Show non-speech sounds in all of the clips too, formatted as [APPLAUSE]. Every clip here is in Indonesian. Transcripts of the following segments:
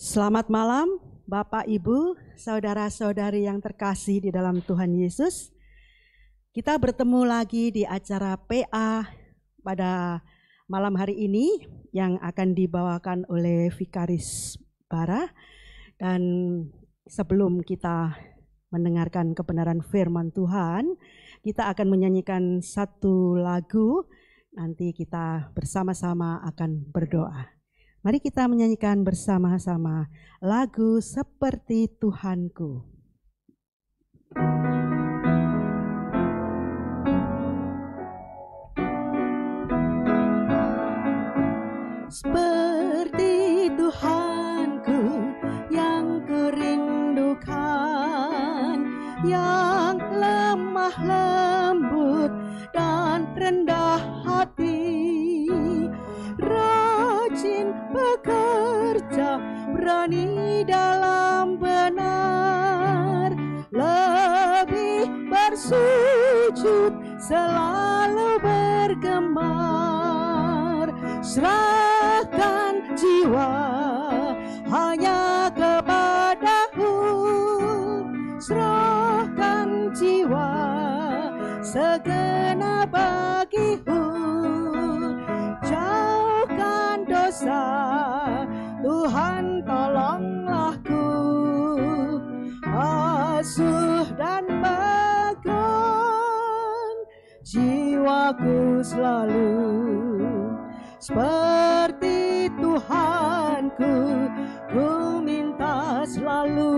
Selamat malam, Bapak, Ibu, saudara-saudari yang terkasih di dalam Tuhan Yesus. Kita bertemu lagi di acara PA pada malam hari ini yang akan dibawakan oleh Vikaris Bara. Dan sebelum kita mendengarkan kebenaran firman Tuhan, kita akan menyanyikan satu lagu. Nanti kita bersama-sama akan berdoa. Mari kita menyanyikan bersama-sama lagu seperti Tuhanku. Seperti Tuhanku yang kerindukan, yang lemah lembut dan rendah berani dalam benar lebih bersujud selalu bergemar serahkan jiwa hanya kepadaku serahkan jiwa segenap bagiku jauhkan dosa Tuhan aku selalu seperti Tuhanku ku minta selalu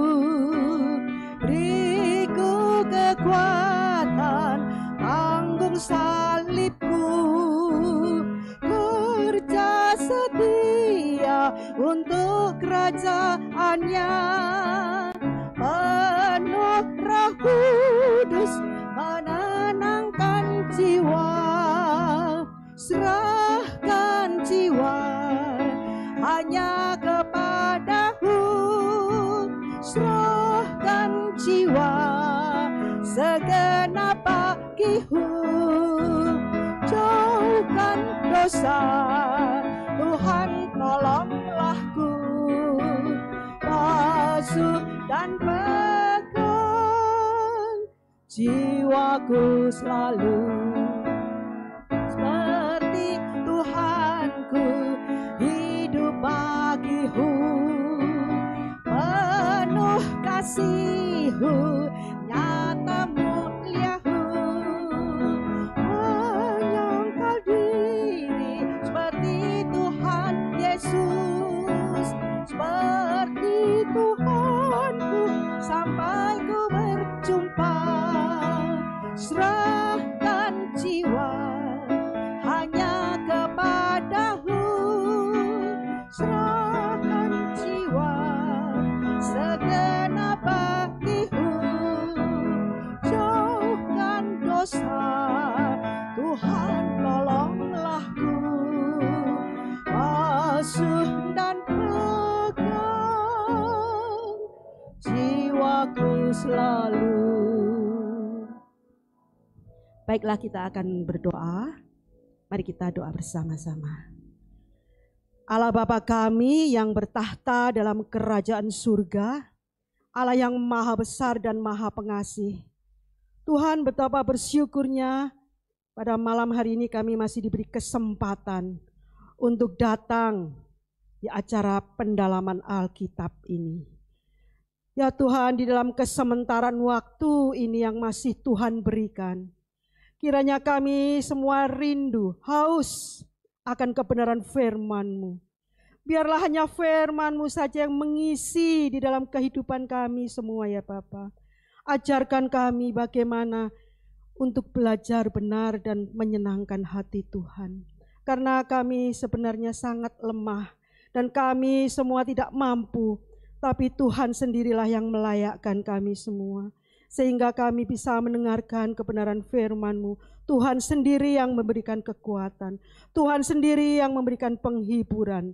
beriku kekuatan tanggung salibku kerja setia untuk kerajaannya penuh rahmat serahkan jiwa hanya kepadaku. serahkan jiwa segenap bagiku jauhkan dosa Tuhan tolonglah masuk dan pegang jiwaku selalu Tuhanku hidup bagihu penuh kasihmu Baiklah kita akan berdoa. Mari kita doa bersama-sama. Allah Bapa kami yang bertahta dalam kerajaan surga, Allah yang maha besar dan maha pengasih. Tuhan betapa bersyukurnya pada malam hari ini kami masih diberi kesempatan untuk datang di acara pendalaman Alkitab ini. Ya Tuhan, di dalam kesementaran waktu ini yang masih Tuhan berikan, Kiranya kami semua rindu, haus akan kebenaran firman-Mu. Biarlah hanya firman-Mu saja yang mengisi di dalam kehidupan kami semua ya Bapa. Ajarkan kami bagaimana untuk belajar benar dan menyenangkan hati Tuhan. Karena kami sebenarnya sangat lemah dan kami semua tidak mampu, tapi Tuhan sendirilah yang melayakkan kami semua sehingga kami bisa mendengarkan kebenaran firman-Mu. Tuhan sendiri yang memberikan kekuatan, Tuhan sendiri yang memberikan penghiburan.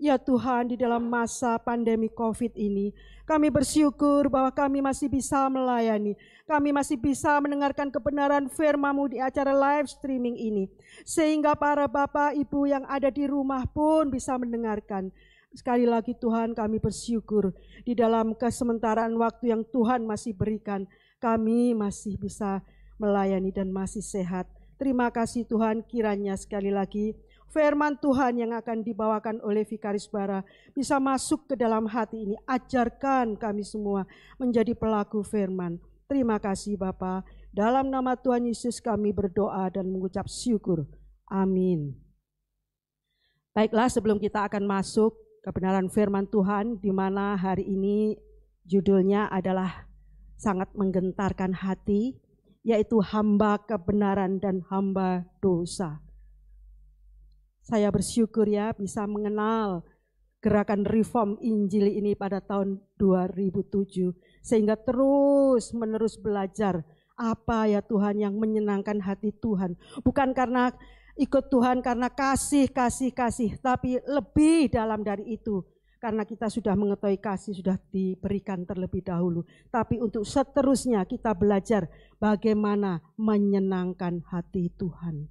Ya Tuhan, di dalam masa pandemi COVID ini, kami bersyukur bahwa kami masih bisa melayani. Kami masih bisa mendengarkan kebenaran firmamu di acara live streaming ini. Sehingga para bapak, ibu yang ada di rumah pun bisa mendengarkan. Sekali lagi Tuhan kami bersyukur di dalam kesementaraan waktu yang Tuhan masih berikan, kami masih bisa melayani dan masih sehat. Terima kasih Tuhan kiranya sekali lagi firman Tuhan yang akan dibawakan oleh Vikaris Bara bisa masuk ke dalam hati ini. Ajarkan kami semua menjadi pelaku firman. Terima kasih Bapa. Dalam nama Tuhan Yesus kami berdoa dan mengucap syukur. Amin. Baiklah sebelum kita akan masuk kebenaran firman Tuhan di mana hari ini judulnya adalah sangat menggentarkan hati yaitu hamba kebenaran dan hamba dosa. Saya bersyukur ya bisa mengenal gerakan reform Injil ini pada tahun 2007 sehingga terus menerus belajar apa ya Tuhan yang menyenangkan hati Tuhan. Bukan karena ikut Tuhan karena kasih, kasih, kasih. Tapi lebih dalam dari itu. Karena kita sudah mengetahui kasih sudah diberikan terlebih dahulu. Tapi untuk seterusnya kita belajar bagaimana menyenangkan hati Tuhan.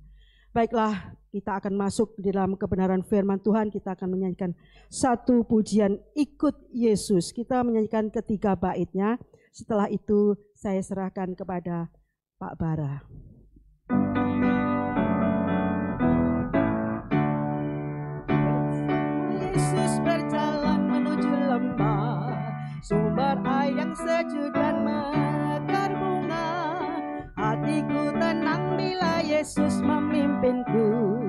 Baiklah, kita akan masuk di dalam kebenaran firman Tuhan. Kita akan menyanyikan satu pujian ikut Yesus. Kita menyanyikan ketiga baitnya. Setelah itu saya serahkan kepada Pak Bara. thank you berjalan menuju lembah Sumber air yang sejuk dan mekar bunga Hatiku tenang bila Yesus memimpinku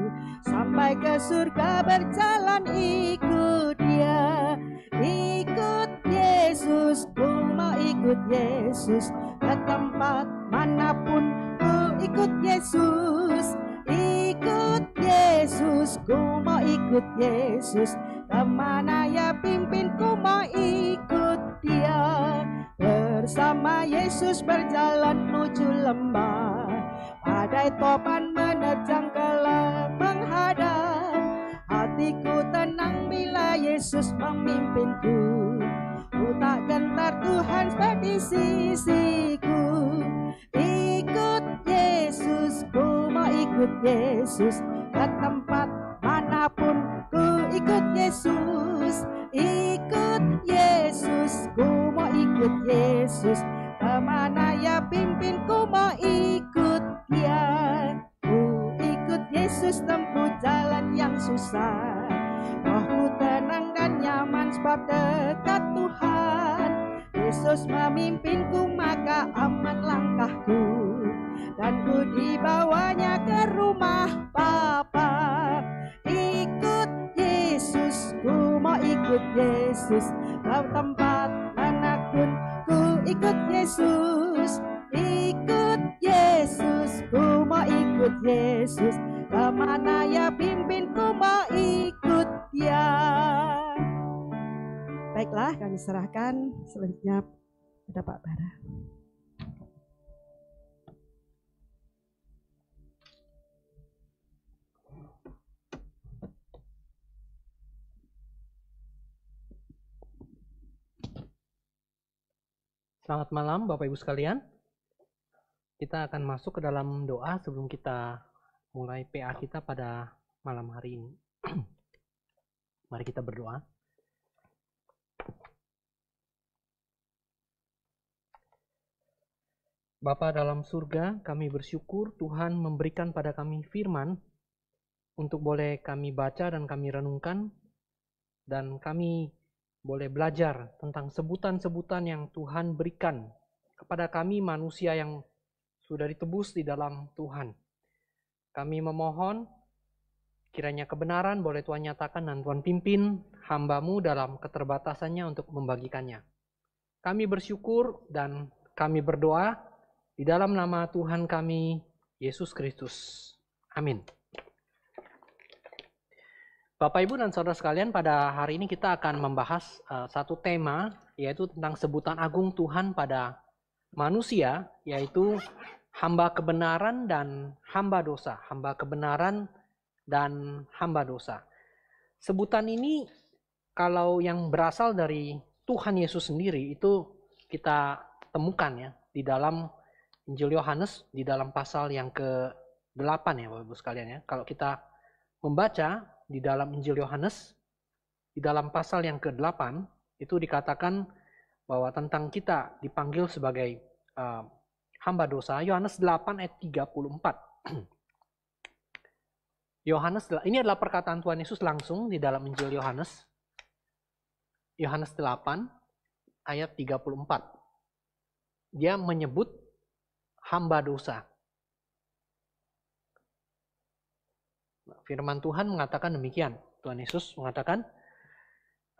Sampai ke surga berjalan ikut dia Ikut Yesus, ku mau ikut Yesus Ke tempat manapun ku ikut Yesus Ikut Yesus, ku mau ikut Yesus Kemana ya pimpinku mau ikut dia Bersama Yesus berjalan menuju lembah pada topan menerjang gelap menghadap Hatiku tenang bila Yesus memimpinku Ku tak gentar Tuhan di sisiku Ikut Yesus, ku mau ikut Yesus ke tempat susah ku tenang dan nyaman sebab dekat Tuhan Yesus memimpinku maka aman langkahku Dan ku dibawanya ke rumah Bapa Ikut Yesus, ku mau ikut Yesus Kau tempat manapun ku ikut Yesus Ikut Yesus, ku mau ikut Yesus Kemana ya kami serahkan selanjutnya kepada Pak Bara. Selamat malam Bapak Ibu sekalian. Kita akan masuk ke dalam doa sebelum kita mulai PA kita pada malam hari ini. [CLEARS THROAT] Mari kita berdoa. Bapak dalam surga, kami bersyukur Tuhan memberikan pada kami firman untuk boleh kami baca dan kami renungkan dan kami boleh belajar tentang sebutan-sebutan yang Tuhan berikan kepada kami manusia yang sudah ditebus di dalam Tuhan. Kami memohon kiranya kebenaran boleh Tuhan nyatakan dan Tuhan pimpin hambamu dalam keterbatasannya untuk membagikannya. Kami bersyukur dan kami berdoa di dalam nama Tuhan kami, Yesus Kristus. Amin. Bapak, Ibu, dan saudara sekalian, pada hari ini kita akan membahas eh, satu tema, yaitu tentang sebutan agung Tuhan pada manusia, yaitu hamba kebenaran dan hamba dosa. Hamba kebenaran dan hamba dosa. Sebutan ini, kalau yang berasal dari Tuhan Yesus sendiri, itu kita temukan ya di dalam Injil Yohanes di dalam pasal yang ke-8 ya Bapak Ibu sekalian ya. Kalau kita membaca di dalam Injil Yohanes di dalam pasal yang ke-8 itu dikatakan bahwa tentang kita dipanggil sebagai uh, hamba dosa Yohanes 8 ayat 34. [CLEARS THROAT] Yohanes ini adalah perkataan Tuhan Yesus langsung di dalam Injil Yohanes. Yohanes 8 ayat 34. Dia menyebut hamba dosa. Firman Tuhan mengatakan demikian. Tuhan Yesus mengatakan,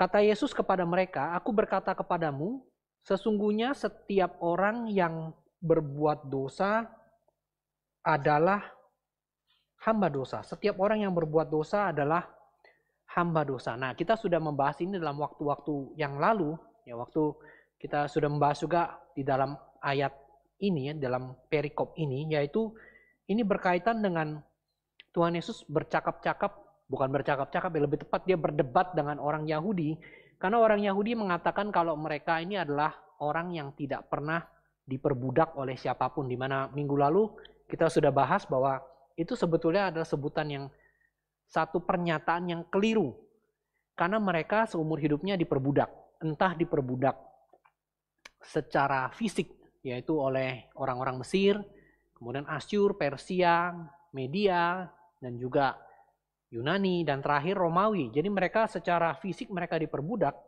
Kata Yesus kepada mereka, Aku berkata kepadamu, sesungguhnya setiap orang yang berbuat dosa adalah hamba dosa. Setiap orang yang berbuat dosa adalah hamba dosa. Nah, kita sudah membahas ini dalam waktu-waktu yang lalu, ya waktu kita sudah membahas juga di dalam ayat ini ya dalam perikop ini yaitu ini berkaitan dengan Tuhan Yesus bercakap-cakap bukan bercakap-cakap ya lebih tepat dia berdebat dengan orang Yahudi karena orang Yahudi mengatakan kalau mereka ini adalah orang yang tidak pernah diperbudak oleh siapapun di mana minggu lalu kita sudah bahas bahwa itu sebetulnya adalah sebutan yang satu pernyataan yang keliru karena mereka seumur hidupnya diperbudak entah diperbudak secara fisik yaitu oleh orang-orang Mesir, kemudian Asyur, Persia, Media, dan juga Yunani, dan terakhir Romawi. Jadi mereka secara fisik mereka diperbudak,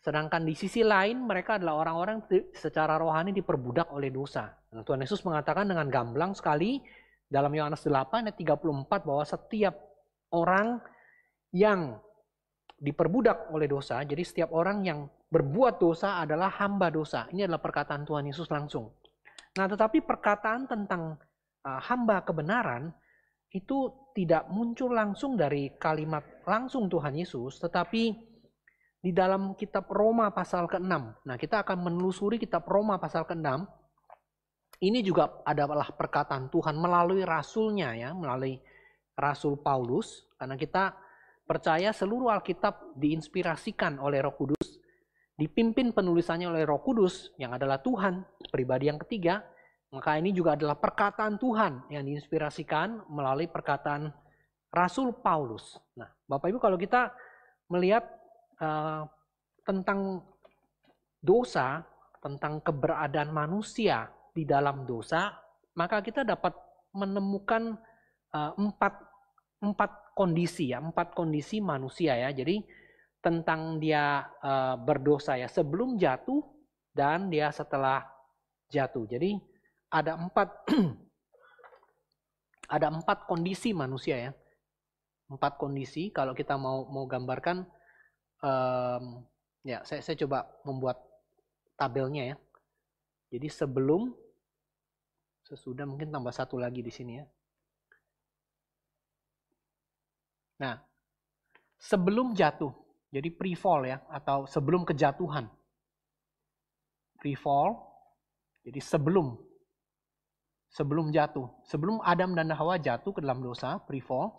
sedangkan di sisi lain mereka adalah orang-orang secara rohani diperbudak oleh dosa. Nah, Tuhan Yesus mengatakan dengan gamblang sekali dalam Yohanes 8 ayat 34 bahwa setiap orang yang diperbudak oleh dosa. Jadi setiap orang yang berbuat dosa adalah hamba dosa. Ini adalah perkataan Tuhan Yesus langsung. Nah, tetapi perkataan tentang uh, hamba kebenaran itu tidak muncul langsung dari kalimat langsung Tuhan Yesus, tetapi di dalam kitab Roma pasal ke-6. Nah, kita akan menelusuri kitab Roma pasal ke-6. Ini juga adalah perkataan Tuhan melalui rasulnya ya, melalui rasul Paulus karena kita percaya seluruh Alkitab diinspirasikan oleh Roh Kudus, dipimpin penulisannya oleh Roh Kudus yang adalah Tuhan, pribadi yang ketiga, maka ini juga adalah perkataan Tuhan yang diinspirasikan melalui perkataan Rasul Paulus. Nah, Bapak Ibu kalau kita melihat uh, tentang dosa, tentang keberadaan manusia di dalam dosa, maka kita dapat menemukan uh, empat, empat kondisi ya, empat kondisi manusia ya. Jadi tentang dia eh, berdosa ya sebelum jatuh dan dia setelah jatuh. Jadi ada empat [CLEARS THROAT] ada empat kondisi manusia ya. Empat kondisi kalau kita mau mau gambarkan um, ya saya saya coba membuat tabelnya ya. Jadi sebelum sesudah mungkin tambah satu lagi di sini ya. Nah, sebelum jatuh, jadi pre-fall ya, atau sebelum kejatuhan. Pre-fall, jadi sebelum sebelum jatuh, sebelum Adam dan Hawa jatuh ke dalam dosa, pre-fall.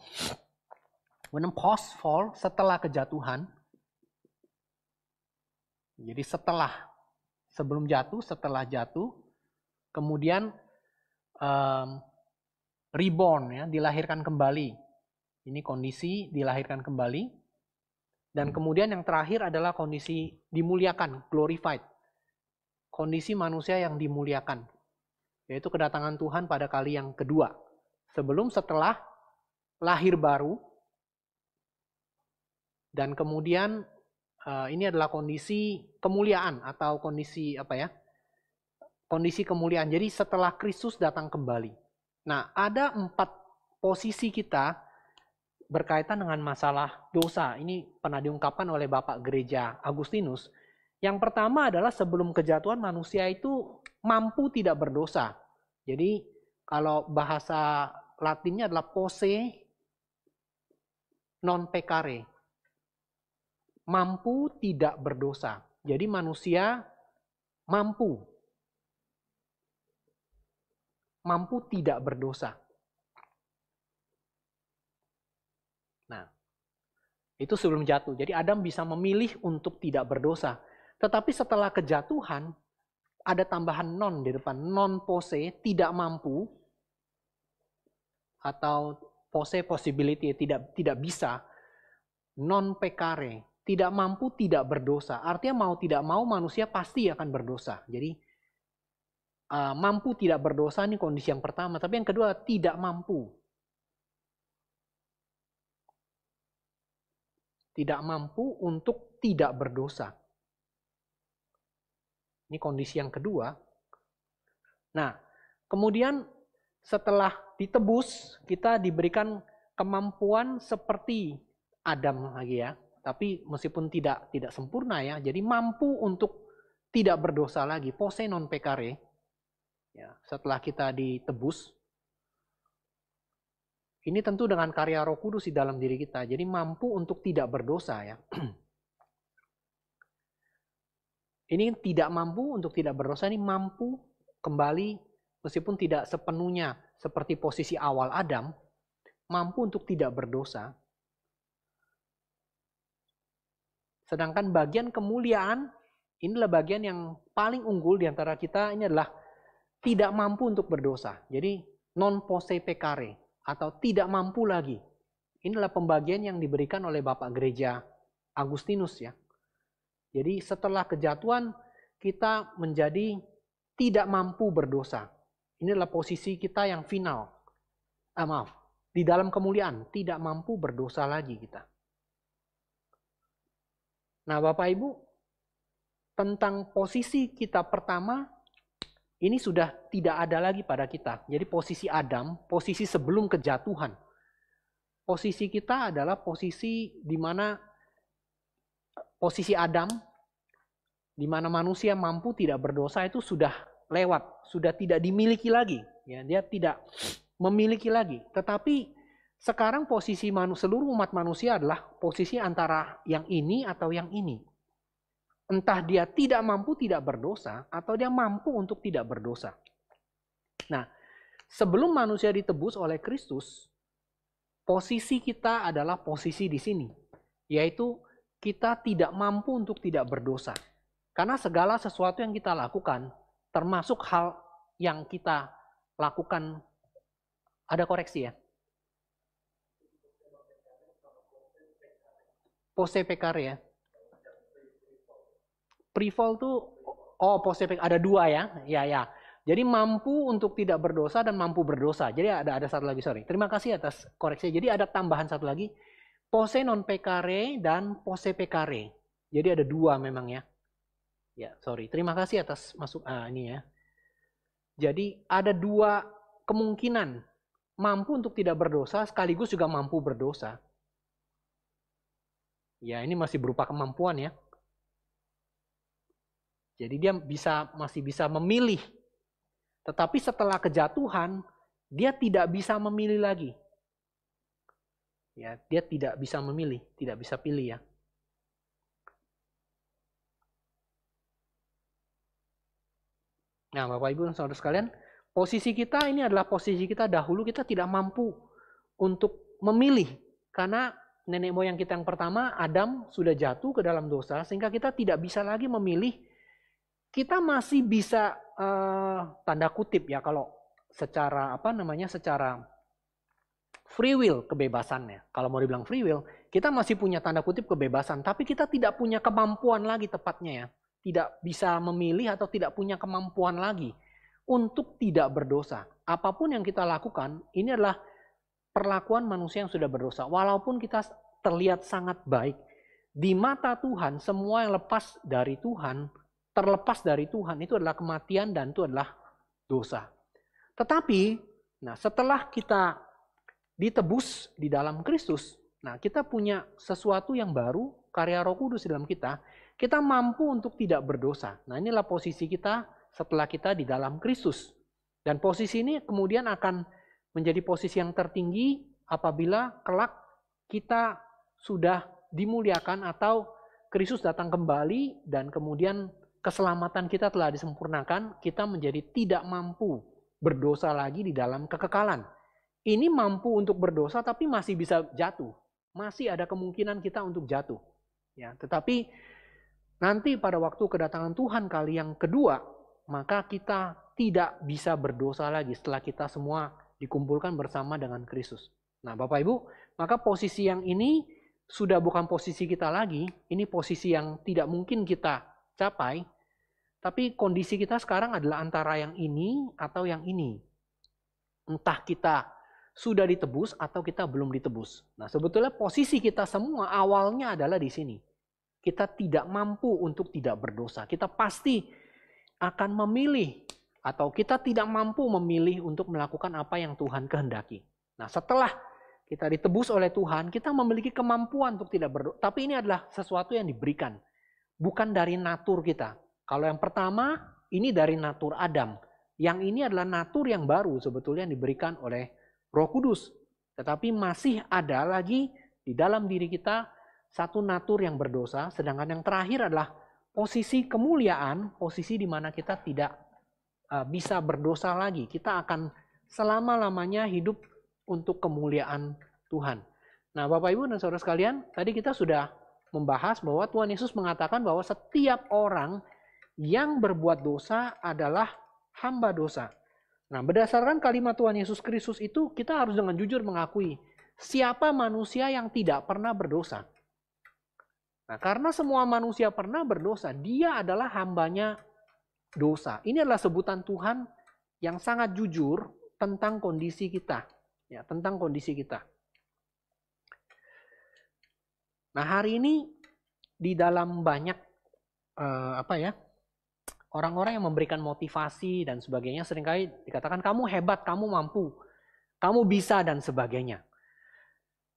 Kemudian post-fall, setelah kejatuhan. Jadi setelah, sebelum jatuh, setelah jatuh, kemudian um, reborn ya, dilahirkan kembali ini kondisi dilahirkan kembali. Dan kemudian yang terakhir adalah kondisi dimuliakan, glorified. Kondisi manusia yang dimuliakan, yaitu kedatangan Tuhan pada kali yang kedua. Sebelum setelah lahir baru, dan kemudian eh, ini adalah kondisi kemuliaan atau kondisi apa ya? Kondisi kemuliaan. Jadi setelah Kristus datang kembali. Nah, ada empat posisi kita berkaitan dengan masalah dosa. Ini pernah diungkapkan oleh Bapak Gereja Agustinus. Yang pertama adalah sebelum kejatuhan manusia itu mampu tidak berdosa. Jadi kalau bahasa latinnya adalah pose non pecare. Mampu tidak berdosa. Jadi manusia mampu mampu tidak berdosa. Itu sebelum jatuh. Jadi Adam bisa memilih untuk tidak berdosa. Tetapi setelah kejatuhan, ada tambahan non di depan. Non pose, tidak mampu, atau pose possibility, tidak, tidak bisa. Non pekare, tidak mampu, tidak berdosa. Artinya mau tidak mau manusia pasti akan berdosa. Jadi ah, mampu tidak berdosa ini kondisi yang pertama. Tapi yang kedua tidak mampu. tidak mampu untuk tidak berdosa. Ini kondisi yang kedua. Nah, kemudian setelah ditebus, kita diberikan kemampuan seperti Adam lagi ya. Tapi meskipun tidak tidak sempurna ya, jadi mampu untuk tidak berdosa lagi, pose non pekare. Ya, setelah kita ditebus, ini tentu dengan karya Roh Kudus di dalam diri kita. Jadi mampu untuk tidak berdosa ya. [CLEARS THROAT] ini tidak mampu untuk tidak berdosa ini mampu kembali meskipun tidak sepenuhnya seperti posisi awal Adam, mampu untuk tidak berdosa. Sedangkan bagian kemuliaan inilah bagian yang paling unggul di antara kita ini adalah tidak mampu untuk berdosa. Jadi non pose pecare, atau tidak mampu lagi. Inilah pembagian yang diberikan oleh Bapak Gereja Agustinus ya. Jadi setelah kejatuhan kita menjadi tidak mampu berdosa. Inilah posisi kita yang final. Ah, maaf, di dalam kemuliaan tidak mampu berdosa lagi kita. Nah, Bapak Ibu, tentang posisi kita pertama ini sudah tidak ada lagi pada kita. Jadi posisi Adam, posisi sebelum kejatuhan. Posisi kita adalah posisi di mana posisi Adam di mana manusia mampu tidak berdosa itu sudah lewat, sudah tidak dimiliki lagi, ya dia tidak memiliki lagi. Tetapi sekarang posisi manu, seluruh umat manusia adalah posisi antara yang ini atau yang ini. Entah dia tidak mampu tidak berdosa atau dia mampu untuk tidak berdosa. Nah, sebelum manusia ditebus oleh Kristus, posisi kita adalah posisi di sini, yaitu kita tidak mampu untuk tidak berdosa. Karena segala sesuatu yang kita lakukan, termasuk hal yang kita lakukan, ada koreksi ya. Pose ya. Freefall tuh oh posefek ada dua ya. Ya ya. Jadi mampu untuk tidak berdosa dan mampu berdosa. Jadi ada ada satu lagi sorry. Terima kasih atas koreksi. Jadi ada tambahan satu lagi pose non pekare dan pose pekare. Jadi ada dua memang ya. Ya sorry. Terima kasih atas masuk ah, ini ya. Jadi ada dua kemungkinan mampu untuk tidak berdosa sekaligus juga mampu berdosa. Ya ini masih berupa kemampuan ya. Jadi dia bisa masih bisa memilih. Tetapi setelah kejatuhan, dia tidak bisa memilih lagi. Ya, dia tidak bisa memilih, tidak bisa pilih ya. Nah, Bapak Ibu dan Saudara sekalian, posisi kita ini adalah posisi kita dahulu kita tidak mampu untuk memilih karena nenek moyang kita yang pertama Adam sudah jatuh ke dalam dosa sehingga kita tidak bisa lagi memilih kita masih bisa uh, tanda kutip ya kalau secara apa namanya secara free will kebebasannya. Kalau mau dibilang free will, kita masih punya tanda kutip kebebasan, tapi kita tidak punya kemampuan lagi tepatnya ya. Tidak bisa memilih atau tidak punya kemampuan lagi untuk tidak berdosa. Apapun yang kita lakukan, ini adalah perlakuan manusia yang sudah berdosa. Walaupun kita terlihat sangat baik, di mata Tuhan semua yang lepas dari Tuhan terlepas dari Tuhan itu adalah kematian dan itu adalah dosa. Tetapi, nah setelah kita ditebus di dalam Kristus, nah kita punya sesuatu yang baru, karya Roh Kudus di dalam kita, kita mampu untuk tidak berdosa. Nah, inilah posisi kita setelah kita di dalam Kristus. Dan posisi ini kemudian akan menjadi posisi yang tertinggi apabila kelak kita sudah dimuliakan atau Kristus datang kembali dan kemudian keselamatan kita telah disempurnakan, kita menjadi tidak mampu berdosa lagi di dalam kekekalan. Ini mampu untuk berdosa tapi masih bisa jatuh. Masih ada kemungkinan kita untuk jatuh. Ya, tetapi nanti pada waktu kedatangan Tuhan kali yang kedua, maka kita tidak bisa berdosa lagi setelah kita semua dikumpulkan bersama dengan Kristus. Nah, Bapak Ibu, maka posisi yang ini sudah bukan posisi kita lagi, ini posisi yang tidak mungkin kita capai, tapi kondisi kita sekarang adalah antara yang ini atau yang ini. Entah kita sudah ditebus atau kita belum ditebus. Nah, sebetulnya posisi kita semua awalnya adalah di sini. Kita tidak mampu untuk tidak berdosa. Kita pasti akan memilih atau kita tidak mampu memilih untuk melakukan apa yang Tuhan kehendaki. Nah, setelah kita ditebus oleh Tuhan, kita memiliki kemampuan untuk tidak berdosa. Tapi ini adalah sesuatu yang diberikan bukan dari natur kita. Kalau yang pertama, ini dari natur Adam. Yang ini adalah natur yang baru sebetulnya yang diberikan oleh Roh Kudus. Tetapi masih ada lagi di dalam diri kita satu natur yang berdosa, sedangkan yang terakhir adalah posisi kemuliaan, posisi di mana kita tidak e, bisa berdosa lagi. Kita akan selama-lamanya hidup untuk kemuliaan Tuhan. Nah, Bapak Ibu dan Saudara sekalian, tadi kita sudah membahas bahwa Tuhan Yesus mengatakan bahwa setiap orang yang berbuat dosa adalah hamba dosa. Nah, berdasarkan kalimat Tuhan Yesus Kristus itu, kita harus dengan jujur mengakui siapa manusia yang tidak pernah berdosa. Nah, karena semua manusia pernah berdosa, dia adalah hambanya dosa. Ini adalah sebutan Tuhan yang sangat jujur tentang kondisi kita, ya, tentang kondisi kita. Nah hari ini di dalam banyak uh, apa ya orang-orang yang memberikan motivasi dan sebagainya seringkali dikatakan kamu hebat, kamu mampu, kamu bisa dan sebagainya.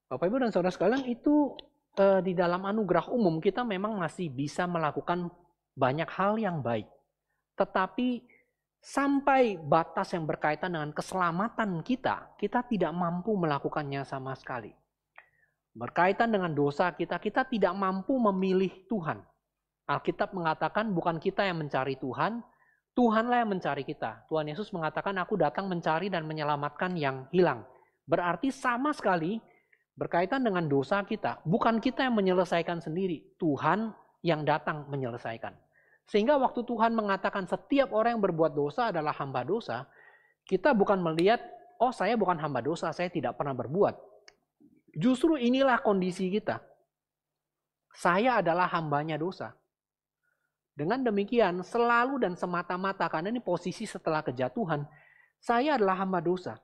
Bapak Ibu dan saudara sekalian itu uh, di dalam anugerah umum kita memang masih bisa melakukan banyak hal yang baik. Tetapi sampai batas yang berkaitan dengan keselamatan kita, kita tidak mampu melakukannya sama sekali berkaitan dengan dosa kita, kita tidak mampu memilih Tuhan. Alkitab mengatakan bukan kita yang mencari Tuhan, Tuhanlah yang mencari kita. Tuhan Yesus mengatakan aku datang mencari dan menyelamatkan yang hilang. Berarti sama sekali berkaitan dengan dosa kita, bukan kita yang menyelesaikan sendiri, Tuhan yang datang menyelesaikan. Sehingga waktu Tuhan mengatakan setiap orang yang berbuat dosa adalah hamba dosa, kita bukan melihat, oh saya bukan hamba dosa, saya tidak pernah berbuat Justru inilah kondisi kita. Saya adalah hambanya dosa. Dengan demikian, selalu dan semata-mata karena ini posisi setelah kejatuhan, saya adalah hamba dosa.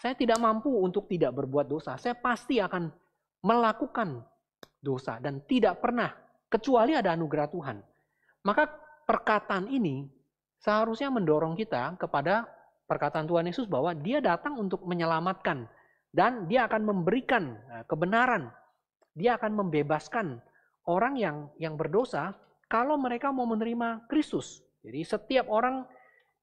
Saya tidak mampu untuk tidak berbuat dosa. Saya pasti akan melakukan dosa dan tidak pernah kecuali ada anugerah Tuhan. Maka perkataan ini seharusnya mendorong kita kepada perkataan Tuhan Yesus bahwa dia datang untuk menyelamatkan dan dia akan memberikan eh, kebenaran. Dia akan membebaskan orang yang yang berdosa kalau mereka mau menerima Kristus. Jadi setiap orang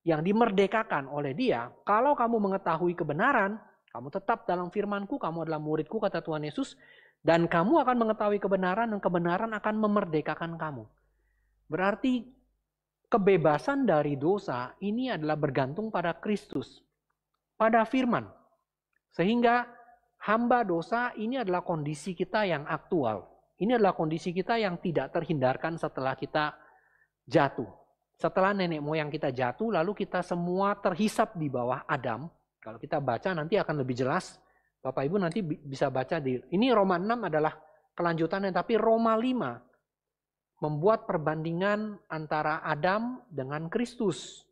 yang dimerdekakan oleh dia, kalau kamu mengetahui kebenaran, kamu tetap dalam firmanku, kamu adalah muridku, kata Tuhan Yesus, dan kamu akan mengetahui kebenaran, dan kebenaran akan memerdekakan kamu. Berarti kebebasan dari dosa ini adalah bergantung pada Kristus, pada firman. Sehingga hamba dosa ini adalah kondisi kita yang aktual. Ini adalah kondisi kita yang tidak terhindarkan setelah kita jatuh. Setelah nenek moyang kita jatuh, lalu kita semua terhisap di bawah Adam. Kalau kita baca nanti akan lebih jelas. Bapak Ibu nanti bisa baca di ini Roma 6 adalah kelanjutannya tapi Roma 5 membuat perbandingan antara Adam dengan Kristus.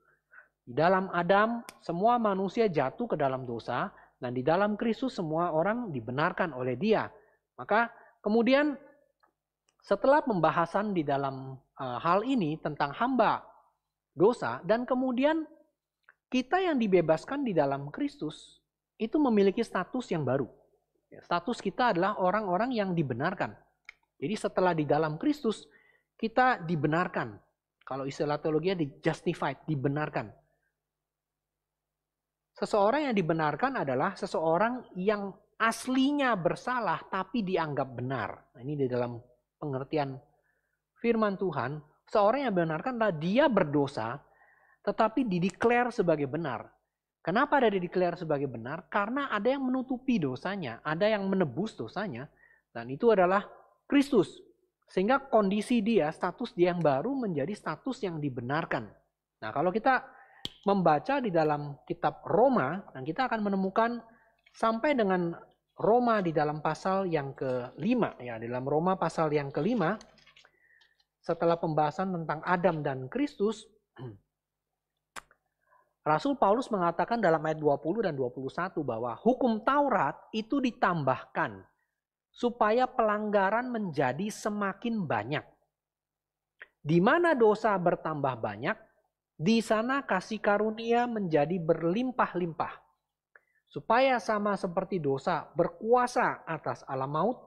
Di dalam Adam semua manusia jatuh ke dalam dosa, dan di dalam Kristus semua orang dibenarkan oleh Dia. Maka kemudian setelah pembahasan di dalam eh, hal ini tentang hamba dosa dan kemudian kita yang dibebaskan di dalam Kristus itu memiliki status yang baru. Ya, status kita adalah orang-orang yang dibenarkan. Jadi setelah di dalam Kristus kita dibenarkan. Kalau istilah teologinya di justified, dibenarkan. Seseorang yang dibenarkan adalah seseorang yang aslinya bersalah tapi dianggap benar. Nah, ini di dalam pengertian firman Tuhan, seorang yang dibenarkan adalah dia berdosa tetapi dideklar sebagai benar. Kenapa ada dideklar sebagai benar? Karena ada yang menutupi dosanya, ada yang menebus dosanya, dan itu adalah Kristus. Sehingga kondisi dia, status dia yang baru menjadi status yang dibenarkan. Nah kalau kita membaca di dalam kitab Roma, dan kita akan menemukan sampai dengan Roma di dalam pasal yang kelima, ya, di dalam Roma pasal yang kelima, setelah pembahasan tentang Adam dan Kristus, [CLEARS THROAT] Rasul Paulus mengatakan dalam ayat 20 dan 21 bahwa hukum Taurat itu ditambahkan supaya pelanggaran menjadi semakin banyak. Di mana dosa bertambah banyak, di sana kasih karunia menjadi berlimpah-limpah, supaya sama seperti dosa berkuasa atas alam maut,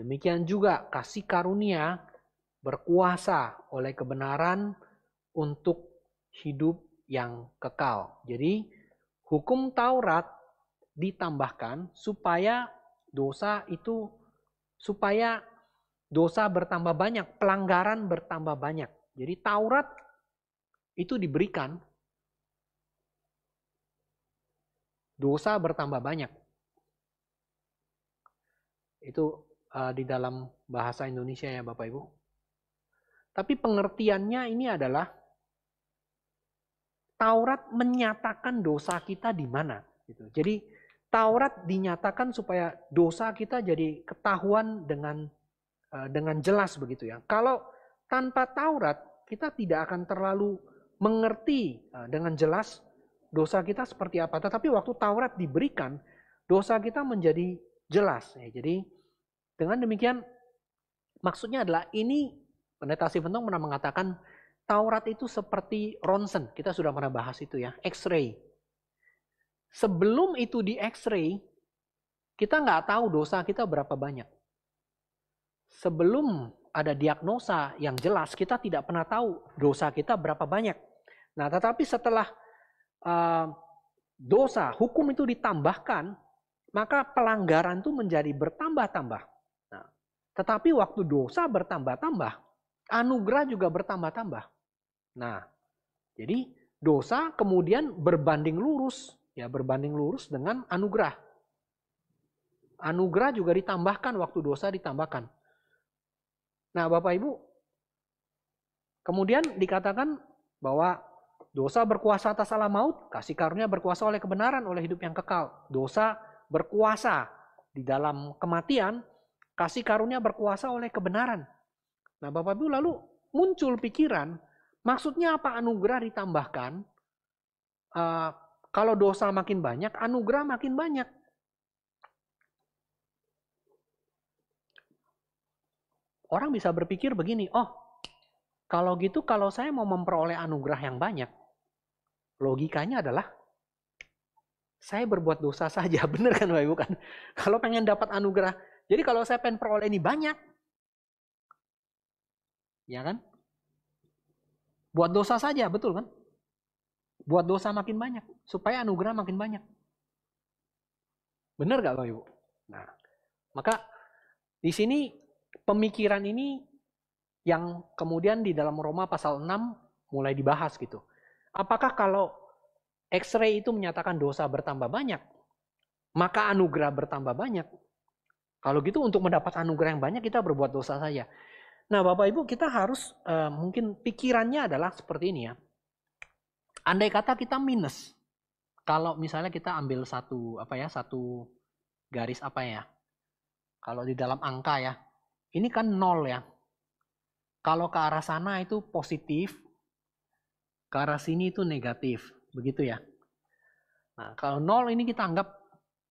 demikian juga kasih karunia berkuasa oleh kebenaran untuk hidup yang kekal. Jadi, hukum Taurat ditambahkan supaya dosa itu supaya dosa bertambah banyak, pelanggaran bertambah banyak. Jadi Taurat itu diberikan, dosa bertambah banyak. Itu uh, di dalam bahasa Indonesia ya Bapak Ibu. Tapi pengertiannya ini adalah Taurat menyatakan dosa kita di mana. Gitu. Jadi Taurat dinyatakan supaya dosa kita jadi ketahuan dengan eh, dengan jelas begitu ya. Kalau tanpa Taurat kita tidak akan terlalu mengerti eh, dengan jelas dosa kita seperti apa. Tetapi waktu Taurat diberikan, dosa kita menjadi jelas. Ya, jadi dengan demikian maksudnya adalah ini pendeta Siventong pernah mengatakan Taurat itu seperti ronsen. Kita sudah pernah bahas itu ya, X-ray. Sebelum itu di X-ray, kita nggak tahu dosa kita berapa banyak. Sebelum ada diagnosa yang jelas, kita tidak pernah tahu dosa kita berapa banyak. Nah, tetapi setelah uh, dosa, hukum itu ditambahkan, maka pelanggaran itu menjadi bertambah-tambah. Nah, tetapi waktu dosa bertambah-tambah, anugerah juga bertambah-tambah. Nah, jadi dosa kemudian berbanding lurus, ya berbanding lurus dengan anugerah. Anugerah juga ditambahkan waktu dosa ditambahkan. Nah, Bapak Ibu, kemudian dikatakan bahwa Dosa berkuasa atas alam maut, kasih karunia berkuasa oleh kebenaran, oleh hidup yang kekal. Dosa berkuasa di dalam kematian, kasih karunia berkuasa oleh kebenaran. Nah Bapak Ibu lalu muncul pikiran, maksudnya apa anugerah ditambahkan? Uh, kalau dosa makin banyak, anugerah makin banyak. Orang bisa berpikir begini, oh kalau gitu kalau saya mau memperoleh anugerah yang banyak, Logikanya adalah saya berbuat dosa saja, [LAUGHS] benar kan Bapak Ibu kan? Kalau pengen dapat anugerah, jadi kalau saya pengen peroleh ini banyak, ya kan? Buat dosa saja, betul kan? Buat dosa makin banyak, supaya anugerah makin banyak. Benar gak Bapak Ibu? Nah, maka di sini pemikiran ini yang kemudian di dalam Roma pasal 6 mulai dibahas gitu. Apakah kalau X-ray itu menyatakan dosa bertambah banyak, maka anugerah bertambah banyak? Kalau gitu untuk mendapat anugerah yang banyak kita berbuat dosa saja. Nah Bapak Ibu kita harus uh, mungkin pikirannya adalah seperti ini ya. Andai kata kita minus, kalau misalnya kita ambil satu apa ya satu garis apa ya kalau di dalam angka ya ini kan nol ya kalau ke arah sana itu positif ke arah sini itu negatif, begitu ya. Nah, kalau nol ini kita anggap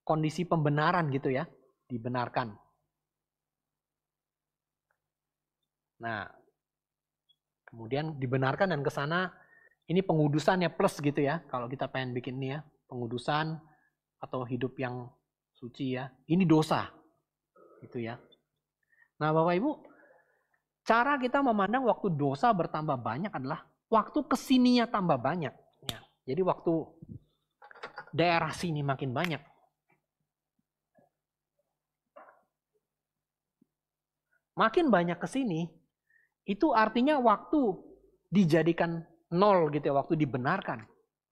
kondisi pembenaran gitu ya, dibenarkan. Nah, kemudian dibenarkan dan ke sana ini pengudusannya plus gitu ya. Kalau kita pengen bikin ini ya, pengudusan atau hidup yang suci ya. Ini dosa. Gitu ya. Nah, Bapak Ibu, cara kita memandang waktu dosa bertambah banyak adalah waktu kesininya tambah banyak. Ya, jadi waktu daerah sini makin banyak. Makin banyak kesini itu artinya waktu dijadikan nol gitu ya, waktu dibenarkan.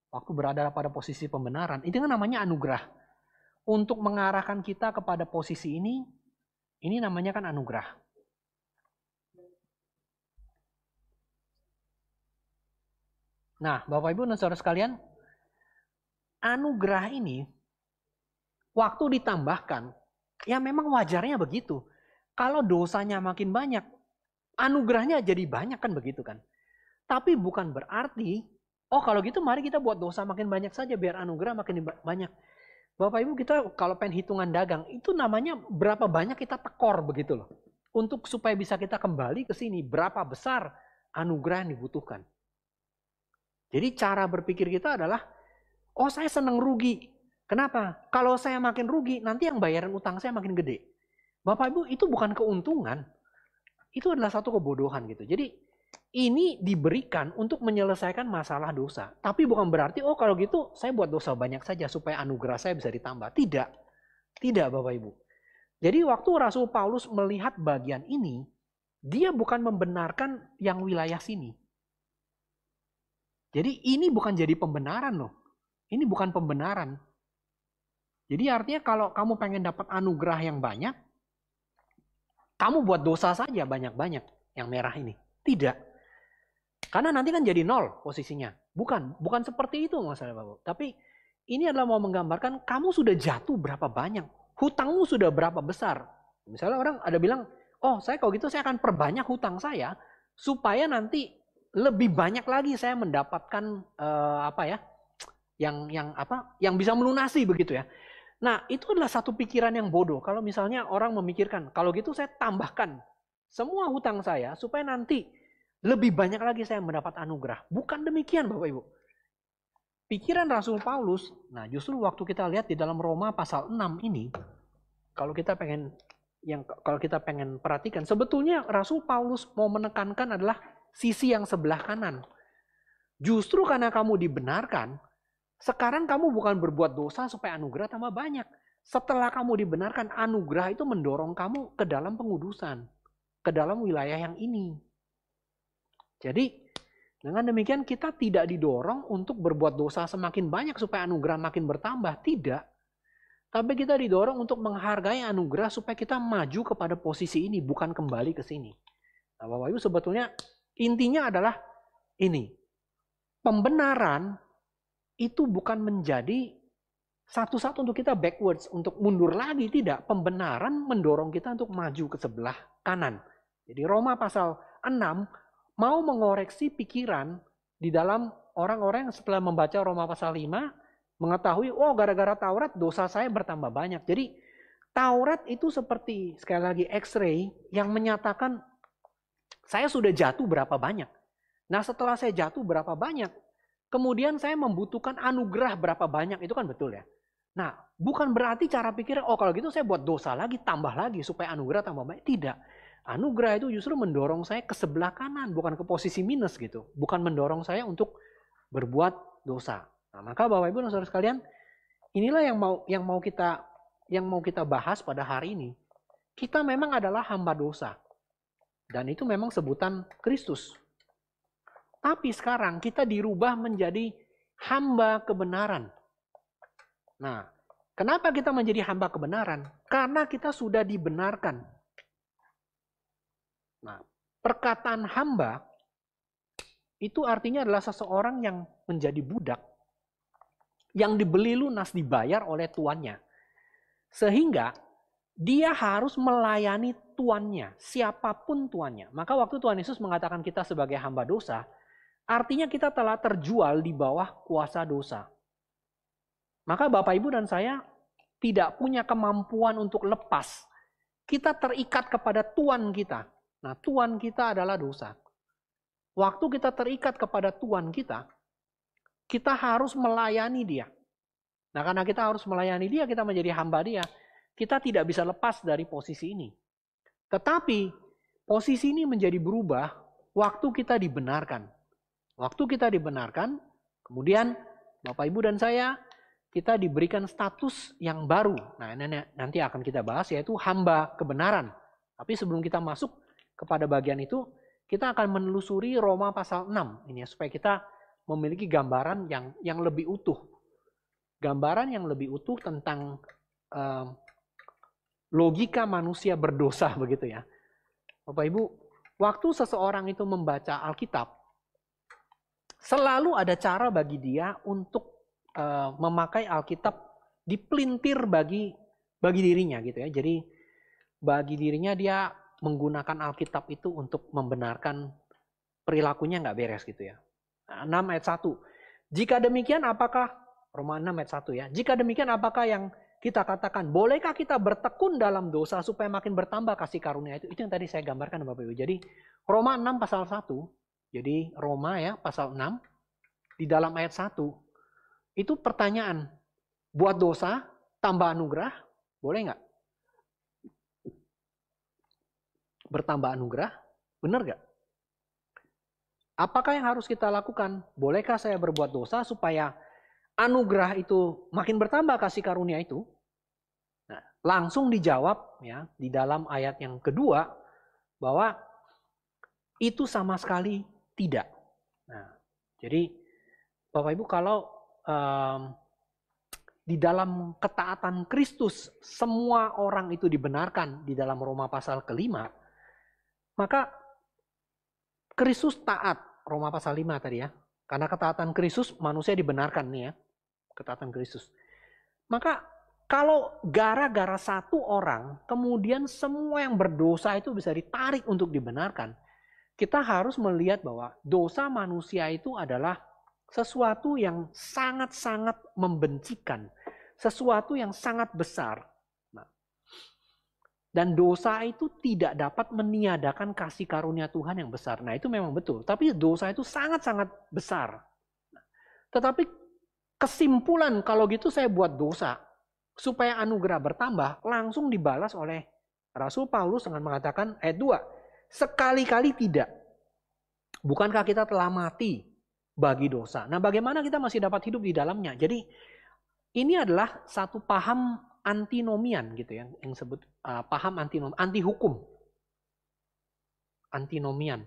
Waktu berada pada posisi pembenaran. Itu kan namanya anugerah. Untuk mengarahkan kita kepada posisi ini, ini namanya kan anugerah. Nah, Bapak Ibu dan saudara sekalian, anugerah ini waktu ditambahkan, ya memang wajarnya begitu. Kalau dosanya makin banyak, anugerahnya jadi banyak kan begitu kan. Tapi bukan berarti, oh kalau gitu mari kita buat dosa makin banyak saja biar anugerah makin banyak. Bapak Ibu kita kalau pengen hitungan dagang itu namanya berapa banyak kita tekor begitu loh. Untuk supaya bisa kita kembali ke sini berapa besar anugerah yang dibutuhkan. Jadi cara berpikir kita adalah, oh saya senang rugi. Kenapa? Kalau saya makin rugi, nanti yang bayaran utang saya makin gede. Bapak Ibu, itu bukan keuntungan. Itu adalah satu kebodohan gitu. Jadi ini diberikan untuk menyelesaikan masalah dosa. Tapi bukan berarti, oh kalau gitu saya buat dosa banyak saja supaya anugerah saya bisa ditambah. Tidak. Tidak Bapak Ibu. Jadi waktu Rasul Paulus melihat bagian ini, dia bukan membenarkan yang wilayah sini. Jadi ini bukan jadi pembenaran loh. Ini bukan pembenaran. Jadi artinya kalau kamu pengen dapat anugerah yang banyak, kamu buat dosa saja banyak-banyak yang merah ini. Tidak. Karena nanti kan jadi nol posisinya. Bukan, bukan seperti itu masalah Bapak. Tapi ini adalah mau menggambarkan kamu sudah jatuh berapa banyak. Hutangmu sudah berapa besar. Misalnya orang ada bilang, oh saya kalau gitu saya akan perbanyak hutang saya supaya nanti lebih banyak lagi saya mendapatkan uh, apa ya yang yang apa yang bisa melunasi begitu ya. Nah, itu adalah satu pikiran yang bodoh. Kalau misalnya orang memikirkan, kalau gitu saya tambahkan semua hutang saya supaya nanti lebih banyak lagi saya mendapat anugerah. Bukan demikian, Bapak Ibu. Pikiran Rasul Paulus, nah justru waktu kita lihat di dalam Roma pasal 6 ini, kalau kita pengen yang kalau kita pengen perhatikan, sebetulnya Rasul Paulus mau menekankan adalah sisi yang sebelah kanan. Justru karena kamu dibenarkan, sekarang kamu bukan berbuat dosa supaya anugerah tambah banyak. Setelah kamu dibenarkan, anugerah itu mendorong kamu ke dalam pengudusan, ke dalam wilayah yang ini. Jadi, dengan demikian kita tidak didorong untuk berbuat dosa semakin banyak supaya anugerah makin bertambah, tidak. Tapi kita didorong untuk menghargai anugerah supaya kita maju kepada posisi ini, bukan kembali ke sini. Nah, Bapak Ibu sebetulnya Intinya adalah ini. Pembenaran itu bukan menjadi satu-satu untuk kita backwards, untuk mundur lagi. Tidak, pembenaran mendorong kita untuk maju ke sebelah kanan. Jadi Roma pasal 6 mau mengoreksi pikiran di dalam orang-orang yang setelah membaca Roma pasal 5 mengetahui, oh gara-gara Taurat dosa saya bertambah banyak. Jadi Taurat itu seperti sekali lagi X-ray yang menyatakan saya sudah jatuh berapa banyak? Nah setelah saya jatuh berapa banyak? Kemudian saya membutuhkan anugerah berapa banyak? Itu kan betul ya. Nah bukan berarti cara pikir, oh kalau gitu saya buat dosa lagi, tambah lagi supaya anugerah tambah banyak. Tidak. Anugerah itu justru mendorong saya ke sebelah kanan, bukan ke posisi minus gitu. Bukan mendorong saya untuk berbuat dosa. Nah, maka Bapak Ibu dan Saudara sekalian, inilah yang mau yang mau kita yang mau kita bahas pada hari ini. Kita memang adalah hamba dosa. Dan itu memang sebutan Kristus. Tapi sekarang kita dirubah menjadi hamba kebenaran. Nah, kenapa kita menjadi hamba kebenaran? Karena kita sudah dibenarkan. Nah, perkataan hamba itu artinya adalah seseorang yang menjadi budak yang dibeli lunas dibayar oleh tuannya. Sehingga dia harus melayani tuannya, siapapun tuannya. Maka waktu Tuhan Yesus mengatakan kita sebagai hamba dosa, artinya kita telah terjual di bawah kuasa dosa. Maka Bapak Ibu dan saya tidak punya kemampuan untuk lepas. Kita terikat kepada tuan kita. Nah, tuan kita adalah dosa. Waktu kita terikat kepada tuan kita, kita harus melayani dia. Nah, karena kita harus melayani dia, kita menjadi hamba dia. Kita tidak bisa lepas dari posisi ini. Tetapi posisi ini menjadi berubah waktu kita dibenarkan. Waktu kita dibenarkan, kemudian Bapak Ibu dan saya kita diberikan status yang baru. Nah, ini nanti akan kita bahas yaitu hamba kebenaran. Tapi sebelum kita masuk kepada bagian itu, kita akan menelusuri Roma pasal 6 ini ya, supaya kita memiliki gambaran yang yang lebih utuh. Gambaran yang lebih utuh tentang um, logika manusia berdosa [LAUGHS] begitu ya. Bapak Ibu, waktu seseorang itu membaca Alkitab, selalu ada cara bagi dia untuk eh, memakai Alkitab dipelintir bagi bagi dirinya gitu ya. Jadi bagi dirinya dia menggunakan Alkitab itu untuk membenarkan perilakunya nggak beres gitu ya. 6 nah, ayat 1. Jika demikian apakah Roma 6 ayat 1 ya. Jika demikian apakah yang kita katakan, bolehkah kita bertekun dalam dosa supaya makin bertambah kasih karunia itu? Itu yang tadi saya gambarkan Bapak Ibu. Jadi Roma 6 pasal 1, jadi Roma ya pasal 6, di dalam ayat 1, itu pertanyaan, buat dosa, tambah anugerah, boleh nggak? Bertambah anugerah, benar nggak? Apakah yang harus kita lakukan? Bolehkah saya berbuat dosa supaya anugerah itu makin bertambah kasih karunia itu? Nah, langsung dijawab ya di dalam ayat yang kedua bahwa itu sama sekali tidak. Nah, jadi Bapak Ibu kalau um, di dalam ketaatan Kristus semua orang itu dibenarkan di dalam Roma pasal kelima, maka Kristus taat Roma pasal 5 tadi ya. Karena ketaatan Kristus manusia dibenarkan nih ya. Ketaatan Kristus. Maka kalau gara-gara satu orang, kemudian semua yang berdosa itu bisa ditarik untuk dibenarkan. Kita harus melihat bahwa dosa manusia itu adalah sesuatu yang sangat-sangat membencikan, sesuatu yang sangat besar. Nah, dan dosa itu tidak dapat meniadakan kasih karunia Tuhan yang besar. Nah, itu memang betul, tapi dosa itu sangat-sangat besar. Nah, tetapi kesimpulan kalau gitu saya buat dosa, supaya anugerah bertambah langsung dibalas oleh Rasul Paulus dengan mengatakan ayat 2. Sekali-kali tidak. Bukankah kita telah mati bagi dosa? Nah bagaimana kita masih dapat hidup di dalamnya? Jadi ini adalah satu paham antinomian gitu ya yang sebut uh, paham antinom anti hukum antinomian.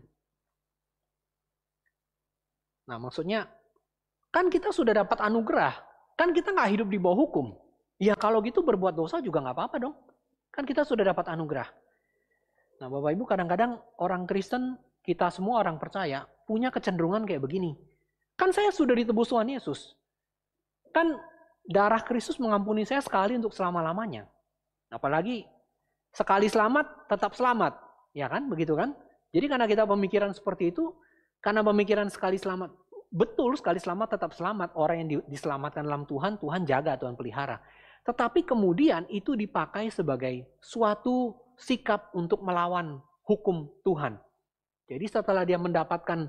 Nah maksudnya kan kita sudah dapat anugerah, kan kita nggak hidup di bawah hukum. Ya kalau gitu berbuat dosa juga nggak apa-apa dong. Kan kita sudah dapat anugerah. Nah Bapak Ibu kadang-kadang orang Kristen, kita semua orang percaya, punya kecenderungan kayak begini. Kan saya sudah ditebus Tuhan Yesus. Kan darah Kristus mengampuni saya sekali untuk selama-lamanya. Apalagi sekali selamat tetap selamat. Ya kan begitu kan? Jadi karena kita pemikiran seperti itu, karena pemikiran sekali selamat, betul sekali selamat tetap selamat. Orang yang diselamatkan dalam Tuhan, Tuhan jaga, Tuhan pelihara. Tetapi kemudian itu dipakai sebagai suatu sikap untuk melawan hukum Tuhan. Jadi setelah dia mendapatkan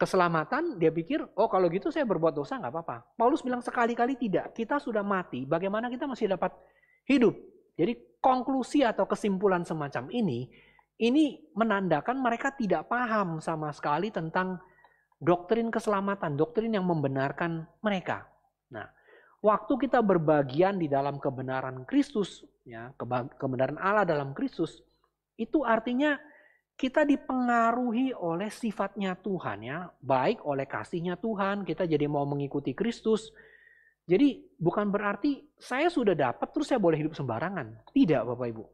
keselamatan, dia pikir, oh kalau gitu saya berbuat dosa nggak apa-apa. Paulus bilang sekali-kali tidak, kita sudah mati, bagaimana kita masih dapat hidup? Jadi konklusi atau kesimpulan semacam ini, ini menandakan mereka tidak paham sama sekali tentang doktrin keselamatan, doktrin yang membenarkan mereka. Nah, waktu kita berbagian di dalam kebenaran Kristus, ya, kebenaran Allah dalam Kristus, itu artinya kita dipengaruhi oleh sifatnya Tuhan ya, baik oleh kasihnya Tuhan, kita jadi mau mengikuti Kristus. Jadi bukan berarti saya sudah dapat terus saya boleh hidup sembarangan. Tidak Bapak Ibu.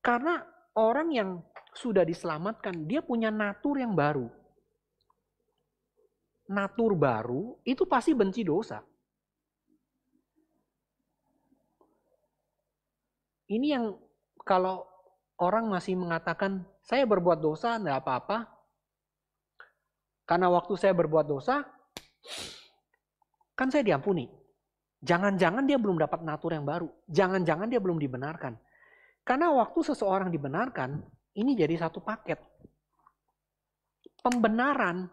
Karena orang yang sudah diselamatkan, dia punya natur yang baru. Natur baru itu pasti benci dosa. Ini yang kalau orang masih mengatakan saya berbuat dosa tidak apa-apa. Karena waktu saya berbuat dosa kan saya diampuni. Jangan-jangan dia belum dapat natur yang baru. Jangan-jangan dia belum dibenarkan. Karena waktu seseorang dibenarkan, ini jadi satu paket. Pembenaran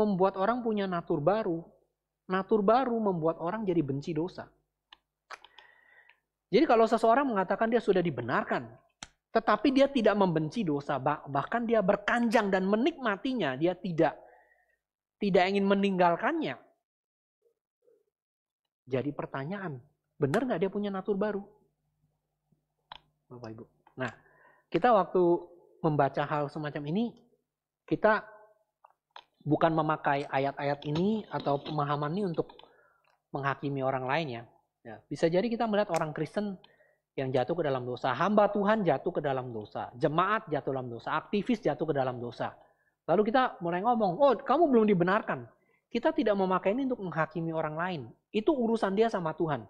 membuat orang punya natur baru. Natur baru membuat orang jadi benci dosa. Jadi kalau seseorang mengatakan dia sudah dibenarkan, tetapi dia tidak membenci dosa, bahkan dia berkanjang dan menikmatinya, dia tidak tidak ingin meninggalkannya. Jadi pertanyaan, benar nggak dia punya natur baru? Bapak Ibu. Nah, kita waktu membaca hal semacam ini, kita bukan memakai ayat-ayat ini atau pemahaman ini untuk menghakimi orang lain ya. Ya, bisa jadi kita melihat orang Kristen yang jatuh ke dalam dosa, hamba Tuhan jatuh ke dalam dosa, jemaat jatuh dalam dosa, aktivis jatuh ke dalam dosa. Lalu kita mulai ngomong, oh kamu belum dibenarkan. Kita tidak memakai ini untuk menghakimi orang lain. Itu urusan dia sama Tuhan.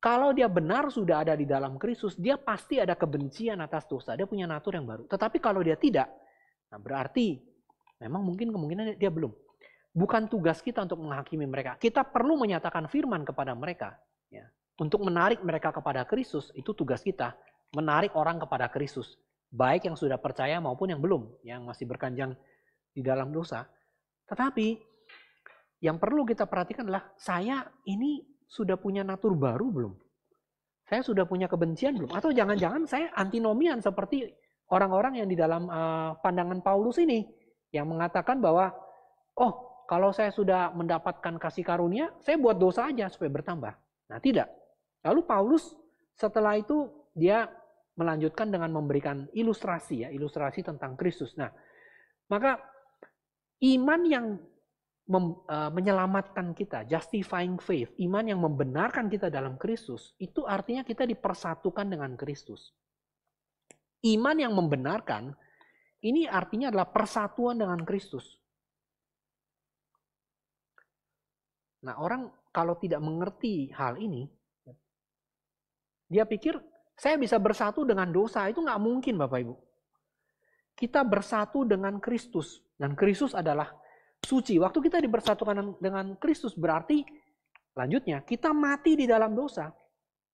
Kalau dia benar sudah ada di dalam Kristus, dia pasti ada kebencian atas dosa. Dia punya natur yang baru. Tetapi kalau dia tidak, nah berarti memang mungkin kemungkinan dia belum. Bukan tugas kita untuk menghakimi mereka. Kita perlu menyatakan firman kepada mereka. Ya. Untuk menarik mereka kepada Kristus, itu tugas kita. Menarik orang kepada Kristus. Baik yang sudah percaya maupun yang belum. Yang masih berkanjang di dalam dosa. Tetapi yang perlu kita perhatikan adalah saya ini sudah punya natur baru belum? Saya sudah punya kebencian belum? Atau jangan-jangan saya antinomian seperti orang-orang yang di dalam eh, pandangan Paulus ini yang mengatakan bahwa oh kalau saya sudah mendapatkan kasih karunia, saya buat dosa aja supaya bertambah. Nah tidak. Lalu Paulus setelah itu dia melanjutkan dengan memberikan ilustrasi ya, ilustrasi tentang Kristus. Nah, maka iman yang mem, e, menyelamatkan kita, justifying faith, iman yang membenarkan kita dalam Kristus, itu artinya kita dipersatukan dengan Kristus. Iman yang membenarkan ini artinya adalah persatuan dengan Kristus. Nah, orang kalau tidak mengerti hal ini, dia pikir saya bisa bersatu dengan dosa. Itu nggak mungkin Bapak Ibu. Kita bersatu dengan Kristus. Dan Kristus adalah suci. Waktu kita dibersatukan dengan Kristus berarti lanjutnya kita mati di dalam dosa.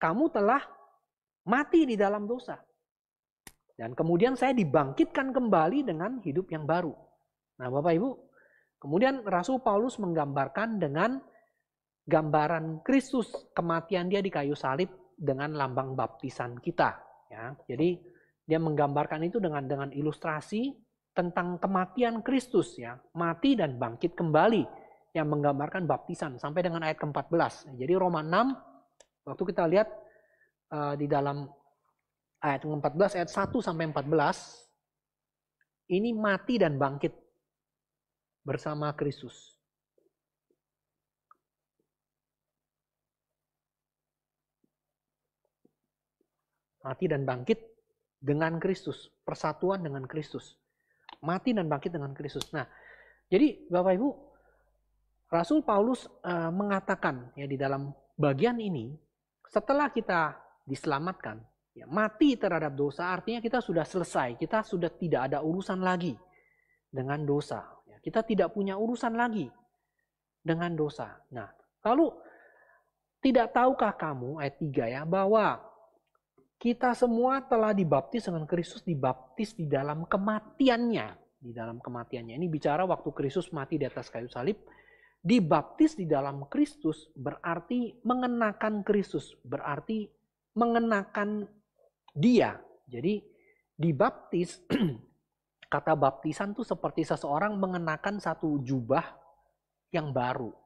Kamu telah mati di dalam dosa. Dan kemudian saya dibangkitkan kembali dengan hidup yang baru. Nah Bapak Ibu, kemudian Rasul Paulus menggambarkan dengan gambaran Kristus kematian dia di kayu salib dengan lambang baptisan kita. Ya, jadi dia menggambarkan itu dengan dengan ilustrasi tentang kematian Kristus ya, mati dan bangkit kembali yang menggambarkan baptisan sampai dengan ayat ke-14. Jadi Roma 6 waktu kita lihat uh, di dalam ayat ke-14 ayat 1 sampai 14 ini mati dan bangkit bersama Kristus. mati dan bangkit dengan Kristus, persatuan dengan Kristus. Mati dan bangkit dengan Kristus. Nah, jadi Bapak Ibu, Rasul Paulus uh, mengatakan ya di dalam bagian ini, setelah kita diselamatkan, ya, mati terhadap dosa artinya kita sudah selesai, kita sudah tidak ada urusan lagi dengan dosa. Ya, kita tidak punya urusan lagi dengan dosa. Nah, lalu tidak tahukah kamu ayat 3 ya bahwa kita semua telah dibaptis dengan Kristus, dibaptis di dalam kematiannya. Di dalam kematiannya. Ini bicara waktu Kristus mati di atas kayu salib. Dibaptis di dalam Kristus berarti mengenakan Kristus. Berarti mengenakan dia. Jadi dibaptis, [CLEARS THROAT] kata baptisan tuh seperti seseorang mengenakan satu jubah yang baru.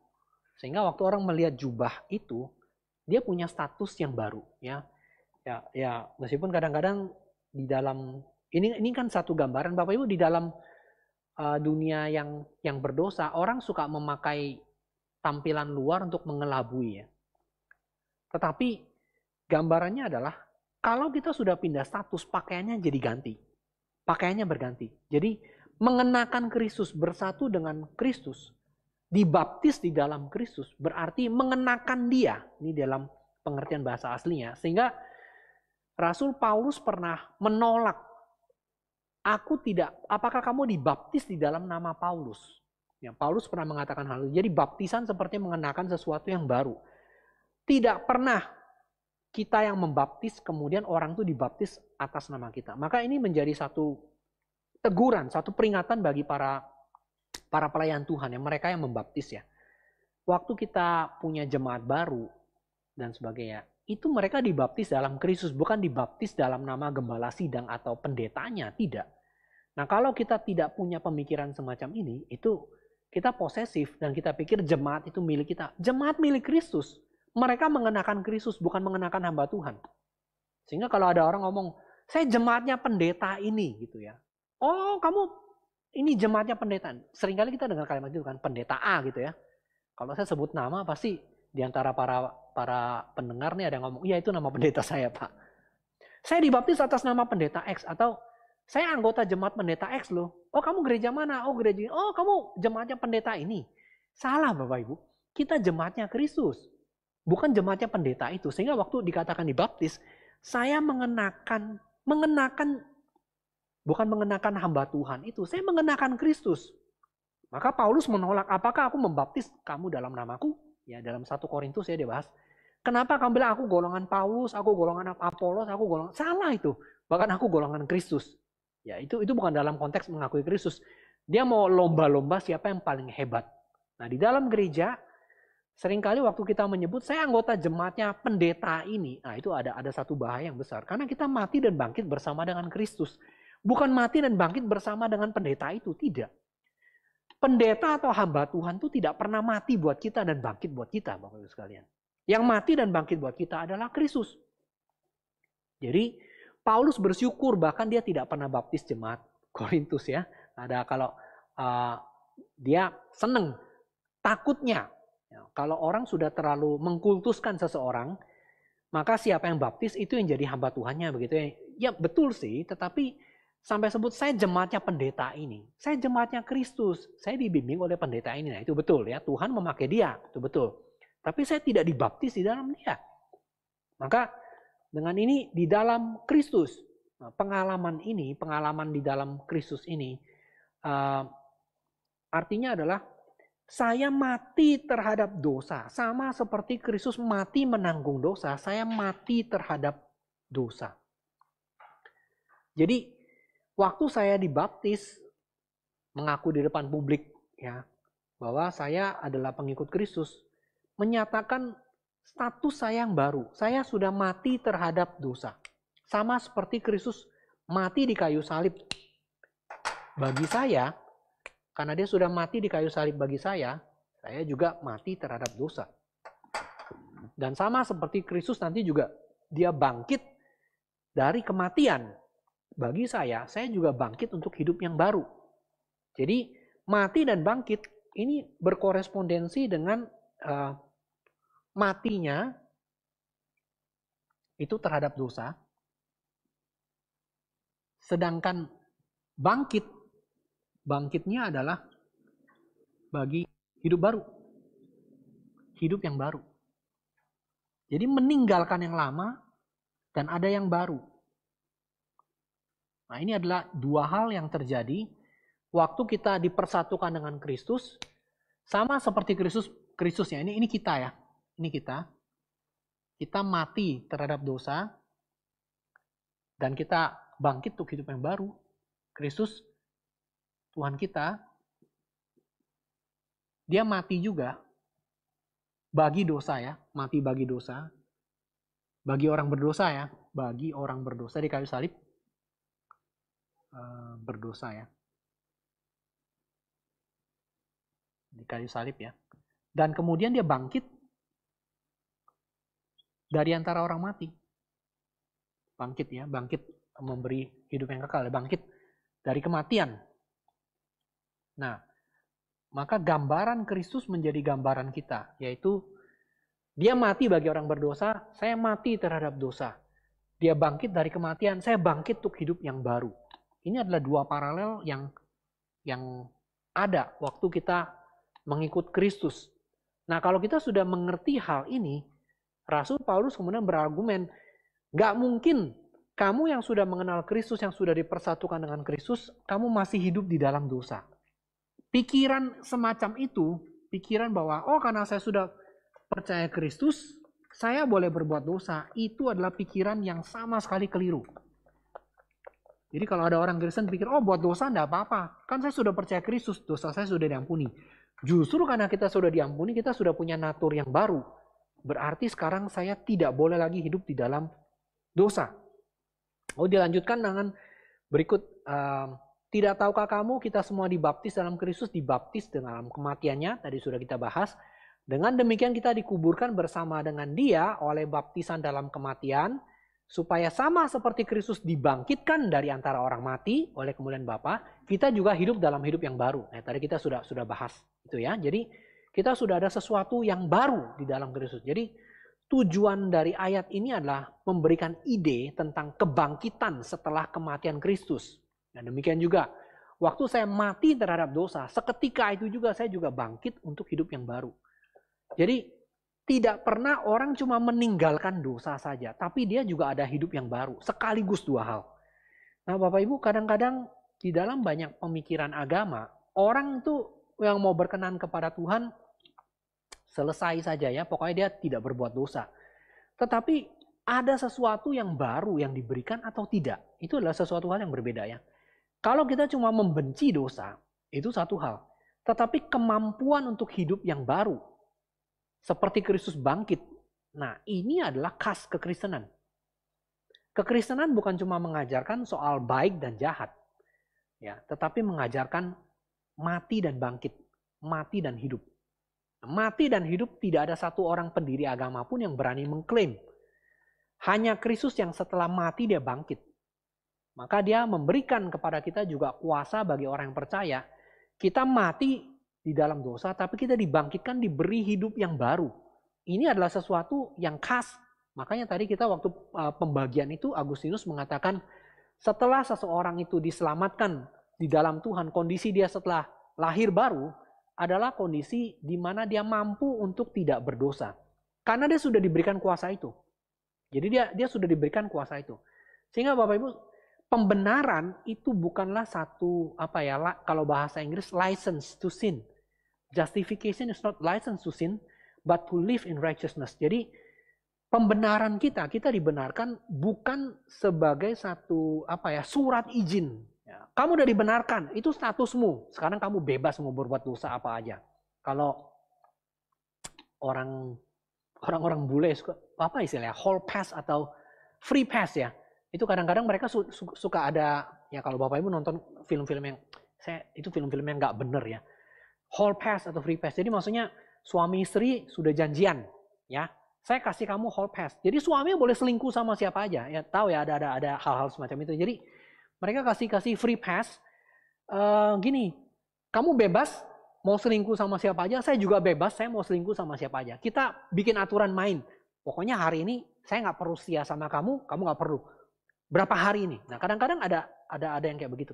Sehingga waktu orang melihat jubah itu, dia punya status yang baru ya ya ya meskipun kadang-kadang di dalam ini ini kan satu gambaran Bapak Ibu di dalam uh, dunia yang yang berdosa orang suka memakai tampilan luar untuk mengelabui ya. Tetapi gambarannya adalah kalau kita sudah pindah status pakaiannya jadi ganti. Pakaiannya berganti. Jadi mengenakan Kristus bersatu dengan Kristus dibaptis di dalam Kristus berarti mengenakan dia ini dalam pengertian bahasa aslinya sehingga Rasul Paulus pernah menolak, aku tidak, apakah kamu dibaptis di dalam nama Paulus? Ya, Paulus pernah mengatakan hal itu. Jadi baptisan sepertinya mengenakan sesuatu yang baru. Tidak pernah kita yang membaptis kemudian orang itu dibaptis atas nama kita. Maka ini menjadi satu teguran, satu peringatan bagi para para pelayan Tuhan yang mereka yang membaptis ya. Waktu kita punya jemaat baru dan sebagainya, itu mereka dibaptis dalam Kristus, bukan dibaptis dalam nama gembala sidang atau pendetanya, tidak. Nah, kalau kita tidak punya pemikiran semacam ini, itu kita posesif dan kita pikir jemaat itu milik kita. Jemaat milik Kristus. Mereka mengenakan Kristus, bukan mengenakan hamba Tuhan. Sehingga kalau ada orang ngomong, saya jemaatnya pendeta ini gitu ya. Oh, kamu ini jemaatnya pendeta. Seringkali kita dengar kalimat itu kan pendeta A gitu ya. Kalau saya sebut nama pasti diantara para para pendengar nih ada yang ngomong, iya itu nama pendeta saya pak. Saya dibaptis atas nama pendeta X atau saya anggota jemaat pendeta X loh. Oh kamu gereja mana? Oh gereja ini. Oh kamu jemaatnya pendeta ini. Salah Bapak Ibu. Kita jemaatnya Kristus. Bukan jemaatnya pendeta itu. Sehingga waktu dikatakan dibaptis, saya mengenakan, mengenakan, bukan mengenakan hamba Tuhan itu. Saya mengenakan Kristus. Maka Paulus menolak, apakah aku membaptis kamu dalam namaku? Ya, dalam satu Korintus ya dia bahas, Kenapa kamu bilang aku golongan Paulus, aku golongan Apolos, aku golongan salah itu. Bahkan aku golongan Kristus. Ya, itu itu bukan dalam konteks mengakui Kristus. Dia mau lomba-lomba siapa yang paling hebat. Nah, di dalam gereja seringkali waktu kita menyebut saya anggota jemaatnya pendeta ini, nah itu ada ada satu bahaya yang besar karena kita mati dan bangkit bersama dengan Kristus. Bukan mati dan bangkit bersama dengan pendeta itu, tidak pendeta atau hamba Tuhan itu tidak pernah mati buat kita dan bangkit buat kita, Bapak Ibu sekalian. Yang mati dan bangkit buat kita adalah Kristus. Jadi Paulus bersyukur bahkan dia tidak pernah baptis jemaat [LAUGHS] Korintus ya. Ada kalau uh, dia seneng, takutnya ya, kalau orang sudah terlalu mengkultuskan seseorang, maka siapa yang baptis itu yang jadi hamba Tuhannya begitu ya. Ya betul sih, tetapi sampai sebut saya jemaatnya pendeta ini, saya jemaatnya Kristus, saya dibimbing oleh pendeta ini. Nah itu betul ya, Tuhan memakai dia, itu betul. Tapi saya tidak dibaptis di dalam dia. Maka dengan ini di dalam Kristus, nah, pengalaman ini, pengalaman di dalam Kristus ini, eh, artinya adalah saya mati terhadap dosa, sama seperti Kristus mati menanggung dosa, saya mati terhadap dosa. Jadi waktu saya dibaptis mengaku di depan publik ya bahwa saya adalah pengikut Kristus, menyatakan status saya yang baru. Saya sudah mati terhadap dosa. Sama seperti Kristus mati di kayu salib. Bagi saya, karena dia sudah mati di kayu salib bagi saya, saya juga mati terhadap dosa. Dan sama seperti Kristus nanti juga dia bangkit dari kematian. Bagi saya, saya juga bangkit untuk hidup yang baru. Jadi mati dan bangkit ini berkorespondensi dengan uh, matinya itu terhadap dosa, sedangkan bangkit, bangkitnya adalah bagi hidup baru, hidup yang baru. Jadi meninggalkan yang lama dan ada yang baru. Nah ini adalah dua hal yang terjadi waktu kita dipersatukan dengan Kristus, sama seperti Kristus Kristus ya ini ini kita ya ini kita, kita mati terhadap dosa, dan kita bangkit untuk hidup yang baru. Kristus, Tuhan kita, dia mati juga bagi dosa ya, mati bagi dosa, bagi orang berdosa ya, bagi orang berdosa di kayu salib, eh, berdosa ya. Di kayu salib ya. Dan kemudian dia bangkit dari antara orang mati. Bangkit ya, bangkit memberi hidup yang kekal, ya, bangkit dari kematian. Nah, maka gambaran Kristus menjadi gambaran kita, yaitu dia mati bagi orang berdosa, saya mati terhadap dosa. Dia bangkit dari kematian, saya bangkit untuk hidup yang baru. Ini adalah dua paralel yang yang ada waktu kita mengikut Kristus. Nah, kalau kita sudah mengerti hal ini, Rasul Paulus kemudian berargumen, gak mungkin kamu yang sudah mengenal Kristus, yang sudah dipersatukan dengan Kristus, kamu masih hidup di dalam dosa. Pikiran semacam itu, pikiran bahwa, oh karena saya sudah percaya Kristus, saya boleh berbuat dosa, itu adalah pikiran yang sama sekali keliru. Jadi kalau ada orang Kristen pikir, oh buat dosa enggak apa-apa. Kan saya sudah percaya Kristus, dosa saya sudah diampuni. Justru karena kita sudah diampuni, kita sudah punya natur yang baru. Berarti sekarang saya tidak boleh lagi hidup di dalam dosa. Oh dilanjutkan dengan berikut ehm, tidak tahukah kamu kita semua dibaptis dalam Kristus dibaptis dalam kematiannya tadi sudah kita bahas dengan demikian kita dikuburkan bersama dengan dia oleh baptisan dalam kematian supaya sama seperti Kristus dibangkitkan dari antara orang mati oleh kemuliaan Bapa kita juga hidup dalam hidup yang baru nah tadi kita sudah sudah bahas itu ya jadi kita sudah ada sesuatu yang baru di dalam Kristus. Jadi tujuan dari ayat ini adalah memberikan ide tentang kebangkitan setelah kematian Kristus. Dan demikian juga, waktu saya mati terhadap dosa, seketika itu juga saya juga bangkit untuk hidup yang baru. Jadi tidak pernah orang cuma meninggalkan dosa saja, tapi dia juga ada hidup yang baru, sekaligus dua hal. Nah Bapak Ibu kadang-kadang di dalam banyak pemikiran agama, orang itu yang mau berkenan kepada Tuhan selesai saja ya, pokoknya dia tidak berbuat dosa. Tetapi ada sesuatu yang baru yang diberikan atau tidak. Itu adalah sesuatu hal yang berbeda ya. Kalau kita cuma membenci dosa, itu satu hal. Tetapi kemampuan untuk hidup yang baru. Seperti Kristus bangkit. Nah ini adalah khas kekristenan. Kekristenan bukan cuma mengajarkan soal baik dan jahat. ya, Tetapi mengajarkan mati dan bangkit. Mati dan hidup. Mati dan hidup tidak ada satu orang pendiri agama pun yang berani mengklaim. Hanya Kristus yang setelah mati dia bangkit. Maka dia memberikan kepada kita juga kuasa bagi orang yang percaya. Kita mati di dalam dosa tapi kita dibangkitkan diberi hidup yang baru. Ini adalah sesuatu yang khas. Makanya tadi kita waktu e, pembagian itu Agustinus mengatakan setelah seseorang itu diselamatkan di dalam Tuhan kondisi dia setelah lahir baru adalah kondisi di mana dia mampu untuk tidak berdosa. Karena dia sudah diberikan kuasa itu. Jadi dia dia sudah diberikan kuasa itu. Sehingga Bapak Ibu, pembenaran itu bukanlah satu apa ya, kalau bahasa Inggris license to sin. Justification is not license to sin, but to live in righteousness. Jadi pembenaran kita, kita dibenarkan bukan sebagai satu apa ya, surat izin Ya. kamu udah dibenarkan, itu statusmu. Sekarang kamu bebas mau berbuat dosa apa aja. Kalau orang orang-orang bule suka apa istilahnya hall pass atau free pass ya. Itu kadang-kadang mereka su su suka ada ya kalau bapak ibu nonton film-film yang saya itu film-film yang nggak bener ya. Hall pass atau free pass. Jadi maksudnya suami istri sudah janjian ya. Saya kasih kamu hall pass. Jadi suami boleh selingkuh sama siapa aja ya. Tahu ya ada ada ada hal-hal semacam itu. Jadi mereka kasih kasih free pass. Uh, gini, kamu bebas mau selingkuh sama siapa aja. Saya juga bebas. Saya mau selingkuh sama siapa aja. Kita bikin aturan main. Pokoknya hari ini saya nggak perlu setia sama kamu. Kamu nggak perlu. Berapa hari ini? Nah kadang-kadang ada ada ada yang kayak begitu.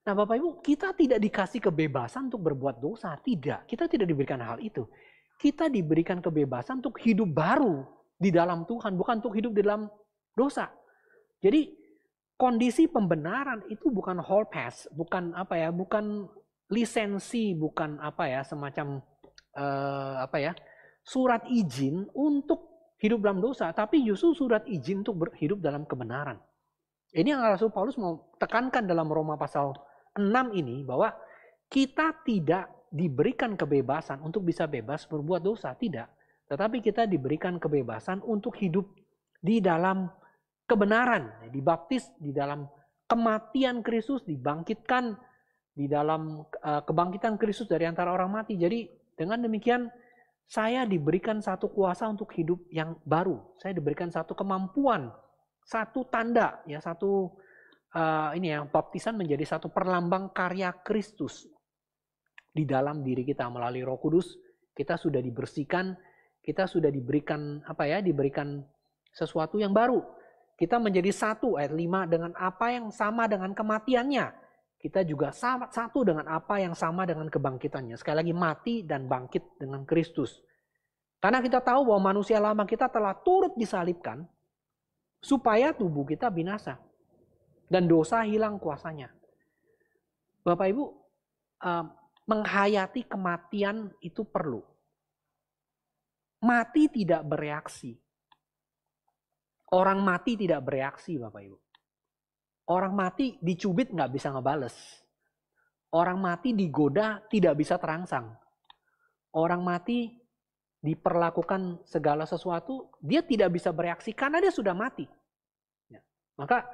Nah Bapak Ibu, kita tidak dikasih kebebasan untuk berbuat dosa. Tidak, kita tidak diberikan hal itu. Kita diberikan kebebasan untuk hidup baru di dalam Tuhan, bukan untuk hidup di dalam dosa. Jadi kondisi pembenaran itu bukan hall pass, bukan apa ya, bukan lisensi, bukan apa ya, semacam eh, apa ya, surat izin untuk hidup dalam dosa, tapi justru surat izin untuk hidup dalam kebenaran. Ini yang Rasul Paulus mau tekankan dalam Roma pasal 6 ini bahwa kita tidak diberikan kebebasan untuk bisa bebas berbuat dosa, tidak. Tetapi kita diberikan kebebasan untuk hidup di dalam kebenaran, nah, dibaptis di dalam kematian Kristus, dibangkitkan di dalam eh, kebangkitan Kristus dari antara orang mati. Jadi dengan demikian saya diberikan satu kuasa untuk hidup yang baru. Saya diberikan satu kemampuan, satu tanda, ya satu uh, ini ya baptisan menjadi satu perlambang karya Kristus di dalam diri kita melalui Roh Kudus. Kita sudah dibersihkan, kita sudah diberikan apa ya, diberikan sesuatu yang baru. Kita menjadi satu ayat 5 dengan apa yang sama dengan kematiannya. Kita juga sama, satu dengan apa yang sama dengan kebangkitannya. Sekali lagi mati dan bangkit dengan Kristus. Karena kita tahu bahwa manusia lama kita telah turut disalibkan supaya tubuh kita binasa dan dosa hilang kuasanya. Bapak Ibu, eh, menghayati kematian itu perlu. Mati tidak bereaksi, Orang mati tidak bereaksi Bapak Ibu. Orang mati dicubit nggak bisa ngebales. Orang mati digoda tidak bisa terangsang. Orang mati diperlakukan segala sesuatu, dia tidak bisa bereaksi karena dia sudah mati. Ya. Maka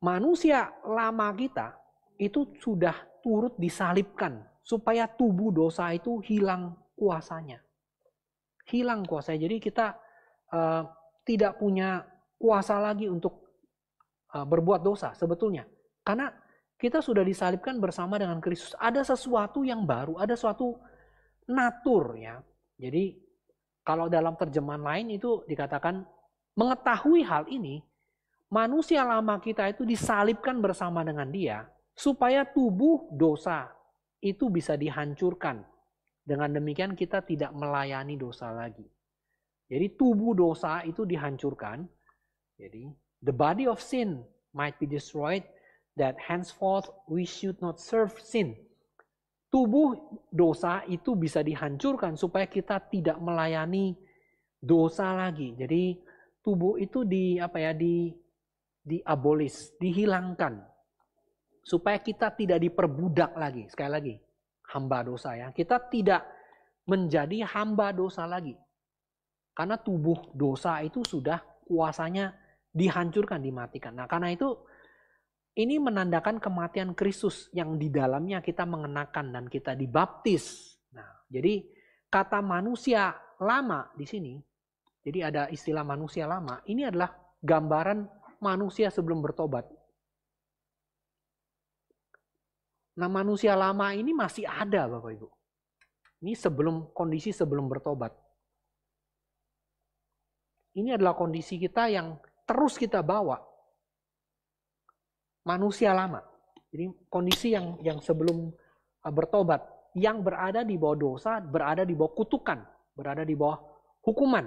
manusia lama kita itu sudah turut disalibkan supaya tubuh dosa itu hilang kuasanya. Hilang kuasanya. Jadi kita uh, tidak punya kuasa lagi untuk uh, berbuat dosa sebetulnya. Karena kita sudah disalibkan bersama dengan Kristus. Ada sesuatu yang baru, ada suatu natur ya. Jadi kalau dalam terjemahan lain itu dikatakan mengetahui hal ini, manusia lama kita itu disalibkan bersama dengan dia supaya tubuh dosa itu bisa dihancurkan. Dengan demikian kita tidak melayani dosa lagi. Jadi tubuh dosa itu dihancurkan jadi, the body of sin might be destroyed that henceforth we should not serve sin. Tubuh dosa itu bisa dihancurkan supaya kita tidak melayani dosa lagi. Jadi tubuh itu di apa ya di diabolis, dihilangkan supaya kita tidak diperbudak lagi. Sekali lagi, hamba dosa ya. Kita tidak menjadi hamba dosa lagi. Karena tubuh dosa itu sudah kuasanya dihancurkan, dimatikan. Nah, karena itu ini menandakan kematian Kristus yang di dalamnya kita mengenakan dan kita dibaptis. Nah, jadi kata manusia lama di sini, jadi ada istilah manusia lama, ini adalah gambaran manusia sebelum bertobat. Nah, manusia lama ini masih ada, Bapak Ibu. Ini sebelum kondisi sebelum bertobat. Ini adalah kondisi kita yang terus kita bawa manusia lama. Jadi kondisi yang yang sebelum uh, bertobat, yang berada di bawah dosa, berada di bawah kutukan, berada di bawah hukuman.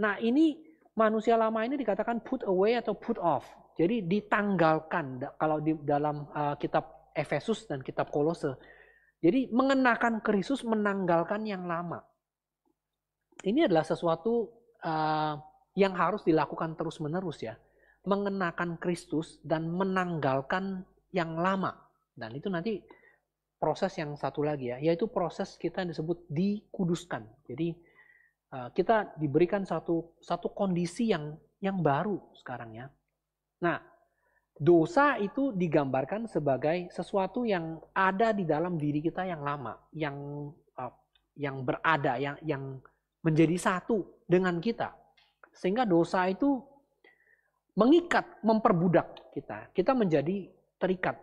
Nah ini manusia lama ini dikatakan put away atau put off. Jadi ditanggalkan kalau di dalam uh, kitab Efesus dan kitab Kolose. Jadi mengenakan Kristus menanggalkan yang lama. Ini adalah sesuatu uh, yang harus dilakukan terus-menerus ya. Mengenakan Kristus dan menanggalkan yang lama. Dan itu nanti proses yang satu lagi ya, yaitu proses kita yang disebut dikuduskan. Jadi e, kita diberikan satu satu kondisi yang yang baru sekarang ya. Nah, dosa itu digambarkan sebagai sesuatu yang ada di dalam diri kita yang lama, yang e, yang berada, yang yang menjadi satu dengan kita sehingga dosa itu mengikat, memperbudak kita. Kita menjadi terikat.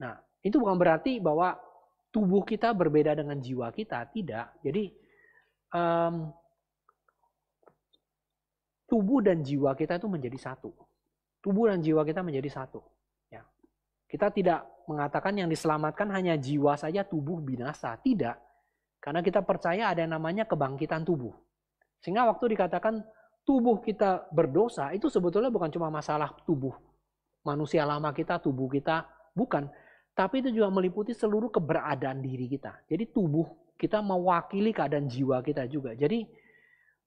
Nah, itu bukan berarti bahwa tubuh kita berbeda dengan jiwa kita, tidak. Jadi um, tubuh dan jiwa kita itu menjadi satu. Tubuh dan jiwa kita menjadi satu. Ya. Kita tidak mengatakan yang diselamatkan hanya jiwa saja, tubuh binasa. Tidak. Karena kita percaya ada yang namanya kebangkitan tubuh. Sehingga waktu dikatakan tubuh kita berdosa itu sebetulnya bukan cuma masalah tubuh manusia lama kita, tubuh kita, bukan. Tapi itu juga meliputi seluruh keberadaan diri kita. Jadi tubuh kita mewakili keadaan jiwa kita juga. Jadi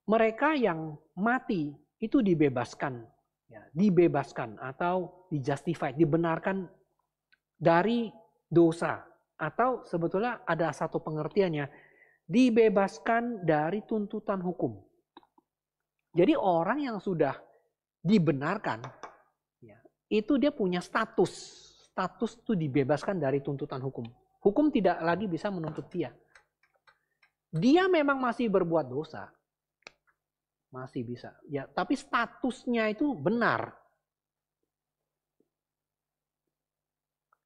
mereka yang mati itu dibebaskan, ya, dibebaskan atau dijustified, dibenarkan dari dosa. Atau sebetulnya ada satu pengertiannya, dibebaskan dari tuntutan hukum. Jadi orang yang sudah dibenarkan, ya, itu dia punya status. Status itu dibebaskan dari tuntutan hukum. Hukum tidak lagi bisa menuntut dia. Dia memang masih berbuat dosa, masih bisa. Ya, tapi statusnya itu benar.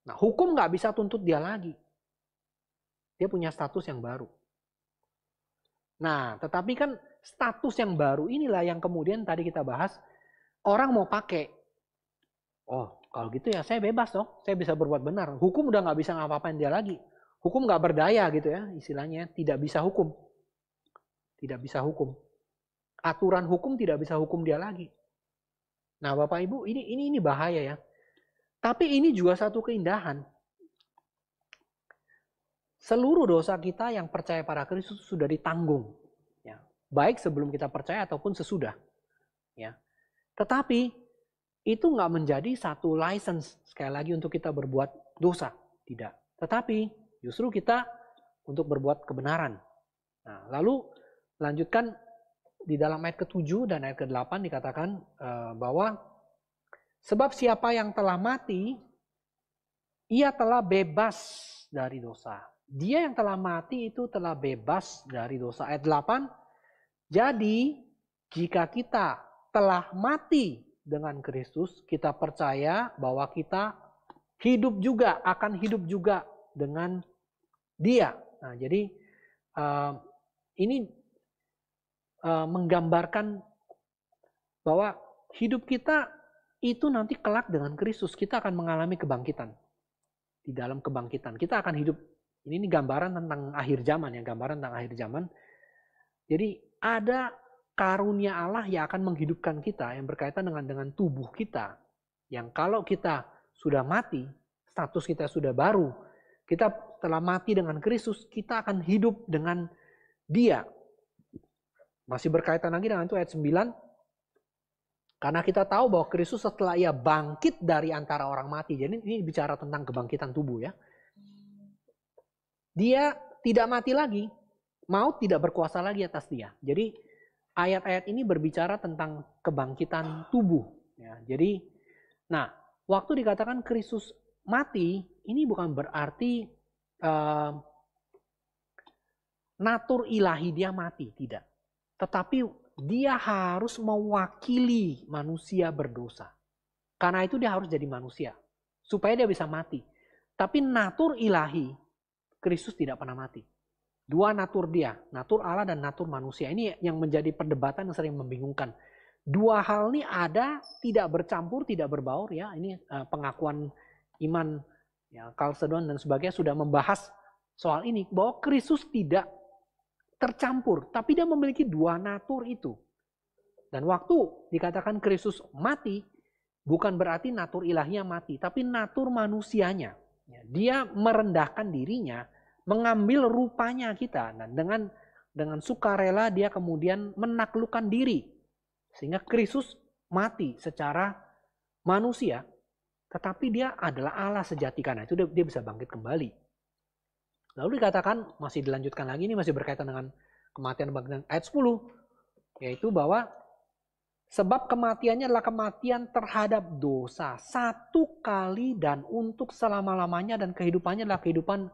Nah, hukum nggak bisa tuntut dia lagi. Dia punya status yang baru. Nah, tetapi kan status yang baru inilah yang kemudian tadi kita bahas orang mau pakai. Oh, kalau gitu ya saya bebas dong, saya bisa berbuat benar. Hukum udah nggak bisa ngapa-ngapain dia lagi. Hukum nggak berdaya gitu ya, istilahnya tidak bisa hukum, tidak bisa hukum. Aturan hukum tidak bisa hukum dia lagi. Nah, Bapak Ibu, ini ini ini bahaya ya. Tapi ini juga satu keindahan. Seluruh dosa kita yang percaya pada Kristus sudah ditanggung baik sebelum kita percaya ataupun sesudah. Ya. Tetapi itu nggak menjadi satu license sekali lagi untuk kita berbuat dosa, tidak. Tetapi justru kita untuk berbuat kebenaran. Nah, lalu lanjutkan di dalam ayat ke-7 dan ayat ke-8 dikatakan eh, bahwa sebab siapa yang telah mati ia telah bebas dari dosa. Dia yang telah mati itu telah bebas dari dosa. Ayat 8 jadi, jika kita telah mati dengan Kristus, kita percaya bahwa kita hidup juga, akan hidup juga dengan Dia. Nah, jadi eh, ini eh, menggambarkan bahwa hidup kita itu nanti kelak dengan Kristus kita akan mengalami kebangkitan di dalam kebangkitan kita akan hidup ini, ini gambaran tentang akhir zaman ya gambaran tentang akhir zaman jadi ada karunia Allah yang akan menghidupkan kita yang berkaitan dengan dengan tubuh kita. Yang kalau kita sudah mati, status kita sudah baru. Kita telah mati dengan Kristus, kita akan hidup dengan dia. Masih berkaitan lagi dengan itu ayat 9. Karena kita tahu bahwa Kristus setelah ia bangkit dari antara orang mati. Jadi ini bicara tentang kebangkitan tubuh ya. Dia tidak mati lagi, maut tidak berkuasa lagi atas dia. Jadi ayat-ayat ini berbicara tentang kebangkitan tubuh. Ya, jadi, nah waktu dikatakan Kristus mati, ini bukan berarti uh, natur ilahi dia mati, tidak. Tetapi dia harus mewakili manusia berdosa. Karena itu dia harus jadi manusia. Supaya dia bisa mati. Tapi natur ilahi, Kristus tidak pernah mati. Dua natur dia, natur Allah dan natur manusia. Ini yang menjadi perdebatan yang sering membingungkan. Dua hal ini ada, tidak bercampur, tidak berbaur ya. Ini eh, pengakuan iman ya Kalsedon dan sebagainya sudah membahas soal ini bahwa Kristus tidak tercampur, tapi dia memiliki dua natur itu. Dan waktu dikatakan Kristus mati, bukan berarti natur ilahnya mati, tapi natur manusianya. Ya, dia merendahkan dirinya mengambil rupanya kita dan nah, dengan dengan sukarela dia kemudian menaklukkan diri sehingga Kristus mati secara manusia tetapi dia adalah Allah sejati karena itu dia, dia bisa bangkit kembali lalu dikatakan masih dilanjutkan lagi ini masih berkaitan dengan kematian bagian ayat 10 yaitu bahwa sebab kematiannya adalah kematian terhadap dosa satu kali dan untuk selama-lamanya dan kehidupannya adalah kehidupan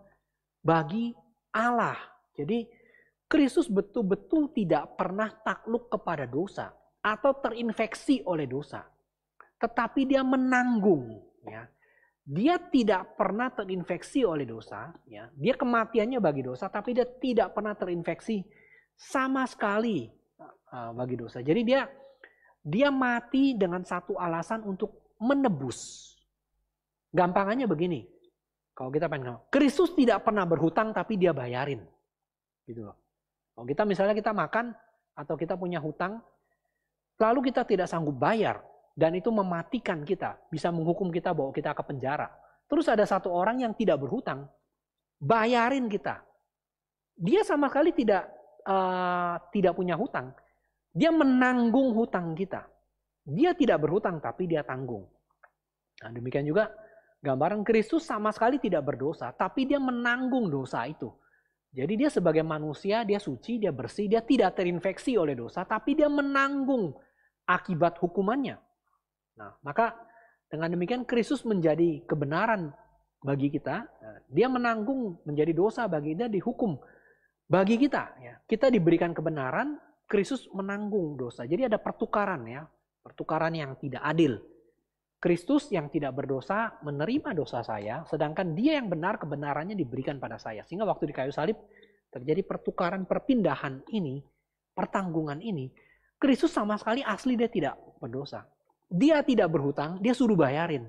bagi Allah. Jadi Kristus betul-betul tidak pernah takluk kepada dosa atau terinfeksi oleh dosa. Tetapi dia menanggung ya. Dia tidak pernah terinfeksi oleh dosa ya. Dia kematiannya bagi dosa tapi dia tidak pernah terinfeksi sama sekali eh, eh, bagi dosa. Jadi dia dia mati dengan satu alasan untuk menebus. Gampangannya begini, kalau kita pengen Kristus tidak pernah berhutang tapi dia bayarin. Gitu loh. Kalau kita misalnya kita makan atau kita punya hutang lalu kita tidak sanggup bayar dan itu mematikan kita, bisa menghukum kita bahwa kita ke penjara. Terus ada satu orang yang tidak berhutang, bayarin kita. Dia sama sekali tidak uh, tidak punya hutang. Dia menanggung hutang kita. Dia tidak berhutang tapi dia tanggung. Nah, demikian juga gambaran Kristus sama sekali tidak berdosa, tapi dia menanggung dosa itu. Jadi dia sebagai manusia, dia suci, dia bersih, dia tidak terinfeksi oleh dosa, tapi dia menanggung akibat hukumannya. Nah, maka dengan demikian Kristus menjadi kebenaran bagi kita. Nah, dia menanggung menjadi dosa bagi dia dihukum bagi kita. Ya. Kita diberikan kebenaran, Kristus menanggung dosa. Jadi ada pertukaran ya, pertukaran yang tidak adil. Kristus yang tidak berdosa menerima dosa saya, sedangkan dia yang benar kebenarannya diberikan pada saya. Sehingga waktu di kayu salib terjadi pertukaran perpindahan ini, pertanggungan ini. Kristus sama sekali asli dia tidak berdosa. Dia tidak berhutang, dia suruh bayarin.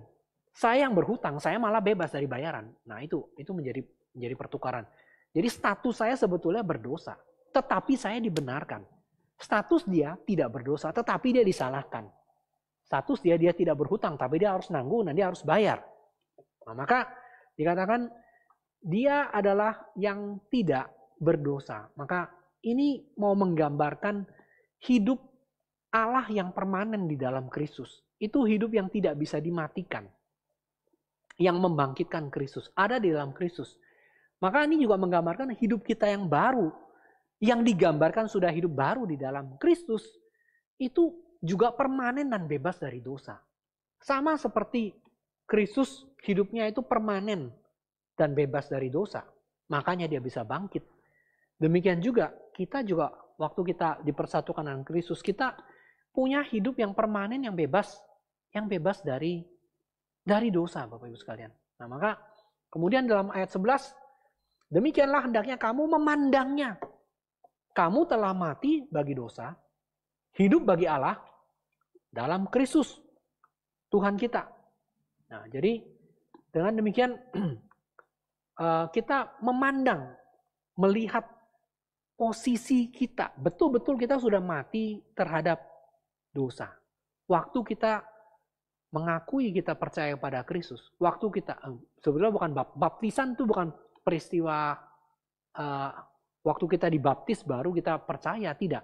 Saya yang berhutang, saya malah bebas dari bayaran. Nah itu itu menjadi menjadi pertukaran. Jadi status saya sebetulnya berdosa, tetapi saya dibenarkan. Status dia tidak berdosa, tetapi dia disalahkan. Satu dia dia tidak berhutang tapi dia harus nanggung nanti harus bayar. Nah, maka dikatakan dia adalah yang tidak berdosa. Maka ini mau menggambarkan hidup Allah yang permanen di dalam Kristus. Itu hidup yang tidak bisa dimatikan. Yang membangkitkan Kristus. Ada di dalam Kristus. Maka ini juga menggambarkan hidup kita yang baru. Yang digambarkan sudah hidup baru di dalam Kristus. Itu juga permanen dan bebas dari dosa. Sama seperti Kristus hidupnya itu permanen dan bebas dari dosa. Makanya dia bisa bangkit. Demikian juga kita juga waktu kita dipersatukan dengan Kristus, kita punya hidup yang permanen yang bebas, yang bebas dari dari dosa Bapak Ibu sekalian. Nah, maka kemudian dalam ayat 11 demikianlah hendaknya kamu memandangnya. Kamu telah mati bagi dosa, hidup bagi Allah dalam Kristus Tuhan kita. Nah, jadi dengan demikian [CLEARS THROAT] eh, kita memandang, melihat posisi kita. Betul-betul kita sudah mati terhadap dosa. Waktu kita mengakui kita percaya pada Kristus, waktu kita eh, sebetulnya bukan baptisan itu bukan peristiwa uh, waktu kita dibaptis baru kita percaya tidak.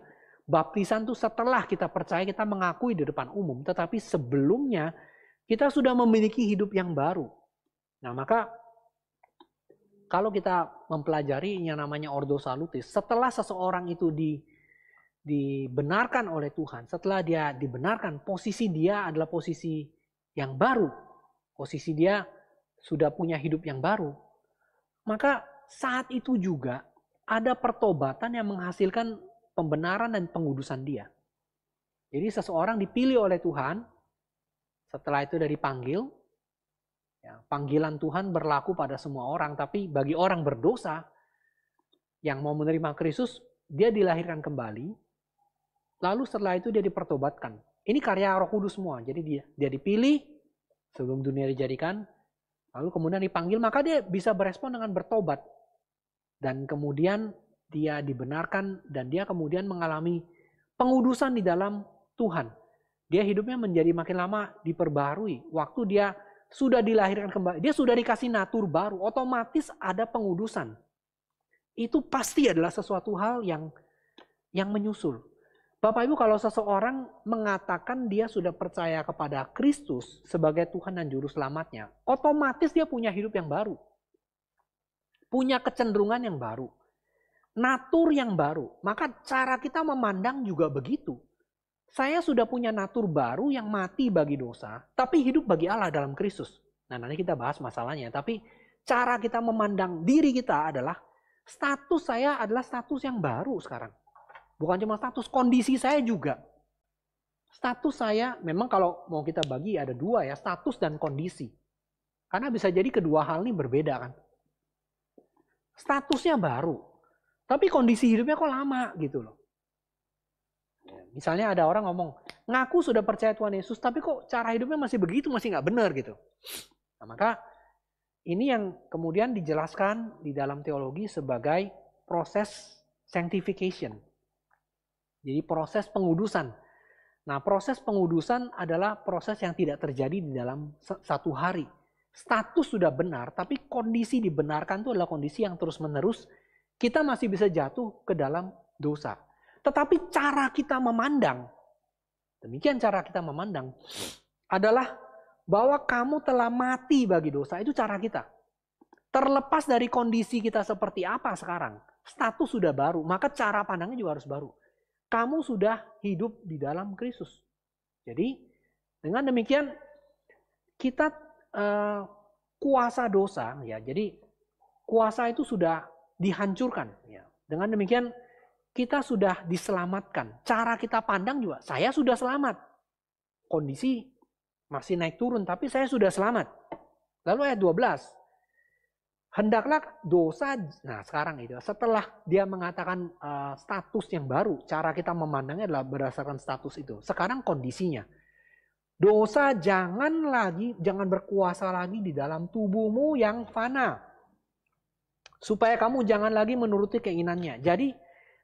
Baptisan itu setelah kita percaya, kita mengakui di depan umum. Tetapi sebelumnya, kita sudah memiliki hidup yang baru. Nah maka, kalau kita mempelajari yang namanya Ordo Salutis, setelah seseorang itu di, dibenarkan oleh Tuhan, setelah dia dibenarkan, posisi dia adalah posisi yang baru. Posisi dia sudah punya hidup yang baru. Maka saat itu juga ada pertobatan yang menghasilkan pembenaran dan pengudusan dia. Jadi seseorang dipilih oleh Tuhan, setelah itu dari panggil, ya, panggilan Tuhan berlaku pada semua orang, tapi bagi orang berdosa yang mau menerima Kristus, dia dilahirkan kembali, lalu setelah itu dia dipertobatkan. Ini karya Roh Kudus semua, jadi dia, dia dipilih sebelum dunia dijadikan, lalu kemudian dipanggil, maka dia bisa berespon dengan bertobat. Dan kemudian dia dibenarkan dan dia kemudian mengalami pengudusan di dalam Tuhan. Dia hidupnya menjadi makin lama diperbarui. Waktu dia sudah dilahirkan kembali, dia sudah dikasih natur baru, otomatis ada pengudusan. Itu pasti adalah sesuatu hal yang yang menyusul. Bapak Ibu kalau seseorang mengatakan dia sudah percaya kepada Kristus sebagai Tuhan dan Juru Selamatnya, otomatis dia punya hidup yang baru. Punya kecenderungan yang baru natur yang baru. Maka cara kita memandang juga begitu. Saya sudah punya natur baru yang mati bagi dosa, tapi hidup bagi Allah dalam Kristus. Nah, nanti kita bahas masalahnya, tapi cara kita memandang diri kita adalah status saya adalah status yang baru sekarang. Bukan cuma status, kondisi saya juga. Status saya memang kalau mau kita bagi ada dua ya, status dan kondisi. Karena bisa jadi kedua hal ini berbeda kan. Statusnya baru, tapi kondisi hidupnya kok lama gitu loh. Ya, misalnya ada orang ngomong, ngaku sudah percaya Tuhan Yesus, tapi kok cara hidupnya masih begitu, masih nggak benar gitu. Nah, maka ini yang kemudian dijelaskan di dalam teologi sebagai proses sanctification. Jadi proses pengudusan. Nah proses pengudusan adalah proses yang tidak terjadi di dalam satu hari. Status sudah benar, tapi kondisi dibenarkan itu adalah kondisi yang terus menerus kita masih bisa jatuh ke dalam dosa. Tetapi cara kita memandang, demikian cara kita memandang, adalah bahwa kamu telah mati bagi dosa. Itu cara kita. Terlepas dari kondisi kita seperti apa sekarang, status sudah baru, maka cara pandangnya juga harus baru. Kamu sudah hidup di dalam Kristus. Jadi, dengan demikian kita uh, kuasa dosa ya. Jadi, kuasa itu sudah dihancurkan. Ya. Dengan demikian kita sudah diselamatkan. Cara kita pandang juga, saya sudah selamat. Kondisi masih naik turun, tapi saya sudah selamat. Lalu ayat 12. Hendaklah dosa, nah sekarang itu, setelah dia mengatakan uh, status yang baru, cara kita memandangnya adalah berdasarkan status itu. Sekarang kondisinya. Dosa jangan lagi, jangan berkuasa lagi di dalam tubuhmu yang fana supaya kamu jangan lagi menuruti keinginannya. Jadi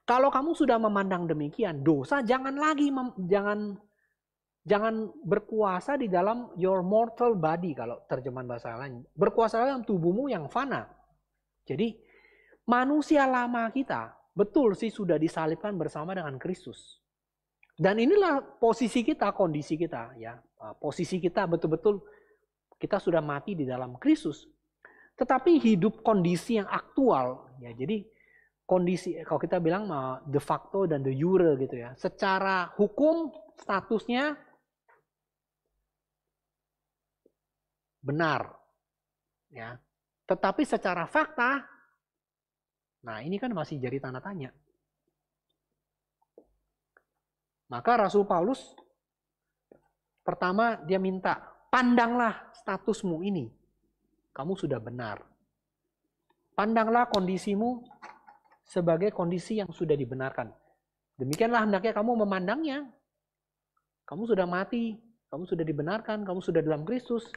kalau kamu sudah memandang demikian dosa, jangan lagi mem, jangan jangan berkuasa di dalam your mortal body kalau terjemahan bahasa lain. Berkuasa dalam tubuhmu yang fana. Jadi manusia lama kita betul sih sudah disalibkan bersama dengan Kristus. Dan inilah posisi kita, kondisi kita ya. Posisi kita betul-betul kita sudah mati di dalam Kristus. Tetapi hidup kondisi yang aktual, ya jadi kondisi kalau kita bilang de facto dan de jure gitu ya. Secara hukum statusnya benar. Ya. Tetapi secara fakta nah ini kan masih jadi tanda tanya. Maka Rasul Paulus pertama dia minta, pandanglah statusmu ini kamu sudah benar. Pandanglah kondisimu sebagai kondisi yang sudah dibenarkan. Demikianlah hendaknya kamu memandangnya. Kamu sudah mati, kamu sudah dibenarkan, kamu sudah dalam Kristus.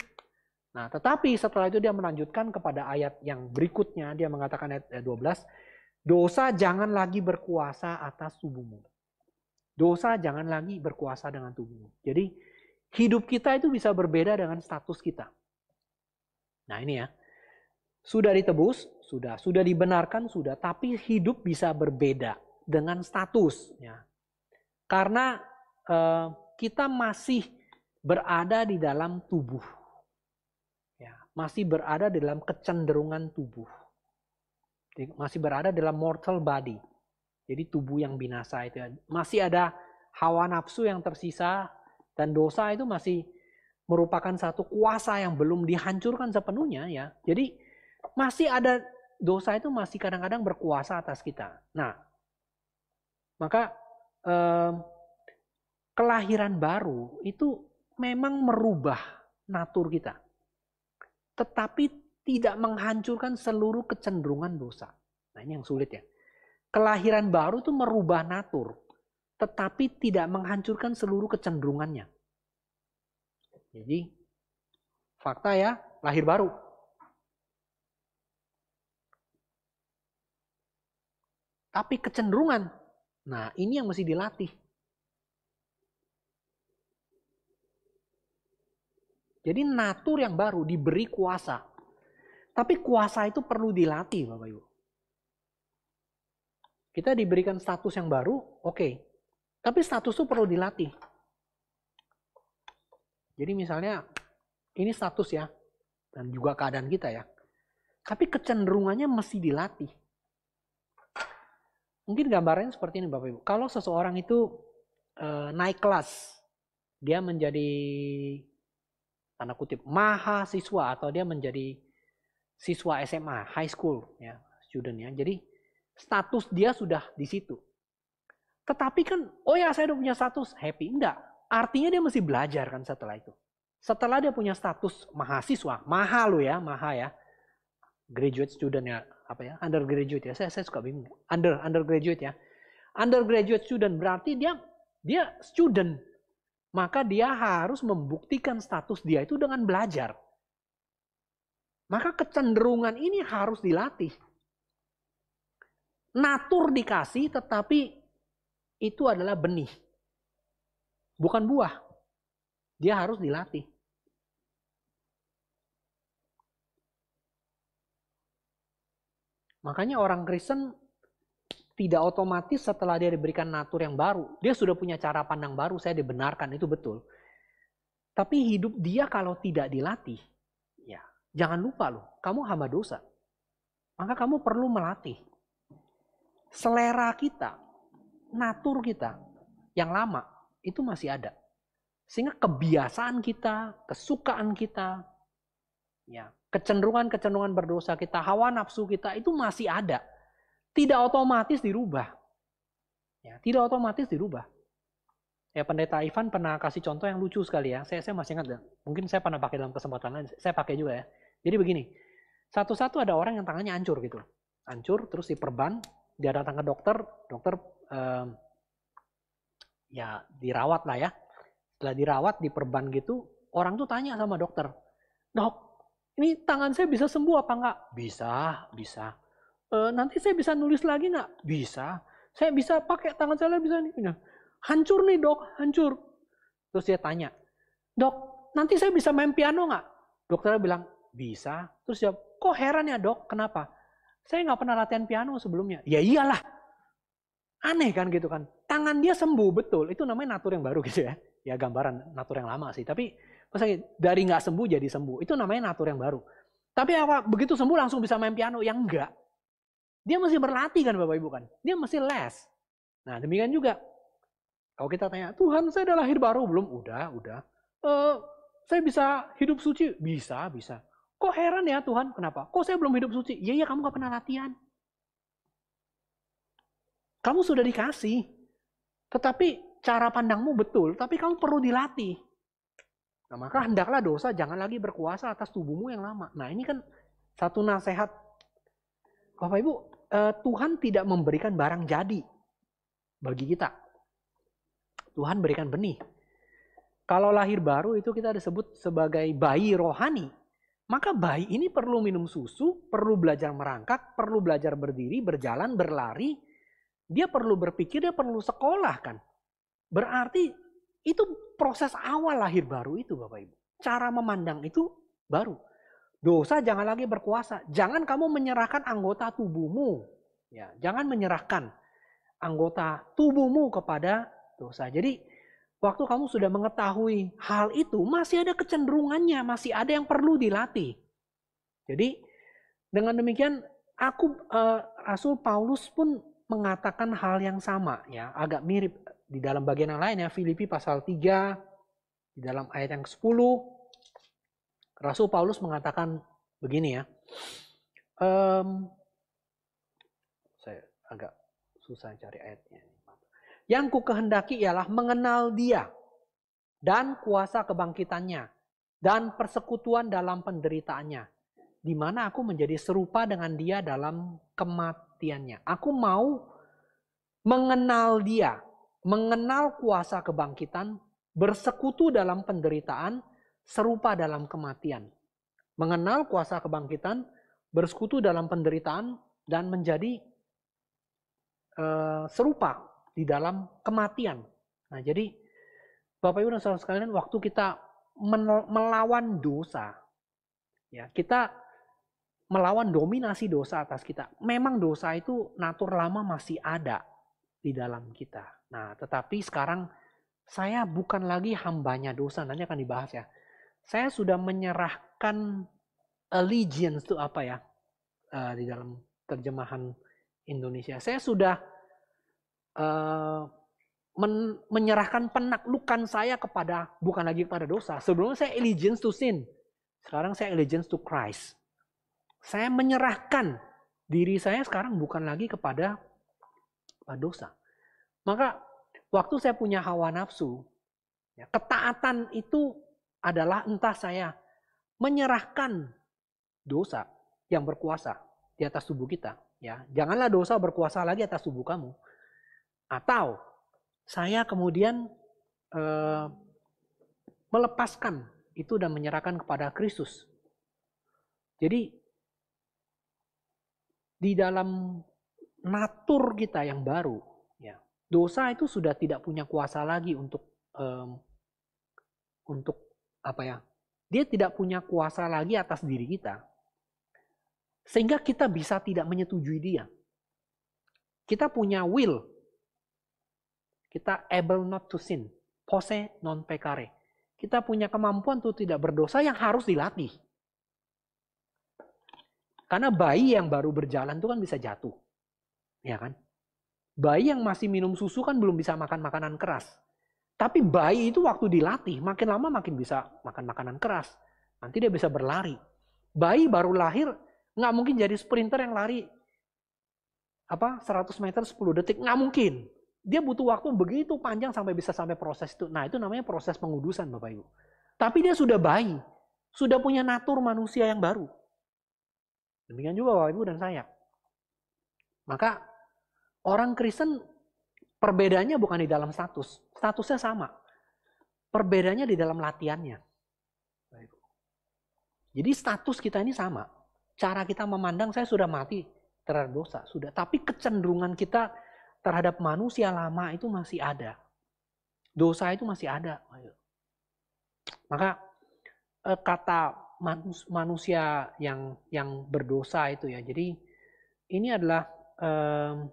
Nah, tetapi setelah itu dia melanjutkan kepada ayat yang berikutnya, dia mengatakan ayat 12, eh, dosa jangan lagi berkuasa atas tubuhmu. Dosa jangan lagi berkuasa dengan tubuhmu. Jadi hidup kita itu bisa berbeda dengan status kita. Nah ini ya, sudah ditebus, sudah, sudah dibenarkan, sudah, tapi hidup bisa berbeda dengan statusnya Karena eh, kita masih berada di dalam tubuh. Ya, masih berada di dalam kecenderungan tubuh. Masih berada dalam mortal body. Jadi tubuh yang binasa itu. Ya. Masih ada hawa nafsu yang tersisa dan dosa itu masih merupakan satu kuasa yang belum dihancurkan sepenuhnya ya. Jadi masih ada dosa itu masih kadang-kadang berkuasa atas kita. Nah, maka eh, kelahiran baru itu memang merubah natur kita. Tetapi tidak menghancurkan seluruh kecenderungan dosa. Nah ini yang sulit ya. Kelahiran baru itu merubah natur. Tetapi tidak menghancurkan seluruh kecenderungannya. Jadi fakta ya lahir baru. Tapi kecenderungan, nah ini yang mesti dilatih. Jadi natur yang baru diberi kuasa. Tapi kuasa itu perlu dilatih Bapak Ibu. Kita diberikan status yang baru, oke. Okay. Tapi status itu perlu dilatih. Jadi misalnya ini status ya dan juga keadaan kita ya. Tapi kecenderungannya mesti dilatih. Mungkin gambarnya seperti ini Bapak Ibu. Kalau seseorang itu e, naik kelas, dia menjadi tanda kutip mahasiswa atau dia menjadi siswa SMA, high school ya, student ya. Jadi status dia sudah di situ. Tetapi kan, oh ya saya udah punya status, happy enggak? Artinya dia mesti belajar kan setelah itu. Setelah dia punya status mahasiswa, maha lo ya, maha ya. Graduate student ya, apa ya, undergraduate ya. Saya, saya suka bingung. Under, undergraduate ya. Undergraduate student berarti dia dia student. Maka dia harus membuktikan status dia itu dengan belajar. Maka kecenderungan ini harus dilatih. Natur dikasih tetapi itu adalah benih bukan buah. Dia harus dilatih. Makanya orang Kristen tidak otomatis setelah dia diberikan natur yang baru. Dia sudah punya cara pandang baru, saya dibenarkan, itu betul. Tapi hidup dia kalau tidak dilatih, ya jangan lupa loh, kamu hamba dosa. Maka kamu perlu melatih. Selera kita, natur kita yang lama itu masih ada. Sehingga kebiasaan kita, kesukaan kita, ya, kecenderungan-kecenderungan berdosa kita, hawa nafsu kita itu masih ada. Tidak otomatis dirubah. Ya, tidak otomatis dirubah. Ya pendeta Ivan pernah kasih contoh yang lucu sekali ya. Saya, saya masih ingat, mungkin saya pernah pakai dalam kesempatan lain. Saya pakai juga ya. Jadi begini, satu-satu ada orang yang tangannya hancur gitu. Hancur, terus diperban, dia datang ke dokter, dokter eh, ya dirawat lah ya. Setelah dirawat, diperban gitu, orang tuh tanya sama dokter, dok, ini tangan saya bisa sembuh apa enggak? Bisa, bisa. E, nanti saya bisa nulis lagi enggak? Bisa. Saya bisa pakai tangan saya bisa nih. Nah, hancur nih dok, hancur. Terus dia tanya, dok, nanti saya bisa main piano enggak? Dokternya bilang, bisa. Terus dia, kok heran ya dok, kenapa? Saya nggak pernah latihan piano sebelumnya. Ya iyalah. Aneh kan gitu kan tangan dia sembuh betul, itu namanya natur yang baru gitu ya. Ya gambaran natur yang lama sih, tapi maksudnya dari nggak sembuh jadi sembuh, itu namanya natur yang baru. Tapi apa begitu sembuh langsung bisa main piano? Yang enggak. Dia masih berlatih kan Bapak Ibu kan? Dia masih les. Nah demikian juga. Kalau kita tanya, Tuhan saya udah lahir baru belum? Udah, udah. E, saya bisa hidup suci? Bisa, bisa. Kok heran ya Tuhan? Kenapa? Kok saya belum hidup suci? Iya, iya kamu gak pernah latihan. Kamu sudah dikasih. Tetapi cara pandangmu betul, tapi kamu perlu dilatih. Nah, maka hendaklah dosa jangan lagi berkuasa atas tubuhmu yang lama. Nah, ini kan satu nasihat. Bapak Ibu, eh, Tuhan tidak memberikan barang jadi bagi kita. Tuhan berikan benih. Kalau lahir baru itu kita disebut sebagai bayi rohani. Maka bayi ini perlu minum susu, perlu belajar merangkak, perlu belajar berdiri, berjalan, berlari, dia perlu berpikir, dia perlu sekolah kan. Berarti itu proses awal lahir baru itu Bapak Ibu. Cara memandang itu baru. Dosa jangan lagi berkuasa. Jangan kamu menyerahkan anggota tubuhmu. Ya, jangan menyerahkan anggota tubuhmu kepada dosa. Jadi waktu kamu sudah mengetahui hal itu masih ada kecenderungannya, masih ada yang perlu dilatih. Jadi dengan demikian aku eh, Rasul Paulus pun mengatakan hal yang sama ya, agak mirip eh, di dalam bagian yang lain ya Filipi pasal 3 di dalam ayat yang ke-10 Rasul Paulus mengatakan begini ya. Um, saya agak susah cari ayatnya. Yang ku kehendaki ialah mengenal dia dan kuasa kebangkitannya dan persekutuan dalam penderitaannya di mana aku menjadi serupa dengan dia dalam kemat kebaktiannya. Aku mau mengenal dia, mengenal kuasa kebangkitan, bersekutu dalam penderitaan, serupa dalam kematian. Mengenal kuasa kebangkitan, bersekutu dalam penderitaan, dan menjadi uh, serupa di dalam kematian. Nah jadi Bapak Ibu dan Saudara sekalian waktu kita melawan dosa, ya kita melawan dominasi dosa atas kita. Memang dosa itu natur lama masih ada di dalam kita. Nah, tetapi sekarang saya bukan lagi hambanya dosa, nanti akan dibahas ya. Saya sudah menyerahkan allegiance itu apa ya eh, di dalam terjemahan Indonesia. Saya sudah eh, menyerahkan penaklukan saya kepada bukan lagi kepada dosa. Sebelumnya saya allegiance to sin. Sekarang saya allegiance to Christ. Saya menyerahkan diri saya sekarang bukan lagi kepada dosa. Maka waktu saya punya hawa nafsu, ya, ketaatan itu adalah entah saya menyerahkan dosa yang berkuasa di atas tubuh kita. Ya, janganlah dosa berkuasa lagi atas tubuh kamu. Atau saya kemudian eh, melepaskan itu dan menyerahkan kepada Kristus. Jadi di dalam natur kita yang baru, ya, dosa itu sudah tidak punya kuasa lagi untuk um, untuk apa ya? Dia tidak punya kuasa lagi atas diri kita. Sehingga kita bisa tidak menyetujui dia. Kita punya will. Kita able not to sin. Pose non pecare. Kita punya kemampuan untuk tidak berdosa yang harus dilatih. Karena bayi yang baru berjalan itu kan bisa jatuh. Ya kan? Bayi yang masih minum susu kan belum bisa makan makanan keras. Tapi bayi itu waktu dilatih makin lama makin bisa makan makanan keras. Nanti dia bisa berlari. Bayi baru lahir nggak mungkin jadi sprinter yang lari apa 100 meter 10 detik nggak mungkin. Dia butuh waktu begitu panjang sampai bisa sampai proses itu. Nah itu namanya proses pengudusan Bapak Ibu. Tapi dia sudah bayi, sudah punya natur manusia yang baru. Demikian juga Bapak Ibu dan saya. Maka orang Kristen perbedaannya bukan di dalam status. Statusnya sama. Perbedaannya di dalam latihannya. Jadi status kita ini sama. Cara kita memandang saya sudah mati terhadap dosa. sudah. Tapi kecenderungan kita terhadap manusia lama itu masih ada. Dosa itu masih ada. Maka eh, kata manusia yang yang berdosa itu ya. Jadi ini adalah um,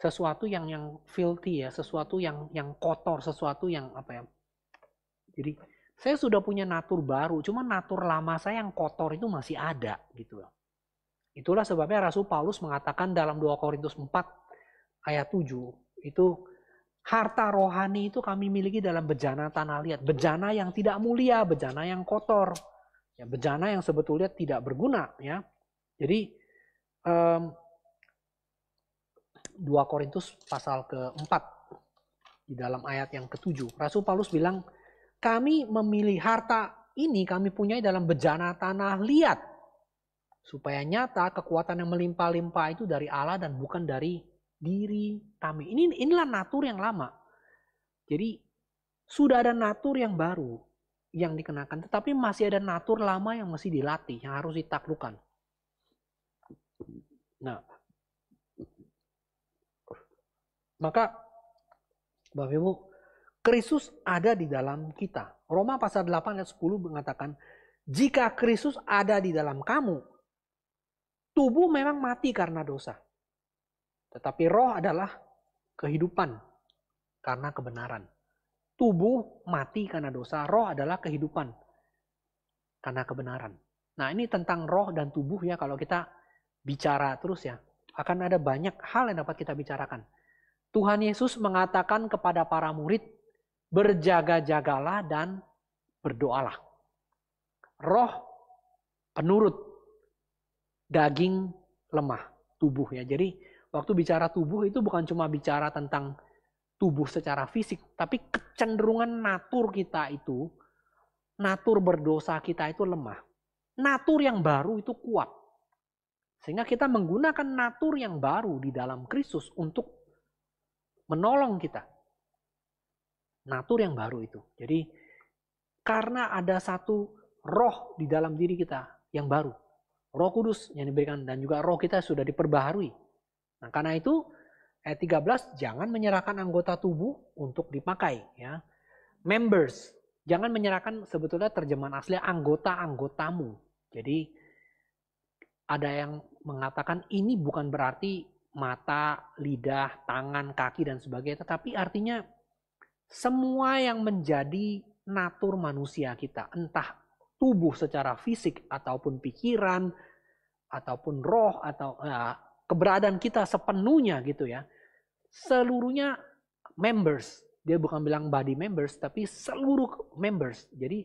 sesuatu yang yang filthy ya, sesuatu yang yang kotor, sesuatu yang apa ya. Jadi saya sudah punya natur baru, cuma natur lama saya yang kotor itu masih ada gitu loh. Itulah sebabnya Rasul Paulus mengatakan dalam 2 Korintus 4 ayat 7 itu harta rohani itu kami miliki dalam bejana tanah liat, bejana yang tidak mulia, bejana yang kotor ya bejana yang sebetulnya tidak berguna ya jadi um, 2 Korintus pasal keempat di dalam ayat yang ketujuh Rasul Paulus bilang kami memilih harta ini kami punyai dalam bejana tanah liat supaya nyata kekuatan yang melimpah-limpah itu dari Allah dan bukan dari diri kami ini inilah natur yang lama jadi sudah ada natur yang baru yang dikenakan, tetapi masih ada natur lama yang masih dilatih, yang harus ditaklukkan. Nah, maka Bapak Ibu, Kristus ada di dalam kita. Roma pasal 8 ayat 10 mengatakan, jika Kristus ada di dalam kamu, tubuh memang mati karena dosa. Tetapi roh adalah kehidupan karena kebenaran. Tubuh mati karena dosa, roh adalah kehidupan karena kebenaran. Nah ini tentang roh dan tubuh ya kalau kita bicara terus ya. Akan ada banyak hal yang dapat kita bicarakan. Tuhan Yesus mengatakan kepada para murid, berjaga-jagalah dan berdoalah. Roh penurut, daging lemah, tubuh ya. Jadi waktu bicara tubuh itu bukan cuma bicara tentang tubuh secara fisik, tapi kecenderungan natur kita itu, natur berdosa kita itu lemah. Natur yang baru itu kuat. Sehingga kita menggunakan natur yang baru di dalam Kristus untuk menolong kita. Natur yang baru itu. Jadi karena ada satu roh di dalam diri kita yang baru. Roh kudus yang diberikan dan juga roh kita sudah diperbaharui. Nah karena itu Eh, Ayat 13, jangan menyerahkan anggota tubuh untuk dipakai. Ya. Members, jangan menyerahkan sebetulnya terjemahan asli anggota-anggotamu. Jadi ada yang mengatakan ini bukan berarti mata, lidah, tangan, kaki, dan sebagainya. Tetapi artinya semua yang menjadi natur manusia kita. Entah tubuh secara fisik ataupun pikiran, ataupun roh, atau ya, keberadaan kita sepenuhnya gitu ya. Seluruhnya members. Dia bukan bilang body members, tapi seluruh members. Jadi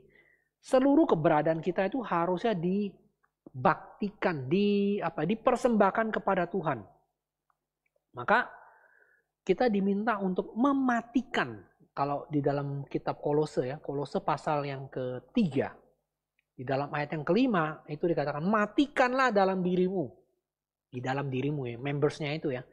seluruh keberadaan kita itu harusnya dibaktikan, di apa dipersembahkan kepada Tuhan. Maka kita diminta untuk mematikan kalau di dalam kitab Kolose ya, Kolose pasal yang ketiga. Di dalam ayat yang kelima itu dikatakan matikanlah dalam dirimu di dalam dirimu ya, membersnya itu ya.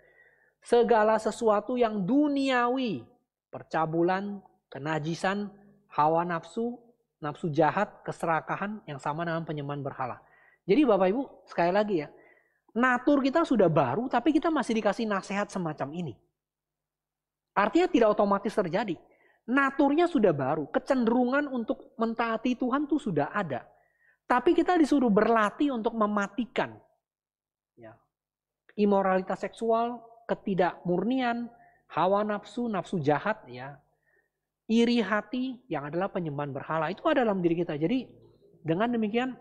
Segala sesuatu yang duniawi, percabulan, kenajisan, hawa nafsu, nafsu jahat, keserakahan yang sama dengan penyembahan berhala. Jadi Bapak Ibu, sekali lagi ya, natur kita sudah baru tapi kita masih dikasih nasihat semacam ini. Artinya tidak otomatis terjadi. Naturnya sudah baru, kecenderungan untuk mentaati Tuhan tuh sudah ada. Tapi kita disuruh berlatih untuk mematikan. Ya, imoralitas seksual, ketidakmurnian, hawa nafsu, nafsu jahat ya. Iri hati yang adalah penyembahan berhala itu ada dalam diri kita. Jadi dengan demikian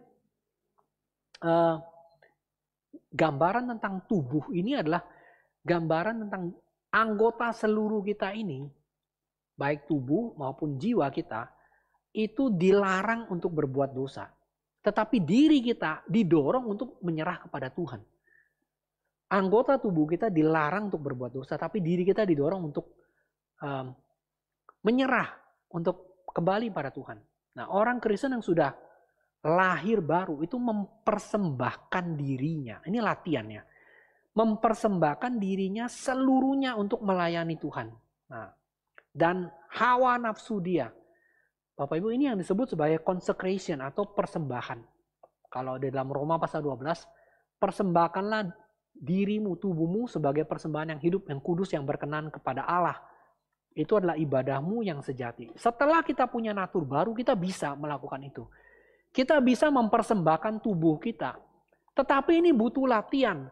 eh, gambaran tentang tubuh ini adalah gambaran tentang anggota seluruh kita ini baik tubuh maupun jiwa kita itu dilarang untuk berbuat dosa. Tetapi diri kita didorong untuk menyerah kepada Tuhan anggota tubuh kita dilarang untuk berbuat dosa, tapi diri kita didorong untuk um, menyerah, untuk kembali pada Tuhan. Nah, orang Kristen yang sudah lahir baru itu mempersembahkan dirinya. Ini latihannya. Mempersembahkan dirinya seluruhnya untuk melayani Tuhan. Nah, dan hawa nafsu dia. Bapak Ibu ini yang disebut sebagai consecration atau persembahan. Kalau di dalam Roma pasal 12, persembahkanlah dirimu, tubuhmu sebagai persembahan yang hidup, yang kudus, yang berkenan kepada Allah. Itu adalah ibadahmu yang sejati. Setelah kita punya natur baru, kita bisa melakukan itu. Kita bisa mempersembahkan tubuh kita. Tetapi ini butuh latihan.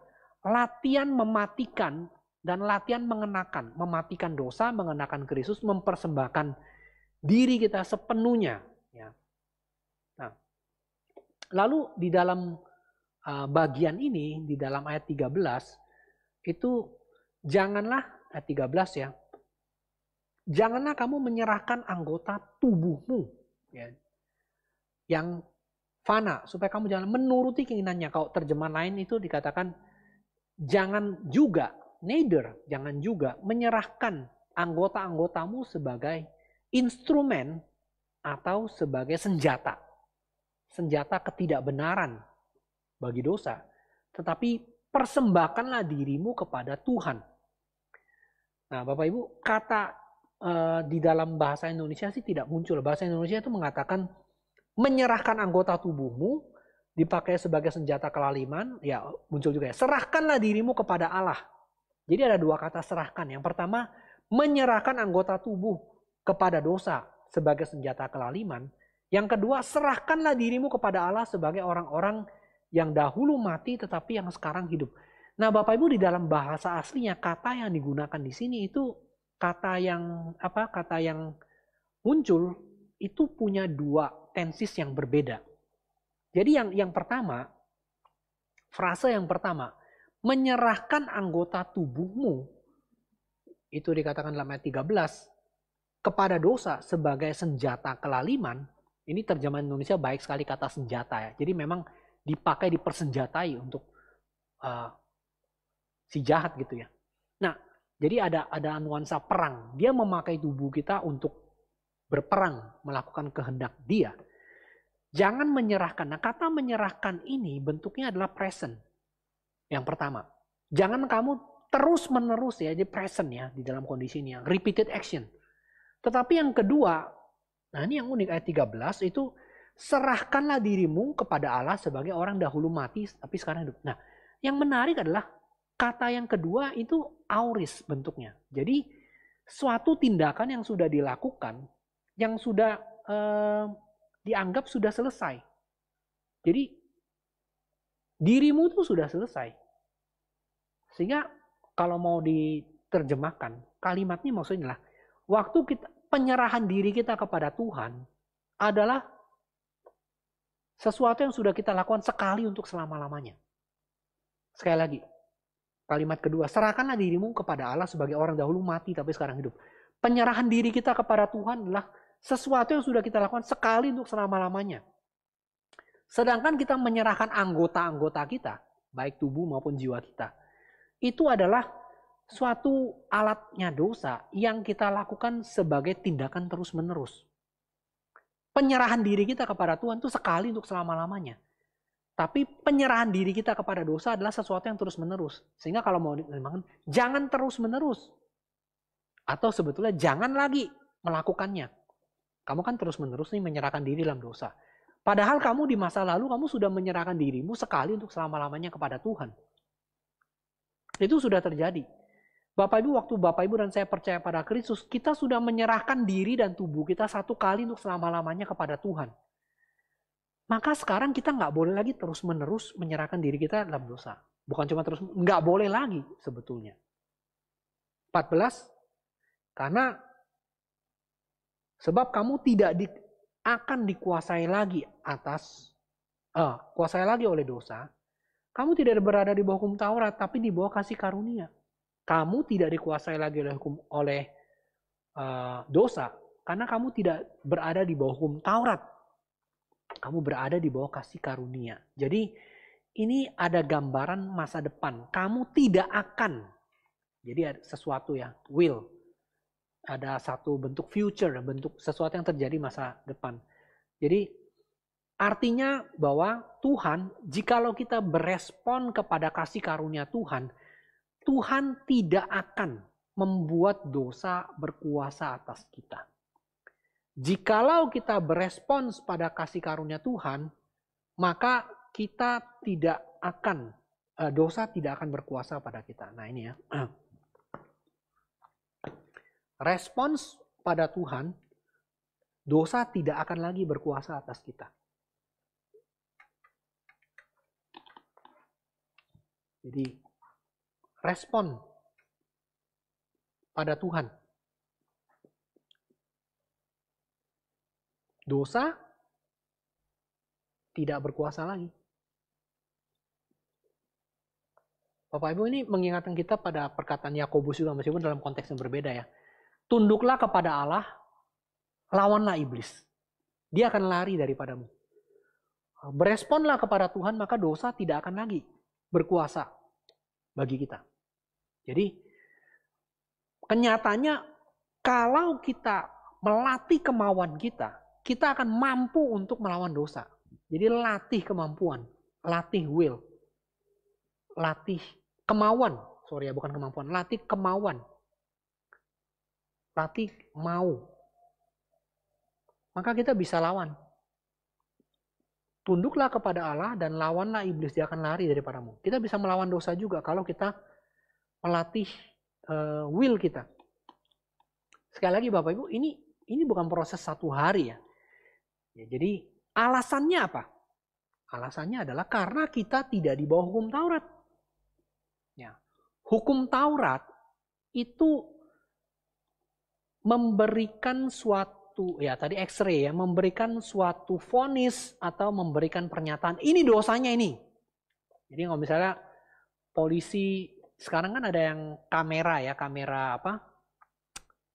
Latihan mematikan dan latihan mengenakan. Mematikan dosa, mengenakan Kristus, mempersembahkan diri kita sepenuhnya. Ya. Nah, lalu di dalam Eh, bagian ini di dalam ayat 13 itu janganlah ayat 13 ya. Janganlah kamu menyerahkan anggota tubuhmu ya, yang fana supaya kamu jangan menuruti keinginannya. Kalau terjemahan lain itu dikatakan jangan juga neither jangan juga menyerahkan anggota-anggotamu sebagai instrumen atau sebagai senjata. Senjata ketidakbenaran bagi dosa, tetapi persembahkanlah dirimu kepada Tuhan. Nah, Bapak Ibu, kata uh, di dalam bahasa Indonesia sih tidak muncul. Bahasa Indonesia itu mengatakan menyerahkan anggota tubuhmu dipakai sebagai senjata kelaliman, ya muncul juga ya. Serahkanlah dirimu kepada Allah. Jadi ada dua kata serahkan. Yang pertama, menyerahkan anggota tubuh kepada dosa sebagai senjata kelaliman. Yang kedua, serahkanlah dirimu kepada Allah sebagai orang-orang yang dahulu mati tetapi yang sekarang hidup. Nah, Bapak Ibu di dalam bahasa aslinya kata yang digunakan di sini itu kata yang apa? Kata yang muncul itu punya dua tensis yang berbeda. Jadi yang yang pertama frasa yang pertama menyerahkan anggota tubuhmu itu dikatakan dalam ayat 13 kepada dosa sebagai senjata kelaliman ini terjemahan Indonesia baik sekali kata senjata ya. Jadi memang dipakai dipersenjatai untuk uh, si jahat gitu ya. Nah, jadi ada ada nuansa perang. Dia memakai tubuh kita untuk berperang, melakukan kehendak dia. Jangan menyerahkan. Nah, kata menyerahkan ini bentuknya adalah present. Yang pertama, jangan kamu terus-menerus ya di present ya di dalam kondisi ini yang repeated action. Tetapi yang kedua, nah ini yang unik ayat 13 itu serahkanlah dirimu kepada Allah sebagai orang dahulu mati tapi sekarang hidup. Nah, yang menarik adalah kata yang kedua itu auris bentuknya. Jadi suatu tindakan yang sudah dilakukan, yang sudah eh, dianggap sudah selesai. Jadi dirimu itu sudah selesai. Sehingga kalau mau diterjemahkan, kalimatnya maksudnya lah waktu kita penyerahan diri kita kepada Tuhan adalah sesuatu yang sudah kita lakukan sekali untuk selama-lamanya. Sekali lagi, kalimat kedua, serahkanlah dirimu kepada Allah sebagai orang dahulu mati tapi sekarang hidup. Penyerahan diri kita kepada Tuhan adalah sesuatu yang sudah kita lakukan sekali untuk selama-lamanya. Sedangkan kita menyerahkan anggota-anggota kita, baik tubuh maupun jiwa kita, itu adalah suatu alatnya dosa yang kita lakukan sebagai tindakan terus-menerus. Penyerahan diri kita kepada Tuhan itu sekali untuk selama-lamanya. Tapi penyerahan diri kita kepada dosa adalah sesuatu yang terus-menerus. Sehingga kalau mau dimakan, jangan terus-menerus. Atau sebetulnya jangan lagi melakukannya. Kamu kan terus-menerus nih menyerahkan diri dalam dosa. Padahal kamu di masa lalu kamu sudah menyerahkan dirimu sekali untuk selama-lamanya kepada Tuhan. Itu sudah terjadi. Bapak Ibu, waktu Bapak Ibu dan saya percaya pada Kristus, kita sudah menyerahkan diri dan tubuh kita satu kali untuk selama-lamanya kepada Tuhan. Maka sekarang kita nggak boleh lagi terus-menerus menyerahkan diri kita dalam dosa. Bukan cuma terus, nggak boleh lagi sebetulnya. 14, karena sebab kamu tidak di, akan dikuasai lagi atas, eh, kuasai lagi oleh dosa, kamu tidak berada di bawah hukum Taurat, tapi di bawah kasih karunia kamu tidak dikuasai lagi oleh hukum oleh uh, dosa karena kamu tidak berada di bawah hukum Taurat. Kamu berada di bawah kasih karunia. Jadi ini ada gambaran masa depan. Kamu tidak akan. Jadi ada sesuatu ya, will. Ada satu bentuk future, bentuk sesuatu yang terjadi masa depan. Jadi artinya bahwa Tuhan, jikalau kita berespon kepada kasih karunia Tuhan, Tuhan tidak akan membuat dosa berkuasa atas kita. Jikalau kita berespons pada kasih karunia Tuhan, maka kita tidak akan eh, dosa tidak akan berkuasa pada kita. Nah, ini ya. [CLEARS THROAT] Respons pada Tuhan, dosa tidak akan lagi berkuasa atas kita. Jadi respon pada Tuhan. Dosa tidak berkuasa lagi. Bapak Ibu ini mengingatkan kita pada perkataan Yakobus juga meskipun dalam konteks yang berbeda ya. Tunduklah kepada Allah, lawanlah iblis. Dia akan lari daripadamu. Beresponlah kepada Tuhan maka dosa tidak akan lagi berkuasa bagi kita. Jadi kenyataannya kalau kita melatih kemauan kita, kita akan mampu untuk melawan dosa. Jadi latih kemampuan, latih will, latih kemauan. Sorry ya, bukan kemampuan, latih kemauan. Latih mau. Maka kita bisa lawan. Tunduklah kepada Allah dan lawanlah iblis, dia akan lari daripadamu. Kita bisa melawan dosa juga kalau kita pelatih uh, will kita. Sekali lagi Bapak Ibu, ini ini bukan proses satu hari ya. ya jadi alasannya apa? Alasannya adalah karena kita tidak di bawah hukum Taurat. Ya. Hukum Taurat itu memberikan suatu ya tadi X-ray ya memberikan suatu fonis atau memberikan pernyataan ini dosanya ini. Jadi kalau misalnya polisi sekarang kan ada yang kamera ya kamera apa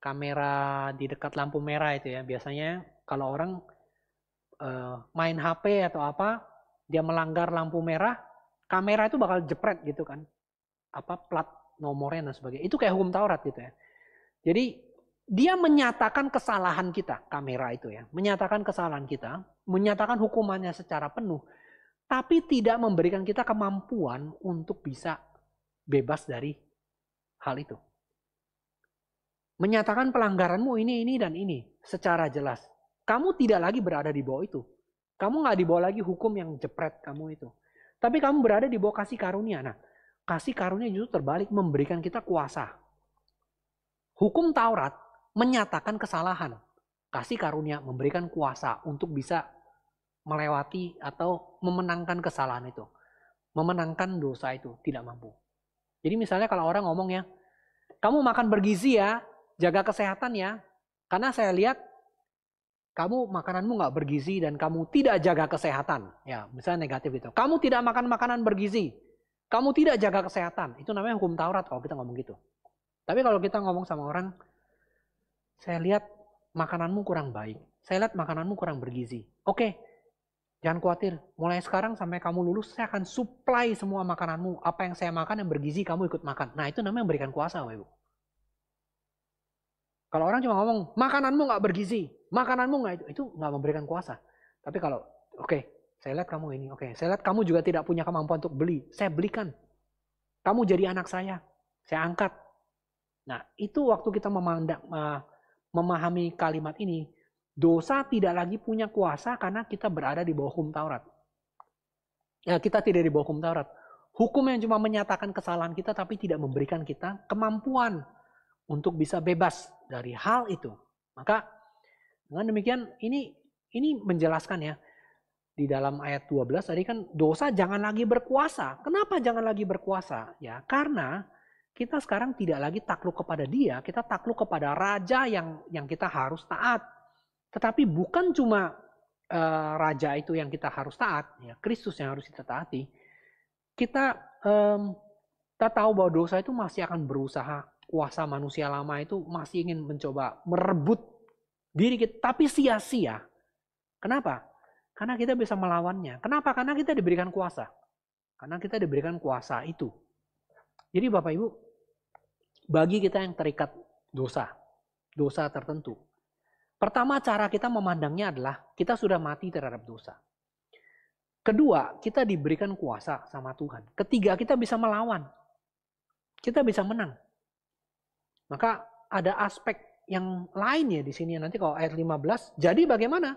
kamera di dekat lampu merah itu ya biasanya kalau orang uh, main HP atau apa dia melanggar lampu merah kamera itu bakal jepret gitu kan apa plat nomornya dan sebagainya itu kayak hukum Taurat gitu ya jadi dia menyatakan kesalahan kita kamera itu ya menyatakan kesalahan kita menyatakan hukumannya secara penuh tapi tidak memberikan kita kemampuan untuk bisa bebas dari hal itu. Menyatakan pelanggaranmu ini, ini, dan ini secara jelas. Kamu tidak lagi berada di bawah itu. Kamu nggak di bawah lagi hukum yang jepret kamu itu. Tapi kamu berada di bawah kasih karunia. Nah, kasih karunia justru terbalik memberikan kita kuasa. Hukum Taurat menyatakan kesalahan. Kasih karunia memberikan kuasa untuk bisa melewati atau memenangkan kesalahan itu. Memenangkan dosa itu tidak mampu. Jadi misalnya kalau orang ngomong ya, kamu makan bergizi ya, jaga kesehatan ya, karena saya lihat kamu makananmu nggak bergizi dan kamu tidak jaga kesehatan. Ya, misalnya negatif gitu. Kamu tidak makan makanan bergizi. Kamu tidak jaga kesehatan. Itu namanya hukum Taurat kalau kita ngomong gitu. Tapi kalau kita ngomong sama orang, saya lihat makananmu kurang baik. Saya lihat makananmu kurang bergizi. Oke, Jangan khawatir, mulai sekarang sampai kamu lulus, saya akan supply semua makananmu. Apa yang saya makan yang bergizi, kamu ikut makan. Nah itu namanya memberikan kuasa, Bapak Ibu. Kalau orang cuma ngomong, makananmu nggak bergizi, makananmu nggak itu, itu nggak memberikan kuasa. Tapi kalau, oke, okay, saya lihat kamu ini, oke, okay, saya lihat kamu juga tidak punya kemampuan untuk beli, saya belikan. Kamu jadi anak saya, saya angkat. Nah, itu waktu kita memandang, memahami kalimat ini, dosa tidak lagi punya kuasa karena kita berada di bawah hukum Taurat. Ya, kita tidak di bawah hukum Taurat. Hukum yang cuma menyatakan kesalahan kita tapi tidak memberikan kita kemampuan untuk bisa bebas dari hal itu. Maka dengan demikian ini ini menjelaskan ya di dalam ayat 12 tadi kan dosa jangan lagi berkuasa. Kenapa jangan lagi berkuasa? Ya, karena kita sekarang tidak lagi takluk kepada dia, kita takluk kepada raja yang yang kita harus taat. Tetapi bukan cuma uh, raja itu yang kita harus taat, ya Kristus yang harus kita taati. Kita um, kita tahu bahwa dosa itu masih akan berusaha kuasa manusia lama itu masih ingin mencoba merebut diri kita, tapi sia-sia. Kenapa? Karena kita bisa melawannya. Kenapa? Karena kita diberikan kuasa. Karena kita diberikan kuasa itu. Jadi Bapak Ibu, bagi kita yang terikat dosa, dosa tertentu, Pertama, cara kita memandangnya adalah kita sudah mati terhadap dosa. Kedua, kita diberikan kuasa sama Tuhan. Ketiga, kita bisa melawan. Kita bisa menang. Maka ada aspek yang lain ya di sini nanti kalau ayat 15, jadi bagaimana?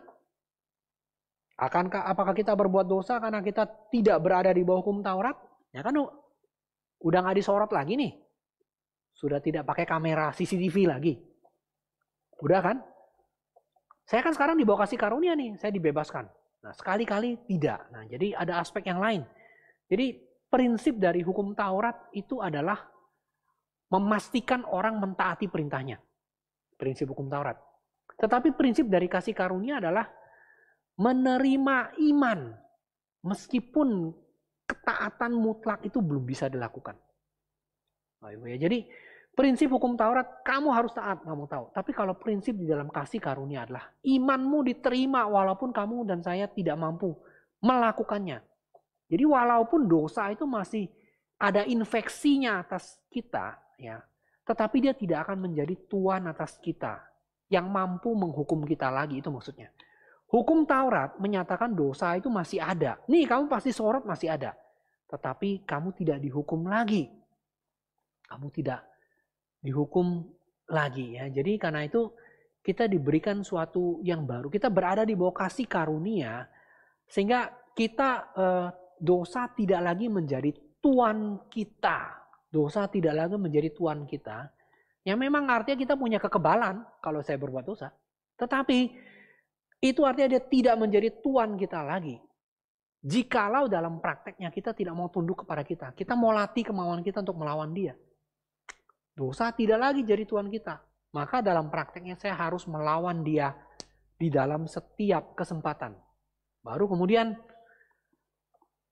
Akankah apakah kita berbuat dosa karena kita tidak berada di bawah hukum Taurat? Ya kan udah nggak disorot lagi nih. Sudah tidak pakai kamera CCTV lagi. Udah kan? Saya kan sekarang dibawa kasih karunia nih, saya dibebaskan. Nah, sekali-kali tidak. Nah, jadi ada aspek yang lain. Jadi prinsip dari hukum Taurat itu adalah memastikan orang mentaati perintahnya. Prinsip hukum Taurat. Tetapi prinsip dari kasih karunia adalah menerima iman meskipun ketaatan mutlak itu belum bisa dilakukan. Nah, ya, jadi Prinsip hukum Taurat, kamu harus taat, kamu tahu. Tapi kalau prinsip di dalam kasih karunia adalah imanmu diterima walaupun kamu dan saya tidak mampu melakukannya. Jadi walaupun dosa itu masih ada infeksinya atas kita, ya, tetapi dia tidak akan menjadi tuan atas kita yang mampu menghukum kita lagi itu maksudnya. Hukum Taurat menyatakan dosa itu masih ada. Nih kamu pasti sorot masih ada. Tetapi kamu tidak dihukum lagi. Kamu tidak dihukum lagi ya. Jadi karena itu kita diberikan suatu yang baru. Kita berada di bawah kasih karunia sehingga kita eh, dosa tidak lagi menjadi tuan kita. Dosa tidak lagi menjadi tuan kita. Yang memang artinya kita punya kekebalan kalau saya berbuat dosa. Tetapi itu artinya dia tidak menjadi tuan kita lagi. Jikalau dalam prakteknya kita tidak mau tunduk kepada kita. Kita mau latih kemauan kita untuk melawan dia. Dosa tidak lagi jadi Tuhan kita. Maka dalam prakteknya saya harus melawan dia di dalam setiap kesempatan. Baru kemudian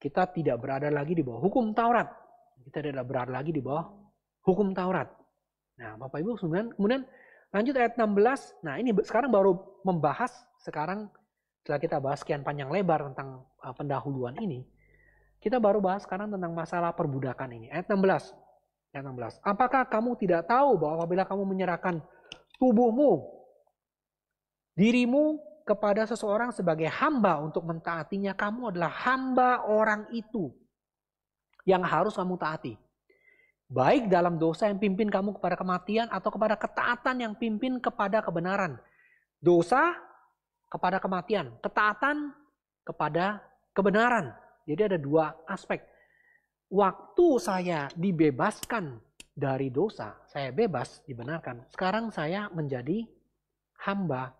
kita tidak berada lagi di bawah hukum Taurat. Kita tidak berada lagi di bawah hukum Taurat. Nah, Bapak Ibu kemudian, kemudian lanjut ayat 16. Nah, ini sekarang baru membahas sekarang setelah kita bahas sekian panjang lebar tentang eh, pendahuluan ini, kita baru bahas sekarang tentang masalah perbudakan ini. Ayat 16. Ayat 16. Apakah kamu tidak tahu bahwa apabila kamu menyerahkan tubuhmu, dirimu kepada seseorang sebagai hamba untuk mentaatinya, kamu adalah hamba orang itu yang harus kamu taati. Baik dalam dosa yang pimpin kamu kepada kematian atau kepada ketaatan yang pimpin kepada kebenaran. Dosa kepada kematian, ketaatan kepada kebenaran. Jadi ada dua aspek waktu saya dibebaskan dari dosa, saya bebas dibenarkan. Sekarang saya menjadi hamba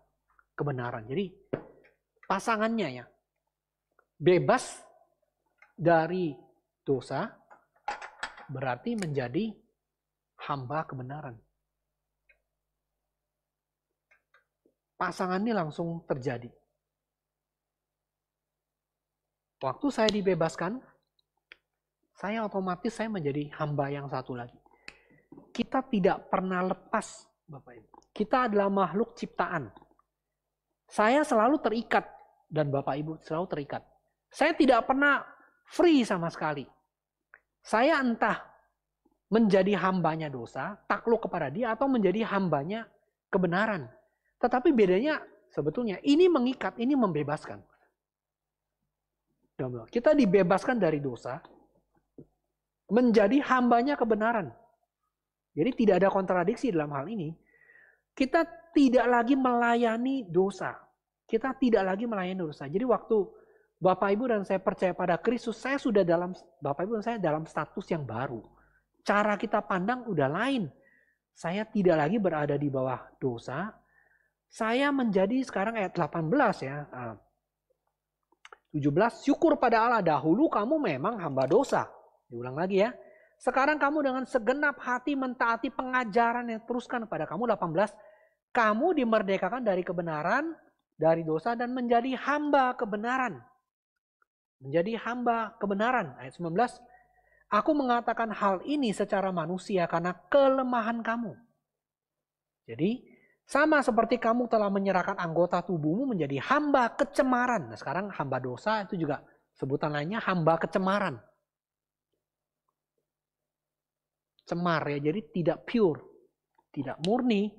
kebenaran. Jadi pasangannya ya. Bebas dari dosa berarti menjadi hamba kebenaran. Pasangan ini langsung terjadi. Waktu saya dibebaskan, saya otomatis saya menjadi hamba yang satu lagi. Kita tidak pernah lepas, Bapak Ibu. Kita adalah makhluk ciptaan. Saya selalu terikat dan Bapak Ibu selalu terikat. Saya tidak pernah free sama sekali. Saya entah menjadi hambanya dosa, takluk kepada dia, atau menjadi hambanya kebenaran. Tetapi bedanya sebetulnya ini mengikat, ini membebaskan. Kita dibebaskan dari dosa, menjadi hambanya kebenaran. Jadi tidak ada kontradiksi dalam hal ini. Kita tidak lagi melayani dosa. Kita tidak lagi melayani dosa. Jadi waktu Bapak Ibu dan saya percaya pada Kristus, saya sudah dalam Bapak Ibu dan saya dalam status yang baru. Cara kita pandang udah lain. Saya tidak lagi berada di bawah dosa. Saya menjadi sekarang ayat 18 ya. 17 ah. syukur pada Allah dahulu kamu memang hamba dosa Diulang lagi ya. Sekarang kamu dengan segenap hati mentaati pengajaran yang teruskan pada kamu 18. Kamu dimerdekakan dari kebenaran, dari dosa dan menjadi hamba kebenaran. Menjadi hamba kebenaran. Ayat 19. Aku mengatakan hal ini secara manusia karena kelemahan kamu. Jadi sama seperti kamu telah menyerahkan anggota tubuhmu menjadi hamba kecemaran. Nah sekarang hamba dosa itu juga sebutan lainnya hamba kecemaran. cemar ya. Jadi tidak pure, tidak murni,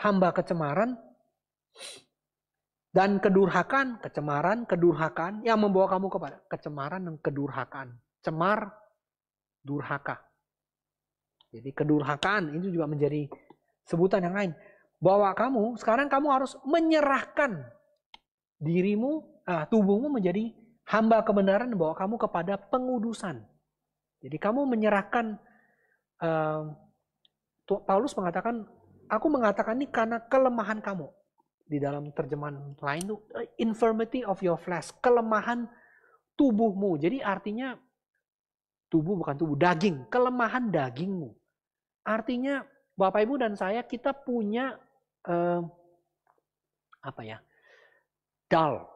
hamba kecemaran dan kedurhakan, kecemaran, kedurhakan yang membawa kamu kepada kecemaran dan kedurhakan. Cemar, durhaka. Jadi kedurhakan itu juga menjadi sebutan yang lain. Bahwa kamu, sekarang kamu harus menyerahkan dirimu, ah, tubuhmu menjadi hamba kebenaran bahwa kamu kepada pengudusan. Jadi kamu menyerahkan uh, Paulus mengatakan, aku mengatakan ini karena kelemahan kamu. Di dalam terjemahan lain itu eh, infirmity of your flesh, kelemahan tubuhmu. Jadi artinya tubuh bukan tubuh, daging, kelemahan dagingmu. Artinya Bapak Ibu dan saya kita punya uh, apa ya? dal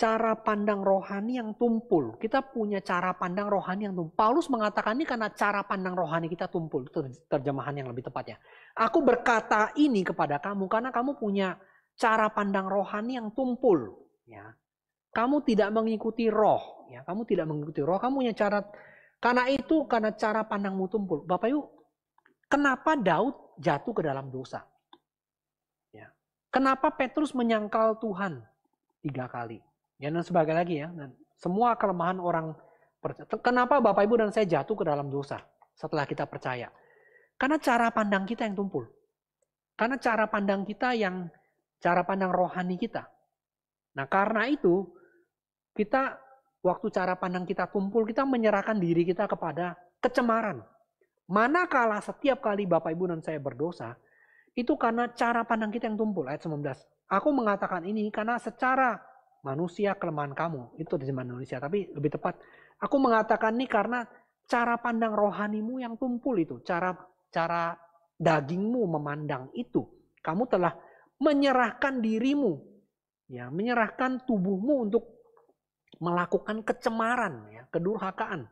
cara pandang rohani yang tumpul. Kita punya cara pandang rohani yang tumpul. Paulus mengatakan ini karena cara pandang rohani kita tumpul. Itu terjemahan yang lebih tepatnya. Aku berkata ini kepada kamu karena kamu punya cara pandang rohani yang tumpul. Ya. Kamu tidak mengikuti roh. Ya. Kamu tidak mengikuti roh. Kamu punya cara. Karena itu karena cara pandangmu tumpul. Bapak Ibu, kenapa Daud jatuh ke dalam dosa? Ya. Kenapa Petrus menyangkal Tuhan tiga kali? Ya, dan sebagai lagi ya. Dan semua kelemahan orang Kenapa Bapak Ibu dan saya jatuh ke dalam dosa setelah kita percaya? Karena cara pandang kita yang tumpul. Karena cara pandang kita yang cara pandang rohani kita. Nah, karena itu kita waktu cara pandang kita tumpul, kita menyerahkan diri kita kepada kecemaran. Manakala setiap kali Bapak Ibu dan saya berdosa, itu karena cara pandang kita yang tumpul. Ayat 19. Aku mengatakan ini karena secara manusia kelemahan kamu. Itu di zaman Indonesia, tapi lebih tepat. Aku mengatakan ini karena cara pandang rohanimu yang tumpul itu, cara cara dagingmu memandang itu. Kamu telah menyerahkan dirimu, ya, menyerahkan tubuhmu untuk melakukan kecemaran, ya, kedurhakaan.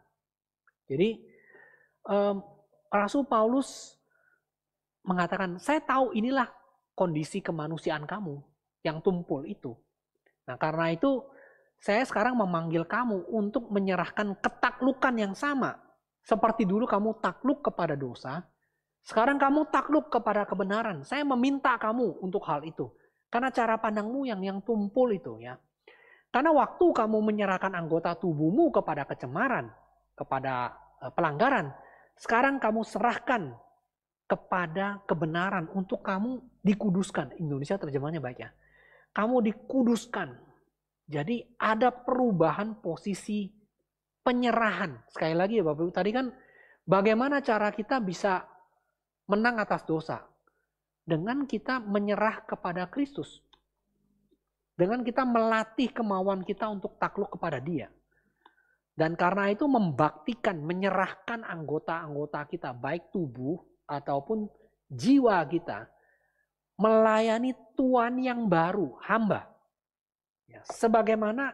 Jadi um, Rasul Paulus mengatakan, saya tahu inilah kondisi kemanusiaan kamu yang tumpul itu. Nah, karena itu saya sekarang memanggil kamu untuk menyerahkan ketaklukan yang sama. Seperti dulu kamu takluk kepada dosa, sekarang kamu takluk kepada kebenaran. Saya meminta kamu untuk hal itu. Karena cara pandangmu yang yang tumpul itu ya. Karena waktu kamu menyerahkan anggota tubuhmu kepada kecemaran, kepada eh, pelanggaran, sekarang kamu serahkan kepada kebenaran untuk kamu dikuduskan. Indonesia terjemahnya baik ya kamu dikuduskan. Jadi ada perubahan posisi penyerahan. Sekali lagi ya Bapak Ibu, tadi kan bagaimana cara kita bisa menang atas dosa? Dengan kita menyerah kepada Kristus. Dengan kita melatih kemauan kita untuk takluk kepada dia. Dan karena itu membaktikan, menyerahkan anggota-anggota kita, baik tubuh ataupun jiwa kita, melayani tuan yang baru, hamba. Ya, sebagaimana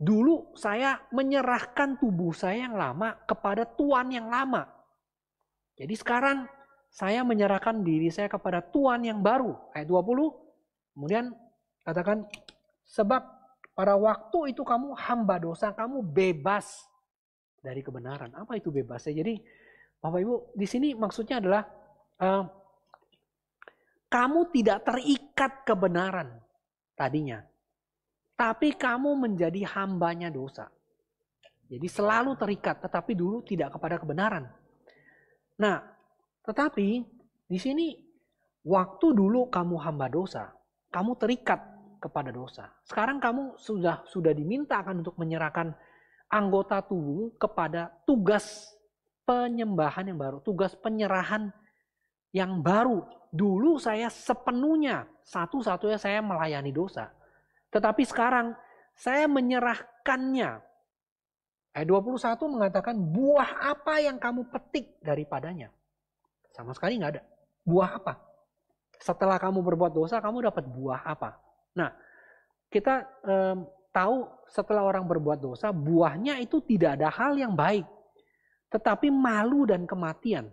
dulu saya menyerahkan tubuh saya yang lama kepada tuan yang lama. Jadi sekarang saya menyerahkan diri saya kepada tuan yang baru. Ayat 20. Kemudian katakan sebab pada waktu itu kamu hamba dosa, kamu bebas dari kebenaran. Apa itu bebasnya? Jadi Bapak Ibu, di sini maksudnya adalah uh, kamu tidak terikat kebenaran tadinya. Tapi kamu menjadi hambanya dosa. Jadi selalu terikat, tetapi dulu tidak kepada kebenaran. Nah, tetapi di sini waktu dulu kamu hamba dosa, kamu terikat kepada dosa. Sekarang kamu sudah sudah diminta akan untuk menyerahkan anggota tubuh kepada tugas penyembahan yang baru, tugas penyerahan yang baru. Dulu saya sepenuhnya, satu-satunya saya melayani dosa. Tetapi sekarang saya menyerahkannya. Ayat 21 mengatakan buah apa yang kamu petik daripadanya. Sama sekali nggak ada. Buah apa? Setelah kamu berbuat dosa, kamu dapat buah apa? Nah, kita um, tahu setelah orang berbuat dosa, buahnya itu tidak ada hal yang baik. Tetapi malu dan kematian.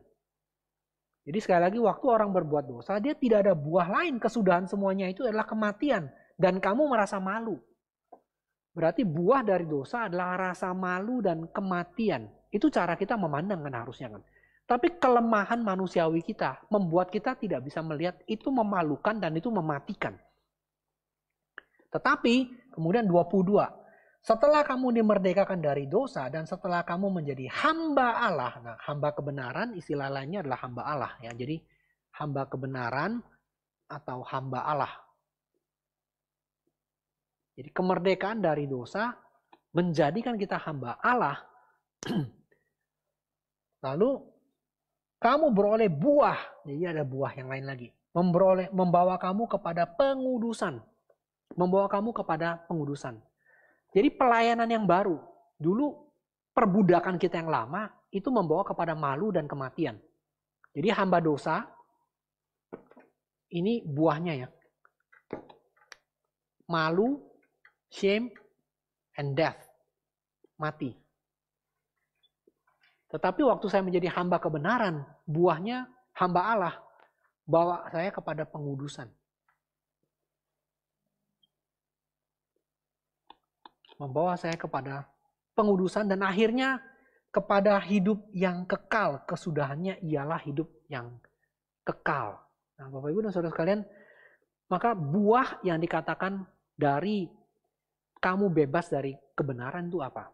Jadi sekali lagi waktu orang berbuat dosa, dia tidak ada buah lain. Kesudahan semuanya itu adalah kematian. Dan kamu merasa malu. Berarti buah dari dosa adalah rasa malu dan kematian. Itu cara kita memandang kan harusnya kan. Tapi kelemahan manusiawi kita membuat kita tidak bisa melihat itu memalukan dan itu mematikan. Tetapi kemudian 22, setelah kamu dimerdekakan dari dosa dan setelah kamu menjadi hamba Allah. Nah, hamba kebenaran istilah lainnya adalah hamba Allah ya. Jadi hamba kebenaran atau hamba Allah. Jadi kemerdekaan dari dosa menjadikan kita hamba Allah. [CLEARS THROAT] Lalu kamu beroleh buah. Jadi ada buah yang lain lagi. Memberoleh, membawa kamu kepada pengudusan. Membawa kamu kepada pengudusan. Jadi pelayanan yang baru. Dulu perbudakan kita yang lama itu membawa kepada malu dan kematian. Jadi hamba dosa ini buahnya ya. Malu, shame, and death. Mati. Tetapi waktu saya menjadi hamba kebenaran, buahnya hamba Allah bawa saya kepada pengudusan. membawa saya kepada pengudusan dan akhirnya kepada hidup yang kekal. Kesudahannya ialah hidup yang kekal. Nah, Bapak Ibu dan Saudara sekalian, maka buah yang dikatakan dari kamu bebas dari kebenaran itu apa?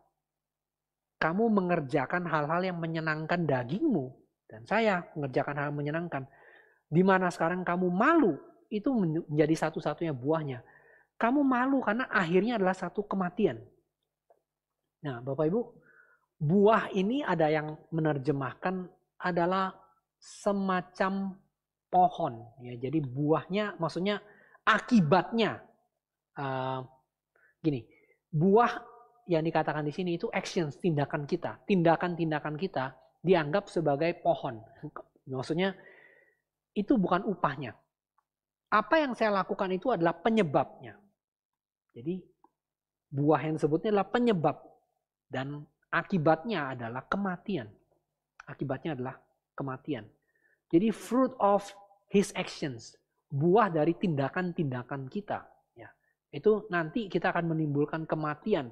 Kamu mengerjakan hal-hal yang menyenangkan dagingmu dan saya mengerjakan hal yang menyenangkan. Di mana sekarang kamu malu itu menjadi satu-satunya buahnya kamu malu karena akhirnya adalah satu kematian. Nah, Bapak Ibu, buah ini ada yang menerjemahkan adalah semacam pohon ya. Jadi buahnya maksudnya akibatnya uh, gini, buah yang dikatakan di sini itu action, tindakan kita. Tindakan-tindakan kita dianggap sebagai pohon. Maksudnya itu bukan upahnya. Apa yang saya lakukan itu adalah penyebabnya. Jadi buah yang disebutnya adalah penyebab dan akibatnya adalah kematian. Akibatnya adalah kematian. Jadi fruit of his actions, buah dari tindakan-tindakan kita, ya. Itu nanti kita akan menimbulkan kematian.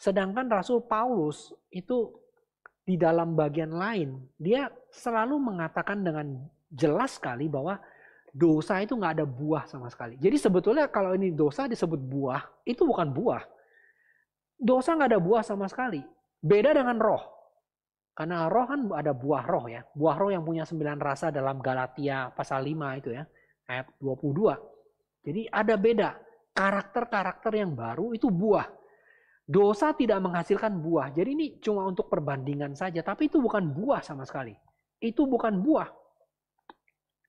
Sedangkan Rasul Paulus itu di dalam bagian lain, dia selalu mengatakan dengan jelas sekali bahwa dosa itu nggak ada buah sama sekali. Jadi sebetulnya kalau ini dosa disebut buah, itu bukan buah. Dosa nggak ada buah sama sekali. Beda dengan roh. Karena roh kan ada buah roh ya. Buah roh yang punya sembilan rasa dalam Galatia pasal 5 itu ya. Ayat 22. Jadi ada beda. Karakter-karakter yang baru itu buah. Dosa tidak menghasilkan buah. Jadi ini cuma untuk perbandingan saja. Tapi itu bukan buah sama sekali. Itu bukan buah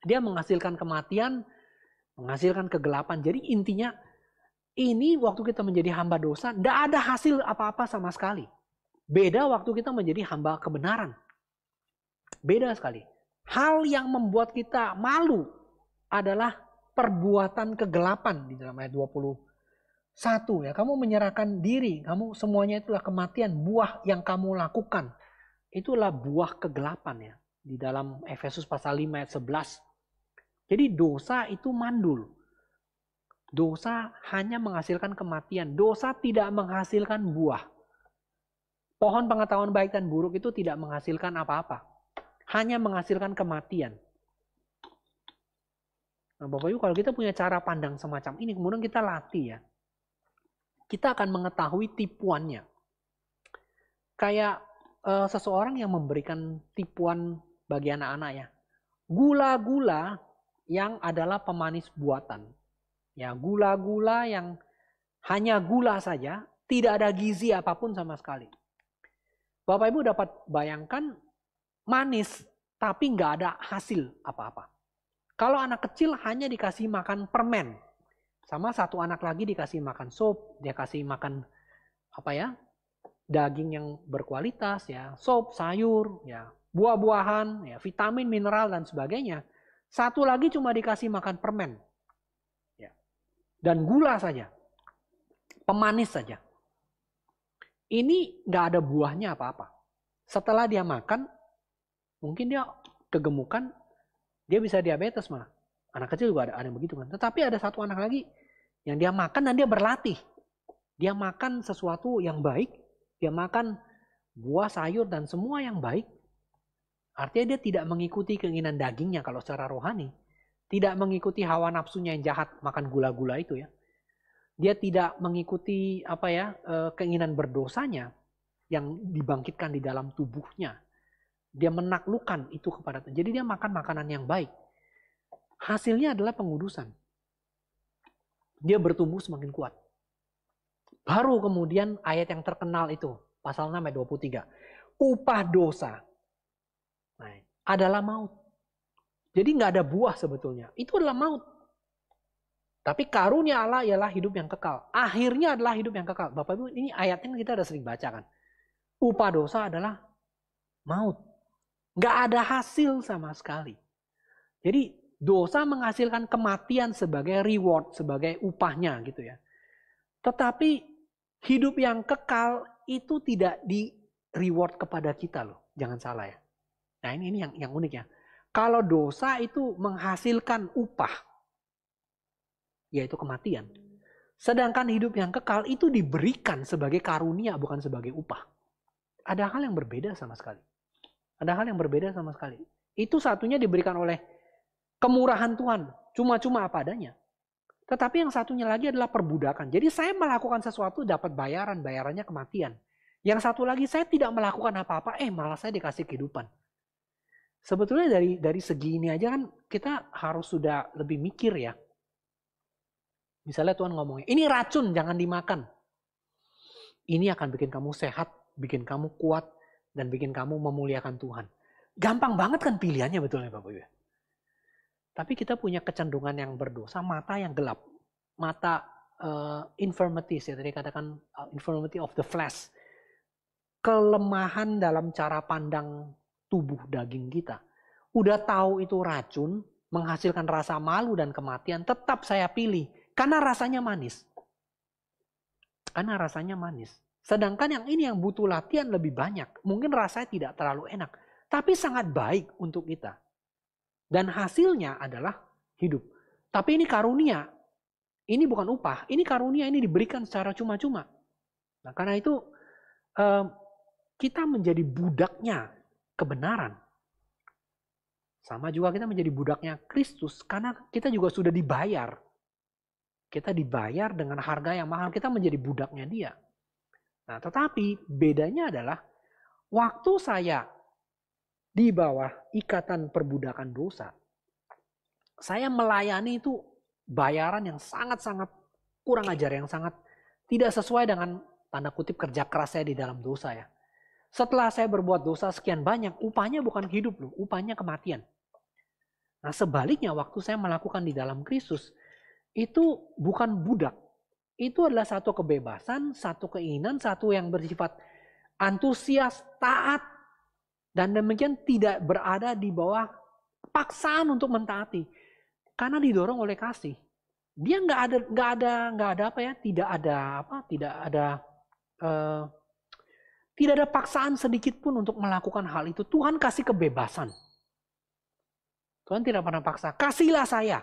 dia menghasilkan kematian, menghasilkan kegelapan. Jadi intinya ini waktu kita menjadi hamba dosa, tidak ada hasil apa-apa sama sekali. Beda waktu kita menjadi hamba kebenaran. Beda sekali. Hal yang membuat kita malu adalah perbuatan kegelapan di dalam ayat 20 satu ya, kamu menyerahkan diri, kamu semuanya itulah kematian, buah yang kamu lakukan. Itulah buah kegelapan ya. Di dalam Efesus pasal 5 ayat 11 jadi dosa itu mandul. Dosa hanya menghasilkan kematian. Dosa tidak menghasilkan buah. Pohon pengetahuan baik dan buruk itu tidak menghasilkan apa-apa. Hanya menghasilkan kematian. Nah, Bapak Ibu, kalau kita punya cara pandang semacam ini, kemudian kita latih ya. Kita akan mengetahui tipuannya. Kayak eh, seseorang yang memberikan tipuan bagi anak-anak ya. Gula-gula yang adalah pemanis buatan. Ya, gula-gula yang hanya gula saja, tidak ada gizi apapun sama sekali. Bapak Ibu dapat bayangkan manis tapi nggak ada hasil apa-apa. Kalau anak kecil hanya dikasih makan permen, sama satu anak lagi dikasih makan sop, dia kasih makan apa ya daging yang berkualitas ya, sop, sayur, ya buah-buahan, ya vitamin, mineral dan sebagainya. Satu lagi cuma dikasih makan permen. Ya. Dan gula saja. Pemanis saja. Ini nggak ada buahnya apa-apa. Setelah dia makan, mungkin dia kegemukan, dia bisa diabetes malah. Anak kecil juga ada, ada yang begitu kan. Tetapi ada satu anak lagi yang dia makan dan dia berlatih. Dia makan sesuatu yang baik, dia makan buah, sayur, dan semua yang baik. Artinya dia tidak mengikuti keinginan dagingnya kalau secara rohani. Tidak mengikuti hawa nafsunya yang jahat makan gula-gula itu ya. Dia tidak mengikuti apa ya e, keinginan berdosanya yang dibangkitkan di dalam tubuhnya. Dia menaklukkan itu kepada Tuhan. Jadi dia makan makanan yang baik. Hasilnya adalah pengudusan. Dia bertumbuh semakin kuat. Baru kemudian ayat yang terkenal itu. Pasal 6 ayat 23. Upah dosa naik adalah maut. Jadi nggak ada buah sebetulnya. Itu adalah maut. Tapi karunia Allah ialah hidup yang kekal. Akhirnya adalah hidup yang kekal. Bapak Ibu, ini ayatnya kan kita udah sering baca kan. Upah dosa adalah maut. Nggak ada hasil sama sekali. Jadi dosa menghasilkan kematian sebagai reward, sebagai upahnya gitu ya. Tetapi hidup yang kekal itu tidak di reward kepada kita loh. Jangan salah ya. Nah ini, ini yang, yang unik ya. Kalau dosa itu menghasilkan upah, yaitu kematian. Sedangkan hidup yang kekal itu diberikan sebagai karunia, bukan sebagai upah. Ada hal yang berbeda sama sekali. Ada hal yang berbeda sama sekali. Itu satunya diberikan oleh kemurahan Tuhan, cuma-cuma apa adanya. Tetapi yang satunya lagi adalah perbudakan. Jadi saya melakukan sesuatu dapat bayaran, bayarannya kematian. Yang satu lagi saya tidak melakukan apa-apa, eh malah saya dikasih kehidupan. Sebetulnya dari dari segi ini aja kan kita harus sudah lebih mikir ya. Misalnya Tuhan ngomongnya, ini racun jangan dimakan. Ini akan bikin kamu sehat, bikin kamu kuat, dan bikin kamu memuliakan Tuhan. Gampang banget kan pilihannya betulnya Bapak Ibu. Ya. Tapi kita punya kecenderungan yang berdosa, mata yang gelap. Mata uh, eh, infirmities ya tadi katakan uh, infirmity of the flesh kelemahan dalam cara pandang tubuh daging kita. Udah tahu itu racun, menghasilkan rasa malu dan kematian, tetap saya pilih karena rasanya manis. Karena rasanya manis. Sedangkan yang ini yang butuh latihan lebih banyak. Mungkin rasanya tidak terlalu enak. Tapi sangat baik untuk kita. Dan hasilnya adalah hidup. Tapi ini karunia. Ini bukan upah. Ini karunia ini diberikan secara cuma-cuma. Nah karena itu eh, kita menjadi budaknya kebenaran. Sama juga kita menjadi budaknya Kristus karena kita juga sudah dibayar. Kita dibayar dengan harga yang mahal, kita menjadi budaknya dia. Nah, tetapi bedanya adalah waktu saya di bawah ikatan perbudakan dosa, saya melayani itu bayaran yang sangat-sangat kurang ajar, yang sangat tidak sesuai dengan tanda kutip kerja keras saya di dalam dosa ya. Setelah saya berbuat dosa sekian banyak, upahnya bukan hidup loh, upahnya kematian. Nah sebaliknya waktu saya melakukan di dalam Kristus, itu bukan budak. Itu adalah satu kebebasan, satu keinginan, satu yang bersifat antusias, taat, dan demikian tidak berada di bawah paksaan untuk mentaati. Karena didorong oleh kasih. Dia nggak ada nggak ada nggak ada apa ya tidak ada apa tidak ada uh, tidak ada paksaan sedikit pun untuk melakukan hal itu. Tuhan kasih kebebasan. Tuhan tidak pernah paksa. Kasihlah saya.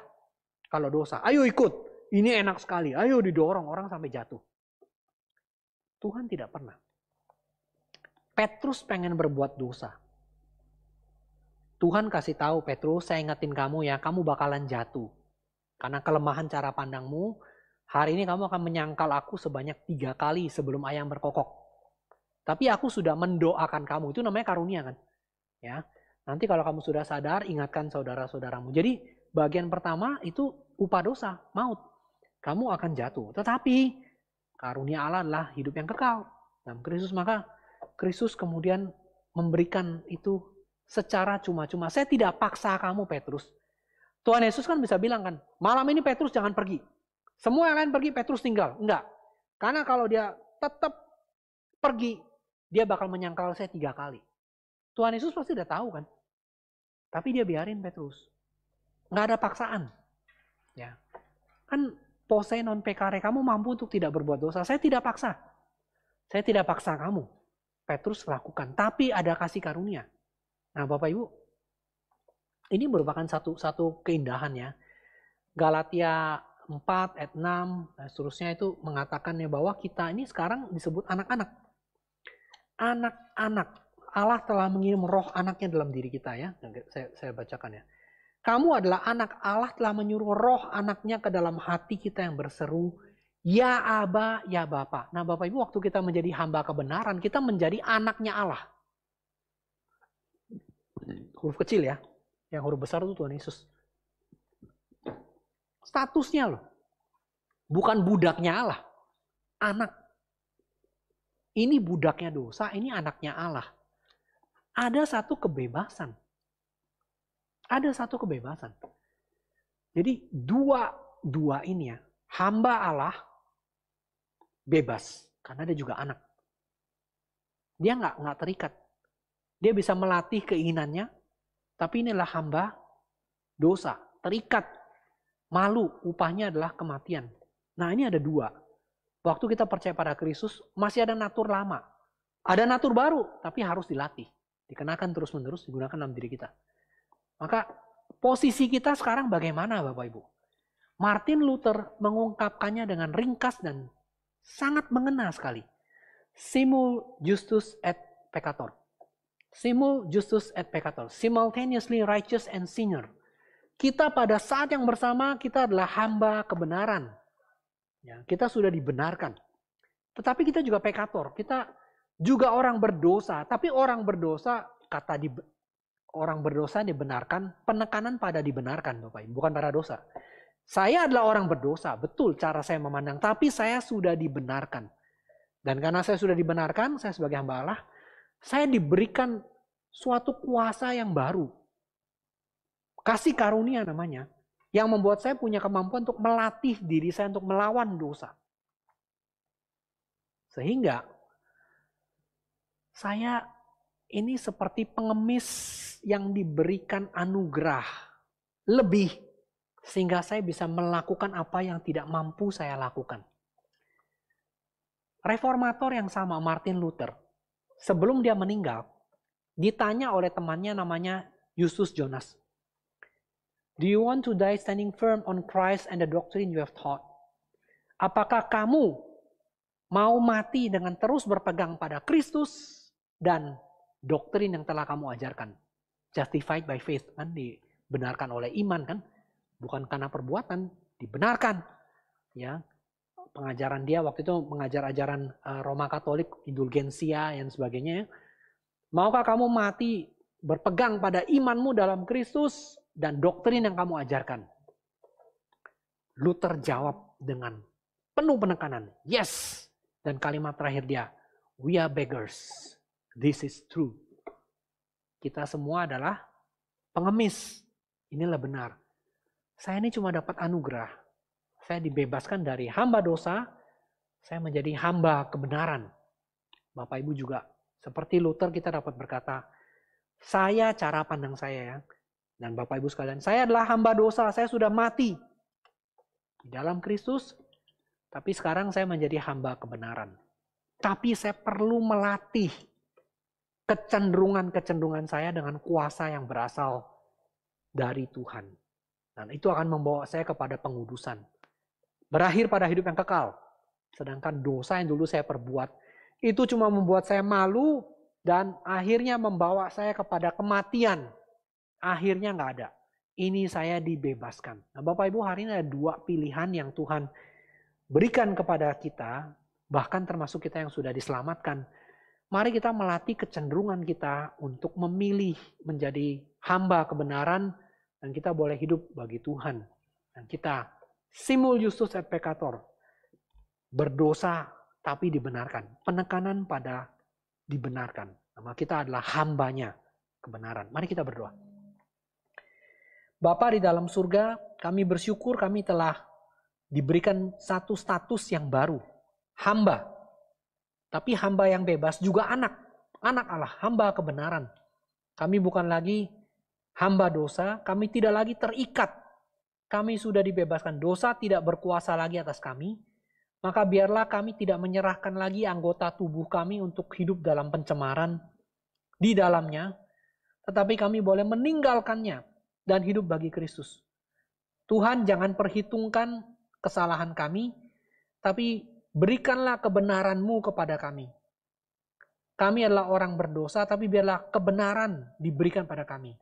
Kalau dosa, ayo ikut. Ini enak sekali. Ayo didorong orang sampai jatuh. Tuhan tidak pernah. Petrus pengen berbuat dosa. Tuhan kasih tahu Petrus, saya ingetin kamu ya, kamu bakalan jatuh. Karena kelemahan cara pandangmu, hari ini kamu akan menyangkal aku sebanyak tiga kali sebelum ayam berkokok. Tapi aku sudah mendoakan kamu, itu namanya karunia kan. Ya. Nanti kalau kamu sudah sadar, ingatkan saudara-saudaramu. Jadi bagian pertama itu upah dosa, maut. Kamu akan jatuh. Tetapi karunia Allah adalah hidup yang kekal. Dalam Kristus maka Kristus kemudian memberikan itu secara cuma-cuma. Saya tidak paksa kamu Petrus. Tuhan Yesus kan bisa bilang kan, malam ini Petrus jangan pergi. Semua yang lain pergi, Petrus tinggal. Enggak. Karena kalau dia tetap pergi, dia bakal menyangkal saya tiga kali. Tuhan Yesus pasti udah tahu kan. Tapi dia biarin Petrus. Nggak ada paksaan. Ya. Kan pose non pekare kamu mampu untuk tidak berbuat dosa. Saya tidak paksa. Saya tidak paksa kamu. Petrus lakukan. Tapi ada kasih karunia. Nah Bapak Ibu, ini merupakan satu satu keindahan ya. Galatia 4, ayat 6, dan seterusnya itu mengatakannya bahwa kita ini sekarang disebut anak-anak anak-anak. Allah telah mengirim roh anaknya dalam diri kita ya. Saya, saya bacakan ya. Kamu adalah anak Allah telah menyuruh roh anaknya ke dalam hati kita yang berseru. Ya Aba, ya bapa Nah Bapak Ibu waktu kita menjadi hamba kebenaran, kita menjadi anaknya Allah. Huruf kecil ya. Yang huruf besar itu Tuhan Yesus. Statusnya loh. Bukan budaknya Allah. Anak. Ini budaknya dosa, ini anaknya Allah. Ada satu kebebasan. Ada satu kebebasan. Jadi dua dua ini ya, hamba Allah bebas karena dia juga anak. Dia nggak nggak terikat. Dia bisa melatih keinginannya, tapi inilah hamba dosa, terikat, malu, upahnya adalah kematian. Nah ini ada dua, Waktu kita percaya pada Kristus, masih ada natur lama. Ada natur baru, tapi harus dilatih. Dikenakan terus-menerus, digunakan dalam diri kita. Maka posisi kita sekarang bagaimana Bapak Ibu? Martin Luther mengungkapkannya dengan ringkas dan sangat mengena sekali. Simul justus et peccator. Simul justus et peccator. Simultaneously righteous and sinner. Kita pada saat yang bersama, kita adalah hamba kebenaran Ya, kita sudah dibenarkan. Tetapi kita juga pekator. Kita juga orang berdosa. Tapi orang berdosa kata di orang berdosa dibenarkan, penekanan pada dibenarkan, Bapak Ibu, bukan pada dosa. Saya adalah orang berdosa, betul cara saya memandang, tapi saya sudah dibenarkan. Dan karena saya sudah dibenarkan, saya sebagai hamba Allah, saya diberikan suatu kuasa yang baru. Kasih karunia namanya yang membuat saya punya kemampuan untuk melatih diri saya untuk melawan dosa. Sehingga saya ini seperti pengemis yang diberikan anugerah lebih sehingga saya bisa melakukan apa yang tidak mampu saya lakukan. Reformator yang sama Martin Luther, sebelum dia meninggal, ditanya oleh temannya namanya Justus Jonas. Do you want to die standing firm on Christ and the doctrine you have taught? Apakah kamu mau mati dengan terus berpegang pada Kristus dan doktrin yang telah kamu ajarkan? Justified by faith kan dibenarkan oleh iman kan? Bukan karena perbuatan, dibenarkan. Ya, pengajaran dia waktu itu mengajar ajaran eh, Roma Katolik, indulgensia dan sebagainya. Ya. Maukah kamu mati berpegang pada imanmu dalam Kristus dan doktrin yang kamu ajarkan. Luther jawab dengan penuh penekanan, yes. Dan kalimat terakhir dia, we are beggars. This is true. Kita semua adalah pengemis. Inilah benar. Saya ini cuma dapat anugerah. Saya dibebaskan dari hamba dosa. Saya menjadi hamba kebenaran. Bapak Ibu juga. Seperti Luther kita dapat berkata, saya cara pandang saya ya dan Bapak Ibu sekalian, saya adalah hamba dosa, saya sudah mati di dalam Kristus, tapi sekarang saya menjadi hamba kebenaran. Tapi saya perlu melatih kecenderungan-kecenderungan saya dengan kuasa yang berasal dari Tuhan. Dan itu akan membawa saya kepada pengudusan. Berakhir pada hidup yang kekal. Sedangkan dosa yang dulu saya perbuat, itu cuma membuat saya malu dan akhirnya membawa saya kepada kematian Akhirnya nggak ada. Ini saya dibebaskan. Nah Bapak Ibu hari ini ada dua pilihan yang Tuhan berikan kepada kita. Bahkan termasuk kita yang sudah diselamatkan. Mari kita melatih kecenderungan kita untuk memilih menjadi hamba kebenaran. Dan kita boleh hidup bagi Tuhan. Dan kita simul justus et peccator. Berdosa tapi dibenarkan. Penekanan pada dibenarkan. Nama kita adalah hambanya kebenaran. Mari kita berdoa. Bapak di dalam surga, kami bersyukur kami telah diberikan satu status yang baru, hamba. Tapi hamba yang bebas juga anak, anak Allah, hamba kebenaran. Kami bukan lagi hamba dosa, kami tidak lagi terikat. Kami sudah dibebaskan dosa tidak berkuasa lagi atas kami. Maka biarlah kami tidak menyerahkan lagi anggota tubuh kami untuk hidup dalam pencemaran di dalamnya, tetapi kami boleh meninggalkannya dan hidup bagi Kristus. Tuhan jangan perhitungkan kesalahan kami, tapi berikanlah kebenaran-Mu kepada kami. Kami adalah orang berdosa, tapi biarlah kebenaran diberikan pada kami.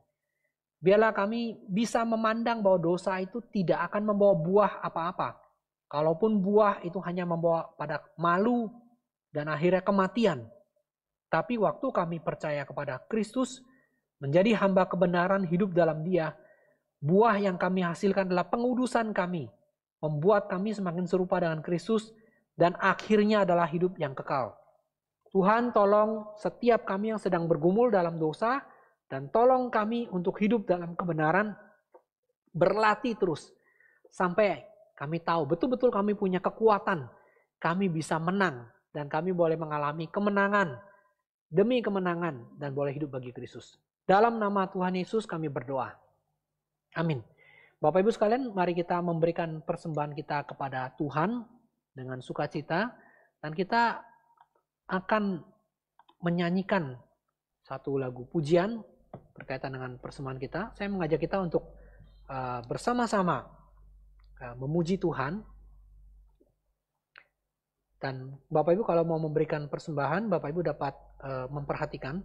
Biarlah kami bisa memandang bahwa dosa itu tidak akan membawa buah apa-apa. Kalaupun buah itu hanya membawa pada malu dan akhirnya kematian. Tapi waktu kami percaya kepada Kristus, menjadi hamba kebenaran hidup dalam dia, buah yang kami hasilkan adalah pengudusan kami, membuat kami semakin serupa dengan Kristus, dan akhirnya adalah hidup yang kekal. Tuhan tolong setiap kami yang sedang bergumul dalam dosa, dan tolong kami untuk hidup dalam kebenaran, berlatih terus, sampai kami tahu betul-betul kami punya kekuatan, kami bisa menang, dan kami boleh mengalami kemenangan, demi kemenangan, dan boleh hidup bagi Kristus. Dalam nama Tuhan Yesus kami berdoa. Amin. Bapak Ibu sekalian, mari kita memberikan persembahan kita kepada Tuhan dengan sukacita dan kita akan menyanyikan satu lagu pujian berkaitan dengan persembahan kita. Saya mengajak kita untuk uh, bersama-sama uh, memuji Tuhan dan Bapak Ibu kalau mau memberikan persembahan, Bapak Ibu dapat uh, memperhatikan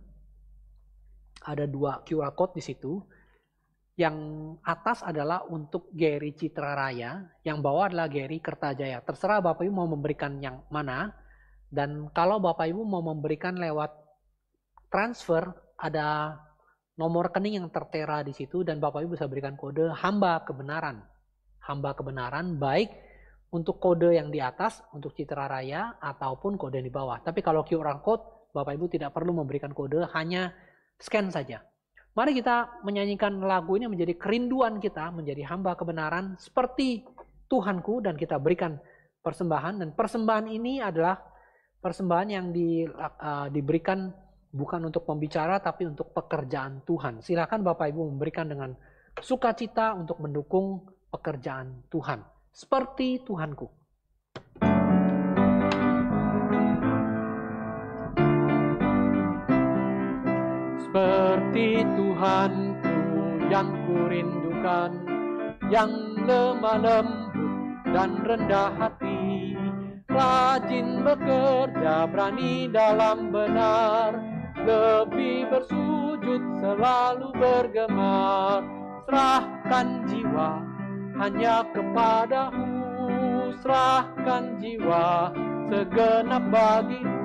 ada dua QR code di situ. Yang atas adalah untuk Gary Citra Raya, yang bawah adalah Gary Kertajaya. Terserah Bapak Ibu mau memberikan yang mana. Dan kalau Bapak Ibu mau memberikan lewat transfer, ada nomor rekening yang tertera di situ dan Bapak Ibu bisa berikan kode hamba kebenaran. Hamba kebenaran baik untuk kode yang di atas untuk Citra Raya ataupun kode yang di bawah. Tapi kalau QR code Bapak Ibu tidak perlu memberikan kode, hanya Scan saja. Mari kita menyanyikan lagu ini menjadi kerinduan kita menjadi hamba kebenaran seperti Tuhanku dan kita berikan persembahan dan persembahan ini adalah persembahan yang di, uh, diberikan bukan untuk pembicara tapi untuk pekerjaan Tuhan. Silakan Bapak Ibu memberikan dengan sukacita untuk mendukung pekerjaan Tuhan. Seperti Tuhanku. seperti Tuhanku yang kurindukan, yang lemah lembut dan rendah hati, rajin bekerja, berani dalam benar, lebih bersujud, selalu bergemar, serahkan jiwa hanya kepadamu, serahkan jiwa segenap bagimu,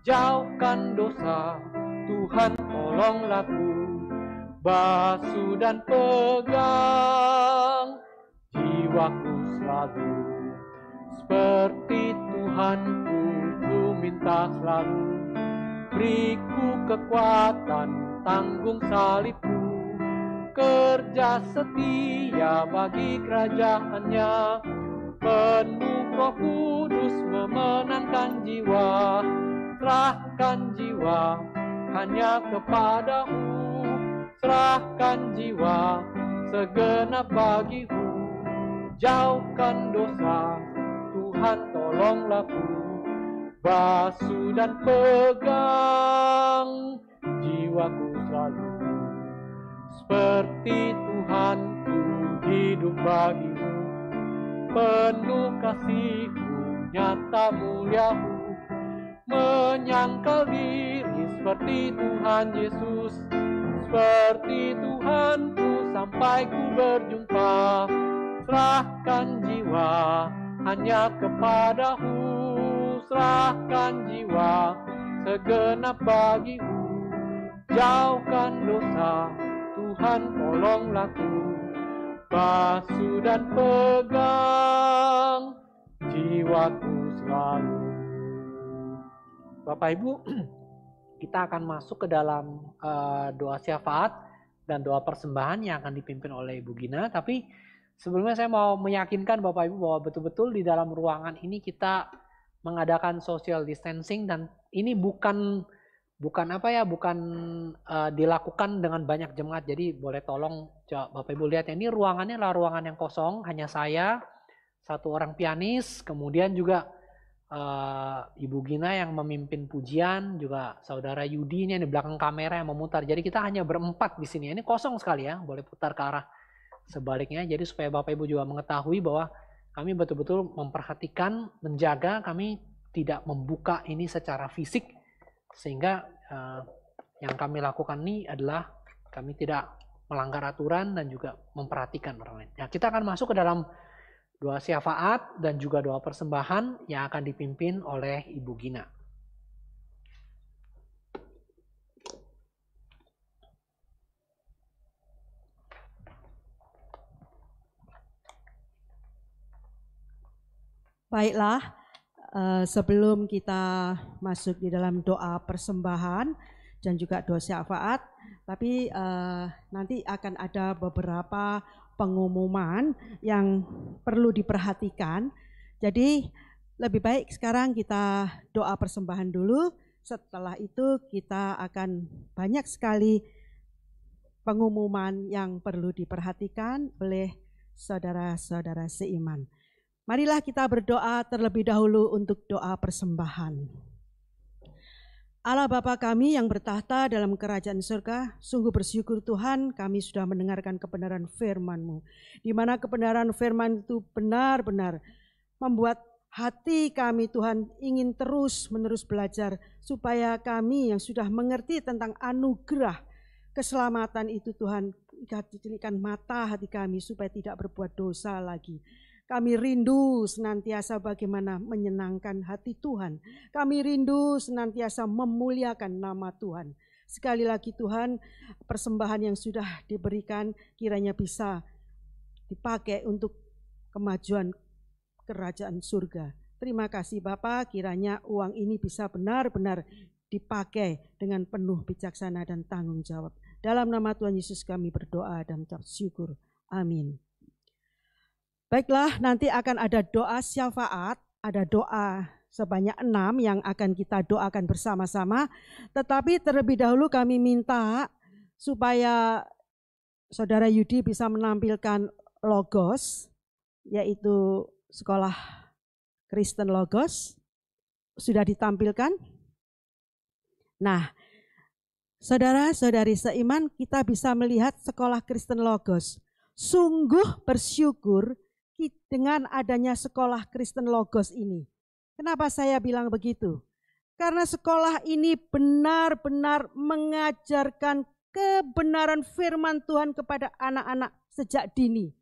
jauhkan dosa, Tuhan tolonglah ku basuh dan pegang jiwaku selalu seperti Tuhanku ku minta selalu beriku kekuatan tanggung salibku kerja setia bagi kerajaannya penuh roh kudus memenangkan jiwa serahkan jiwa hanya kepadamu serahkan jiwa segenap bagiku jauhkan dosa Tuhan tolonglah ku basuh dan pegang jiwaku selalu seperti Tuhan ku hidup bagimu penuh kasihku nyata muliamu menyangkal diri seperti Tuhan Yesus, seperti Tuhanku sampai ku berjumpa. Serahkan jiwa hanya kepadaku, serahkan jiwa segenap bagiku. Jauhkan dosa, Tuhan tolonglah ku. Basuh dan pegang jiwaku selalu Bapak Ibu, [CLEARS THROAT] kita akan masuk ke dalam uh, doa syafaat dan doa persembahan yang akan dipimpin oleh Ibu Gina. Tapi sebelumnya saya mau meyakinkan Bapak Ibu bahwa betul-betul di dalam ruangan ini kita mengadakan social distancing dan ini bukan bukan apa ya bukan uh, dilakukan dengan banyak jemaat jadi boleh tolong coba bapak ibu lihat ya ini ruangannya lah ruangan yang kosong hanya saya satu orang pianis kemudian juga uh, Ibu Gina yang memimpin pujian, juga saudara Yudi ini yang di belakang kamera yang memutar. Jadi kita hanya berempat di sini. Ini kosong sekali ya, boleh putar ke arah sebaliknya. Jadi supaya Bapak Ibu juga mengetahui bahwa kami betul-betul memperhatikan, menjaga, kami tidak membuka ini secara fisik sehingga uh, yang kami lakukan ini adalah kami tidak melanggar aturan dan juga memperhatikan orang lain. Nah, kita akan masuk ke dalam doa syafaat dan juga doa persembahan yang akan dipimpin oleh Ibu Gina. Baiklah, eh, sebelum kita masuk di dalam doa persembahan dan juga doa syafaat, tapi eh, nanti akan ada beberapa pengumuman yang perlu diperhatikan. Jadi lebih baik sekarang kita doa persembahan dulu. Setelah itu kita akan banyak sekali pengumuman yang perlu diperhatikan oleh saudara-saudara seiman. Marilah kita berdoa terlebih dahulu untuk doa persembahan. Allah Bapa kami yang bertahta dalam kerajaan surga, sungguh bersyukur Tuhan kami sudah mendengarkan kebenaran firman-Mu. Di mana kebenaran firman itu benar-benar membuat hati kami Tuhan ingin terus-menerus belajar supaya kami yang sudah mengerti tentang anugerah keselamatan itu Tuhan ikat mata hati kami supaya tidak berbuat dosa lagi. Kami rindu senantiasa bagaimana menyenangkan hati Tuhan. Kami rindu senantiasa memuliakan nama Tuhan. Sekali lagi Tuhan, persembahan yang sudah diberikan kiranya bisa dipakai untuk kemajuan kerajaan surga. Terima kasih Bapak, kiranya uang ini bisa benar-benar dipakai dengan penuh bijaksana dan tanggung jawab. Dalam nama Tuhan Yesus kami berdoa dan mengucap syukur. Amin. Baiklah, nanti akan ada doa syafaat, ada doa sebanyak enam yang akan kita doakan bersama-sama. Tetapi terlebih dahulu kami minta supaya Saudara Yudi bisa menampilkan logos, yaitu sekolah Kristen Logos. Sudah ditampilkan? Nah, saudara-saudari seiman kita bisa melihat sekolah Kristen Logos. Sungguh bersyukur dengan adanya sekolah Kristen Logos ini. Kenapa saya bilang begitu? Karena sekolah ini benar-benar mengajarkan kebenaran firman Tuhan kepada anak-anak sejak dini.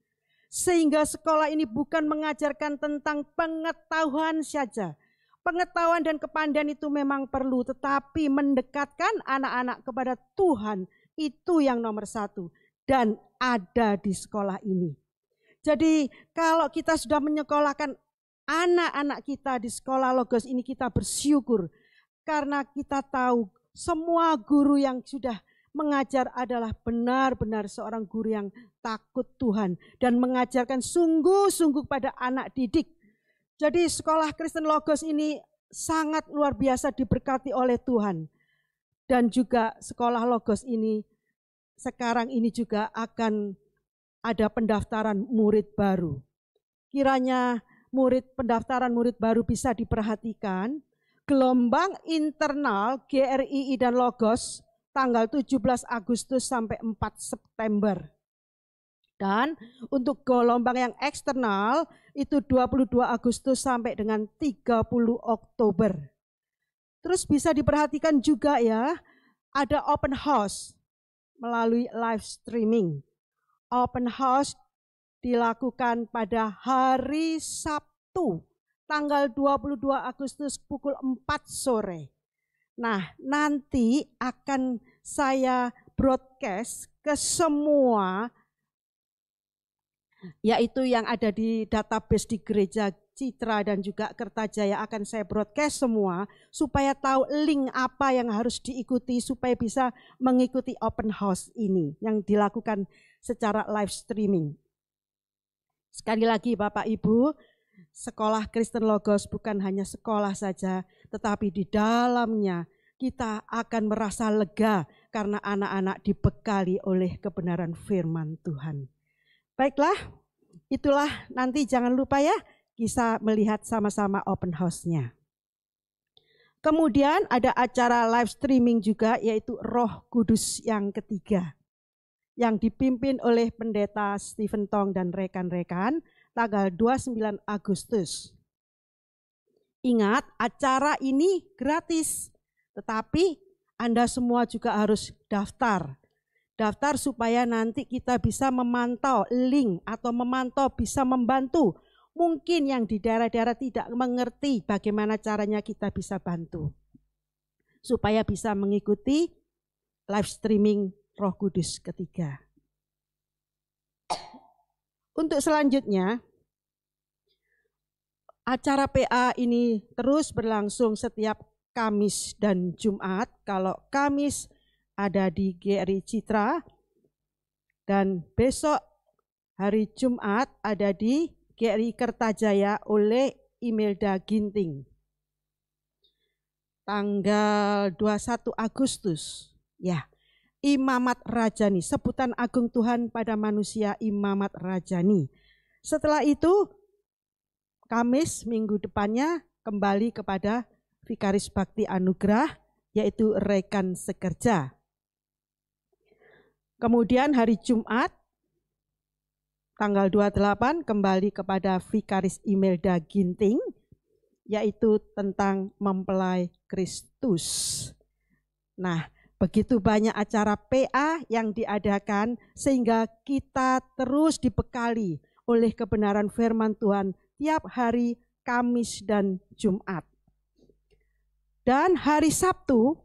Sehingga sekolah ini bukan mengajarkan tentang pengetahuan saja. Pengetahuan dan kepandaian itu memang perlu, tetapi mendekatkan anak-anak kepada Tuhan itu yang nomor satu. Dan ada di sekolah ini. Jadi kalau kita sudah menyekolahkan anak-anak kita di sekolah Logos ini kita bersyukur karena kita tahu semua guru yang sudah mengajar adalah benar-benar seorang guru yang takut Tuhan dan mengajarkan sungguh-sungguh pada anak didik. Jadi sekolah Kristen Logos ini sangat luar biasa diberkati oleh Tuhan. Dan juga sekolah Logos ini sekarang ini juga akan ada pendaftaran murid baru. Kiranya murid pendaftaran murid baru bisa diperhatikan. Gelombang internal GRII dan Logos tanggal 17 Agustus sampai 4 September. Dan untuk gelombang yang eksternal itu 22 Agustus sampai dengan 30 Oktober. Terus bisa diperhatikan juga ya, ada open house melalui live streaming open house dilakukan pada hari Sabtu tanggal 22 Agustus pukul 4 sore. Nah, nanti akan saya broadcast ke semua yaitu yang ada di database di gereja Citra dan juga Kertajaya akan saya broadcast semua supaya tahu link apa yang harus diikuti supaya bisa mengikuti open house ini yang dilakukan secara live streaming. Sekali lagi Bapak Ibu, sekolah Kristen Logos bukan hanya sekolah saja, tetapi di dalamnya kita akan merasa lega karena anak-anak dibekali oleh kebenaran firman Tuhan. Baiklah, itulah nanti jangan lupa ya bisa melihat sama-sama open house-nya. Kemudian ada acara live streaming juga yaitu Roh Kudus yang ketiga yang dipimpin oleh pendeta Stephen Tong dan rekan-rekan tanggal 29 Agustus. Ingat, acara ini gratis, tetapi Anda semua juga harus daftar. Daftar supaya nanti kita bisa memantau link atau memantau bisa membantu mungkin yang di daerah-daerah tidak mengerti bagaimana caranya kita bisa bantu. Supaya bisa mengikuti live streaming roh kudus ketiga. Untuk selanjutnya, acara PA ini terus berlangsung setiap Kamis dan Jumat. Kalau Kamis ada di GRI Citra dan besok hari Jumat ada di GRI Kertajaya oleh Imelda Ginting. Tanggal 21 Agustus, ya, Imamat Rajani, sebutan agung Tuhan pada manusia Imamat Rajani. Setelah itu, Kamis minggu depannya kembali kepada Vikaris Bakti Anugrah yaitu rekan sekerja. Kemudian hari Jumat tanggal 28 kembali kepada Vikaris Imelda Ginting yaitu tentang mempelai Kristus. Nah, begitu banyak acara PA yang diadakan sehingga kita terus dibekali oleh kebenaran firman Tuhan tiap hari Kamis dan Jumat. Dan hari Sabtu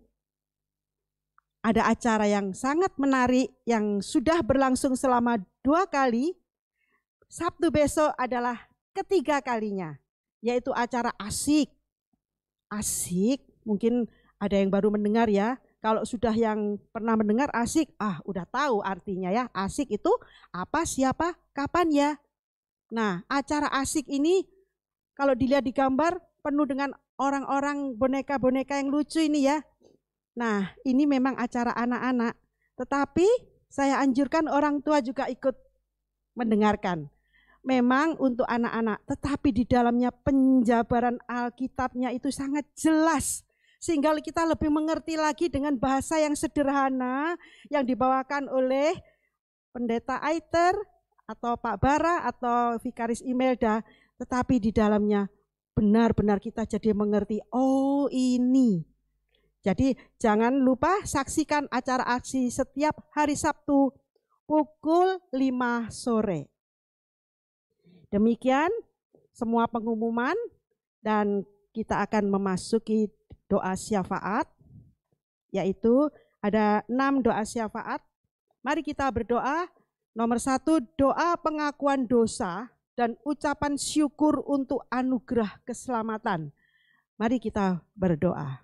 ada acara yang sangat menarik yang sudah berlangsung selama dua kali Sabtu besok adalah ketiga kalinya, yaitu acara asik. Asik, mungkin ada yang baru mendengar ya. Kalau sudah yang pernah mendengar asik, ah udah tahu artinya ya. Asik itu apa, siapa, kapan ya. Nah, acara asik ini kalau dilihat di gambar penuh dengan orang-orang boneka-boneka yang lucu ini ya. Nah, ini memang acara anak-anak. Tetapi saya anjurkan orang tua juga ikut mendengarkan memang untuk anak-anak, tetapi di dalamnya penjabaran Alkitabnya itu sangat jelas sehingga kita lebih mengerti lagi dengan bahasa yang sederhana yang dibawakan oleh pendeta Aiter atau Pak Bara atau Vikaris Imelda, tetapi di dalamnya benar-benar kita jadi mengerti, oh ini. Jadi jangan lupa saksikan acara aksi setiap hari Sabtu pukul 5 sore. Demikian semua pengumuman dan kita akan memasuki doa syafaat yaitu ada enam doa syafaat. Mari kita berdoa. Nomor satu, doa pengakuan dosa dan ucapan syukur untuk anugerah keselamatan. Mari kita berdoa.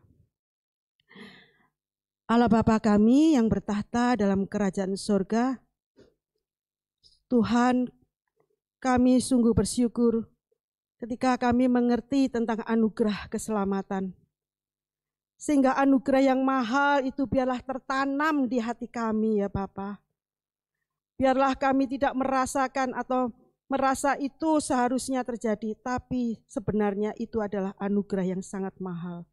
Allah Bapa kami yang bertahta dalam kerajaan surga, Tuhan kami sungguh bersyukur ketika kami mengerti tentang anugerah keselamatan. Sehingga anugerah yang mahal itu biarlah tertanam di hati kami ya Bapa. Biarlah kami tidak merasakan atau merasa itu seharusnya terjadi, tapi sebenarnya itu adalah anugerah yang sangat mahal.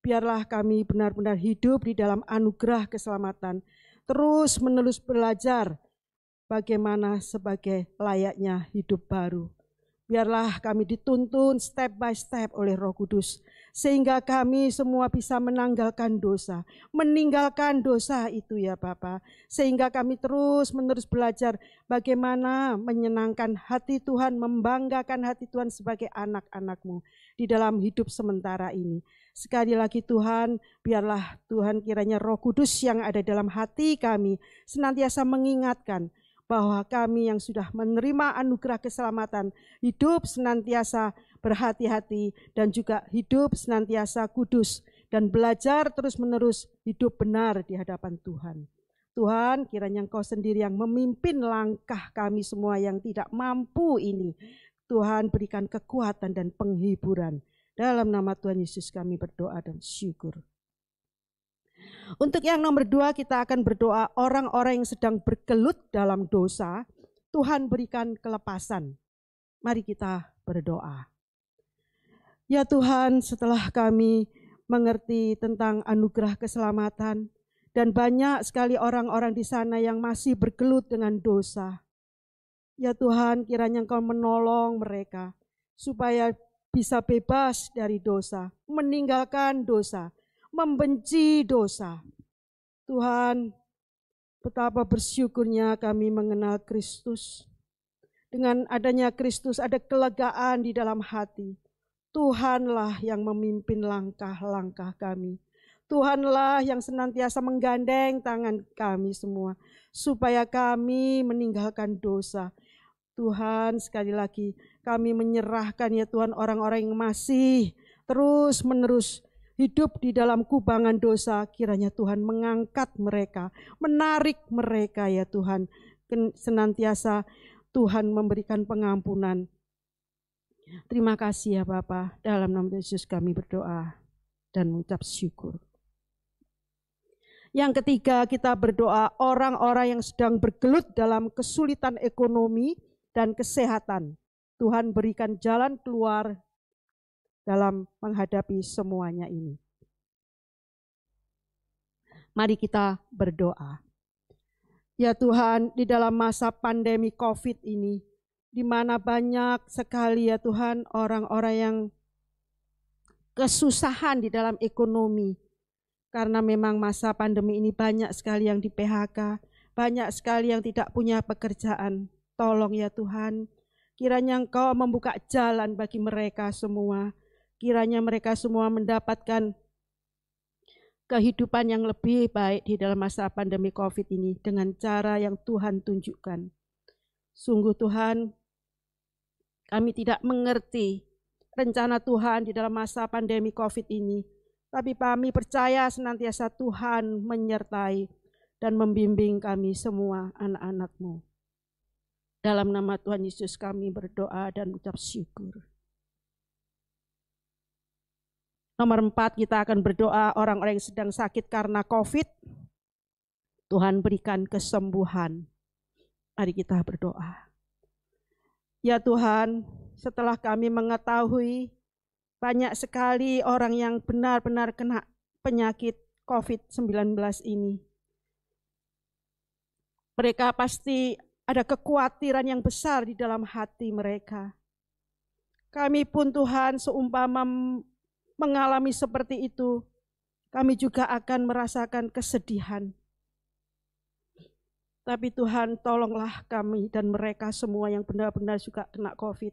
Biarlah kami benar-benar hidup di dalam anugerah keselamatan, terus menerus belajar bagaimana sebagai layaknya hidup baru. Biarlah kami dituntun step by step oleh Roh Kudus, sehingga kami semua bisa menanggalkan dosa, meninggalkan dosa itu ya Bapak, sehingga kami terus-menerus belajar bagaimana menyenangkan hati Tuhan, membanggakan hati Tuhan sebagai anak-anakmu di dalam hidup sementara ini. Sekali lagi Tuhan, biarlah Tuhan kiranya roh kudus yang ada dalam hati kami senantiasa mengingatkan bahwa kami yang sudah menerima anugerah keselamatan hidup senantiasa berhati-hati dan juga hidup senantiasa kudus dan belajar terus-menerus hidup benar di hadapan Tuhan. Tuhan, kiranya Engkau sendiri yang memimpin langkah kami semua yang tidak mampu ini. Tuhan, berikan kekuatan dan penghiburan. Dalam nama Tuhan Yesus kami berdoa dan syukur. Untuk yang nomor dua kita akan berdoa orang-orang yang sedang berkelut dalam dosa, Tuhan berikan kelepasan. Mari kita berdoa. Ya Tuhan setelah kami mengerti tentang anugerah keselamatan, dan banyak sekali orang-orang di sana yang masih bergelut dengan dosa. Ya Tuhan, kiranya Engkau menolong mereka supaya bisa bebas dari dosa, meninggalkan dosa, membenci dosa. Tuhan, betapa bersyukurnya kami mengenal Kristus. Dengan adanya Kristus ada kelegaan di dalam hati. Tuhanlah yang memimpin langkah-langkah kami. Tuhanlah yang senantiasa menggandeng tangan kami semua supaya kami meninggalkan dosa. Tuhan, sekali lagi kami menyerahkan ya Tuhan orang-orang yang masih terus menerus hidup di dalam kubangan dosa, kiranya Tuhan mengangkat mereka, menarik mereka ya Tuhan. Senantiasa Tuhan memberikan pengampunan. Terima kasih ya Bapak, dalam nama Yesus kami berdoa dan mengucap syukur. Yang ketiga kita berdoa orang-orang yang sedang bergelut dalam kesulitan ekonomi dan kesehatan. Tuhan berikan jalan keluar dalam menghadapi semuanya ini. Mari kita berdoa. Ya Tuhan, di dalam masa pandemi COVID ini, di mana banyak sekali ya Tuhan orang-orang yang kesusahan di dalam ekonomi. Karena memang masa pandemi ini banyak sekali yang di PHK, banyak sekali yang tidak punya pekerjaan. Tolong ya Tuhan, kiranya Engkau membuka jalan bagi mereka semua kiranya mereka semua mendapatkan kehidupan yang lebih baik di dalam masa pandemi COVID ini dengan cara yang Tuhan tunjukkan. Sungguh Tuhan, kami tidak mengerti rencana Tuhan di dalam masa pandemi COVID ini, tapi kami percaya senantiasa Tuhan menyertai dan membimbing kami semua anak-anakmu. Dalam nama Tuhan Yesus kami berdoa dan ucap syukur. Nomor empat, kita akan berdoa orang-orang yang sedang sakit karena COVID. Tuhan berikan kesembuhan. Mari kita berdoa. Ya Tuhan, setelah kami mengetahui banyak sekali orang yang benar-benar kena penyakit COVID-19 ini. Mereka pasti ada kekhawatiran yang besar di dalam hati mereka. Kami pun Tuhan seumpama mengalami seperti itu, kami juga akan merasakan kesedihan. Tapi Tuhan tolonglah kami dan mereka semua yang benar-benar juga kena COVID.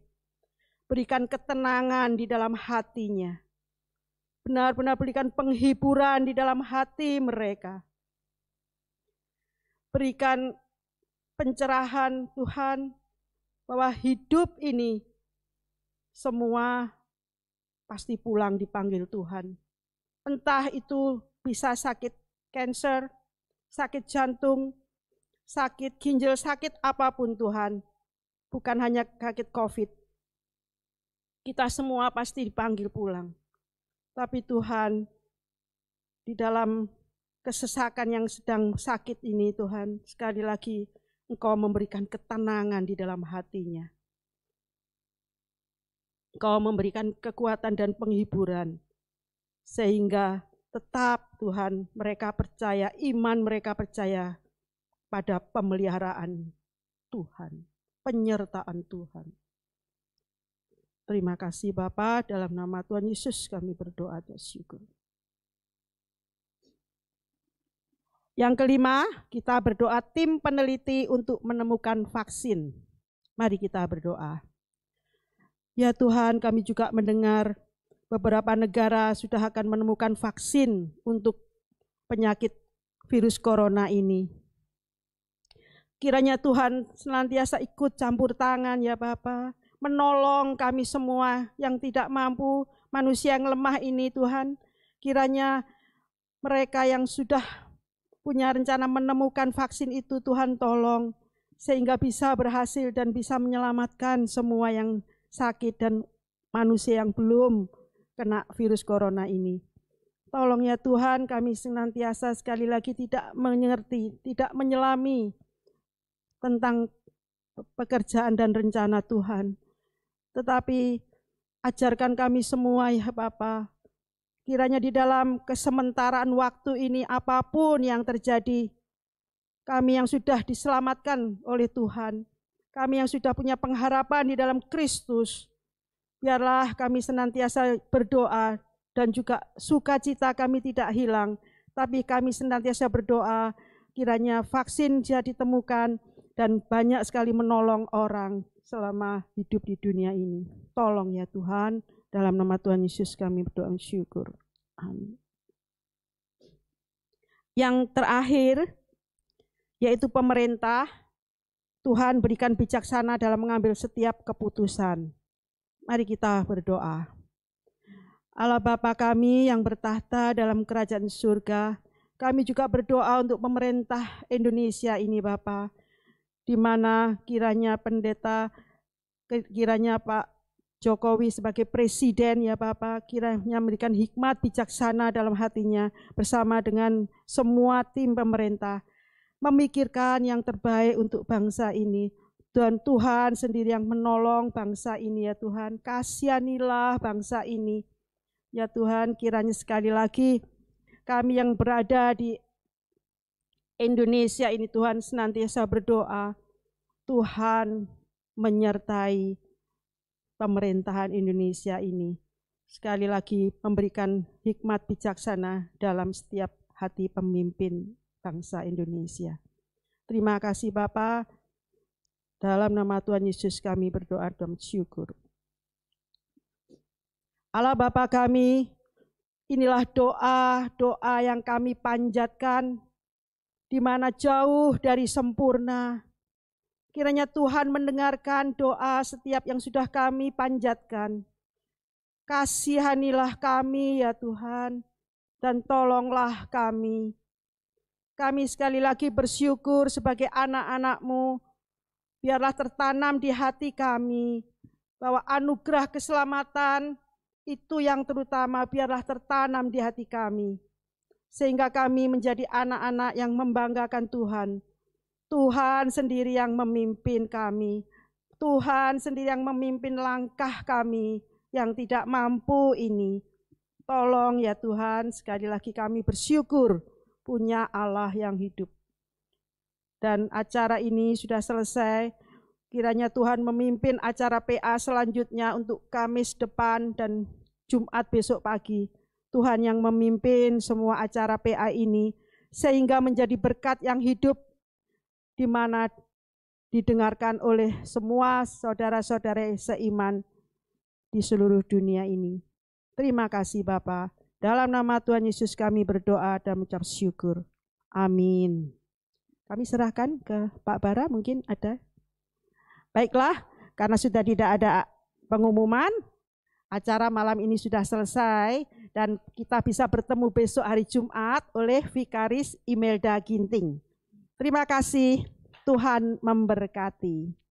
Berikan ketenangan di dalam hatinya. Benar-benar berikan penghiburan di dalam hati mereka. Berikan pencerahan Tuhan bahwa hidup ini semua pasti pulang dipanggil Tuhan. Entah itu bisa sakit cancer, sakit jantung, sakit ginjal, sakit apapun Tuhan. Bukan hanya sakit COVID. Kita semua pasti dipanggil pulang. Tapi Tuhan, di dalam kesesakan yang sedang sakit ini Tuhan, sekali lagi Engkau memberikan ketenangan di dalam hatinya. Engkau memberikan kekuatan dan penghiburan sehingga tetap Tuhan mereka percaya, iman mereka percaya pada pemeliharaan Tuhan, penyertaan Tuhan. Terima kasih Bapa dalam nama Tuhan Yesus kami berdoa dan syukur. Yang kelima, kita berdoa tim peneliti untuk menemukan vaksin. Mari kita berdoa. Ya Tuhan, kami juga mendengar beberapa negara sudah akan menemukan vaksin untuk penyakit virus corona ini. Kiranya Tuhan senantiasa ikut campur tangan ya Bapak, menolong kami semua yang tidak mampu, manusia yang lemah ini Tuhan. Kiranya mereka yang sudah punya rencana menemukan vaksin itu Tuhan tolong sehingga bisa berhasil dan bisa menyelamatkan semua yang sakit dan manusia yang belum kena virus corona ini. Tolong ya Tuhan kami senantiasa sekali lagi tidak mengerti, tidak menyelami tentang pekerjaan dan rencana Tuhan. Tetapi ajarkan kami semua ya Bapak, kiranya di dalam kesementaraan waktu ini apapun yang terjadi, kami yang sudah diselamatkan oleh Tuhan, kami yang sudah punya pengharapan di dalam Kristus, biarlah kami senantiasa berdoa dan juga sukacita kami tidak hilang, tapi kami senantiasa berdoa kiranya vaksin bisa ditemukan dan banyak sekali menolong orang selama hidup di dunia ini. Tolong ya Tuhan, dalam nama Tuhan Yesus kami berdoa syukur. Amin. Yang terakhir, yaitu pemerintah Tuhan berikan bijaksana dalam mengambil setiap keputusan. Mari kita berdoa. Allah Bapa kami yang bertahta dalam kerajaan surga, kami juga berdoa untuk pemerintah Indonesia ini Bapa, di mana kiranya pendeta, kiranya Pak Jokowi sebagai presiden ya Bapak kiranya memberikan hikmat bijaksana dalam hatinya bersama dengan semua tim pemerintah memikirkan yang terbaik untuk bangsa ini. Dan Tuhan sendiri yang menolong bangsa ini ya Tuhan. Kasihanilah bangsa ini. Ya Tuhan kiranya sekali lagi kami yang berada di Indonesia ini Tuhan senantiasa berdoa. Tuhan menyertai pemerintahan Indonesia ini. Sekali lagi memberikan hikmat bijaksana dalam setiap hati pemimpin bangsa Indonesia. Terima kasih Bapak. Dalam nama Tuhan Yesus kami berdoa dan syukur. Allah Bapa kami, inilah doa-doa yang kami panjatkan di mana jauh dari sempurna. Kiranya Tuhan mendengarkan doa setiap yang sudah kami panjatkan. Kasihanilah kami ya Tuhan dan tolonglah kami kami sekali lagi bersyukur sebagai anak-anakmu, biarlah tertanam di hati kami bahwa anugerah keselamatan itu yang terutama biarlah tertanam di hati kami. Sehingga kami menjadi anak-anak yang membanggakan Tuhan. Tuhan sendiri yang memimpin kami. Tuhan sendiri yang memimpin langkah kami yang tidak mampu ini. Tolong ya Tuhan, sekali lagi kami bersyukur punya Allah yang hidup. Dan acara ini sudah selesai. Kiranya Tuhan memimpin acara PA selanjutnya untuk Kamis depan dan Jumat besok pagi. Tuhan yang memimpin semua acara PA ini sehingga menjadi berkat yang hidup di mana didengarkan oleh semua saudara-saudara seiman di seluruh dunia ini. Terima kasih Bapak. Dalam nama Tuhan Yesus kami berdoa dan mengucap syukur. Amin. Kami serahkan ke Pak Bara mungkin ada. Baiklah, karena sudah tidak ada pengumuman, acara malam ini sudah selesai dan kita bisa bertemu besok hari Jumat oleh Vikaris Imelda Ginting. Terima kasih, Tuhan memberkati.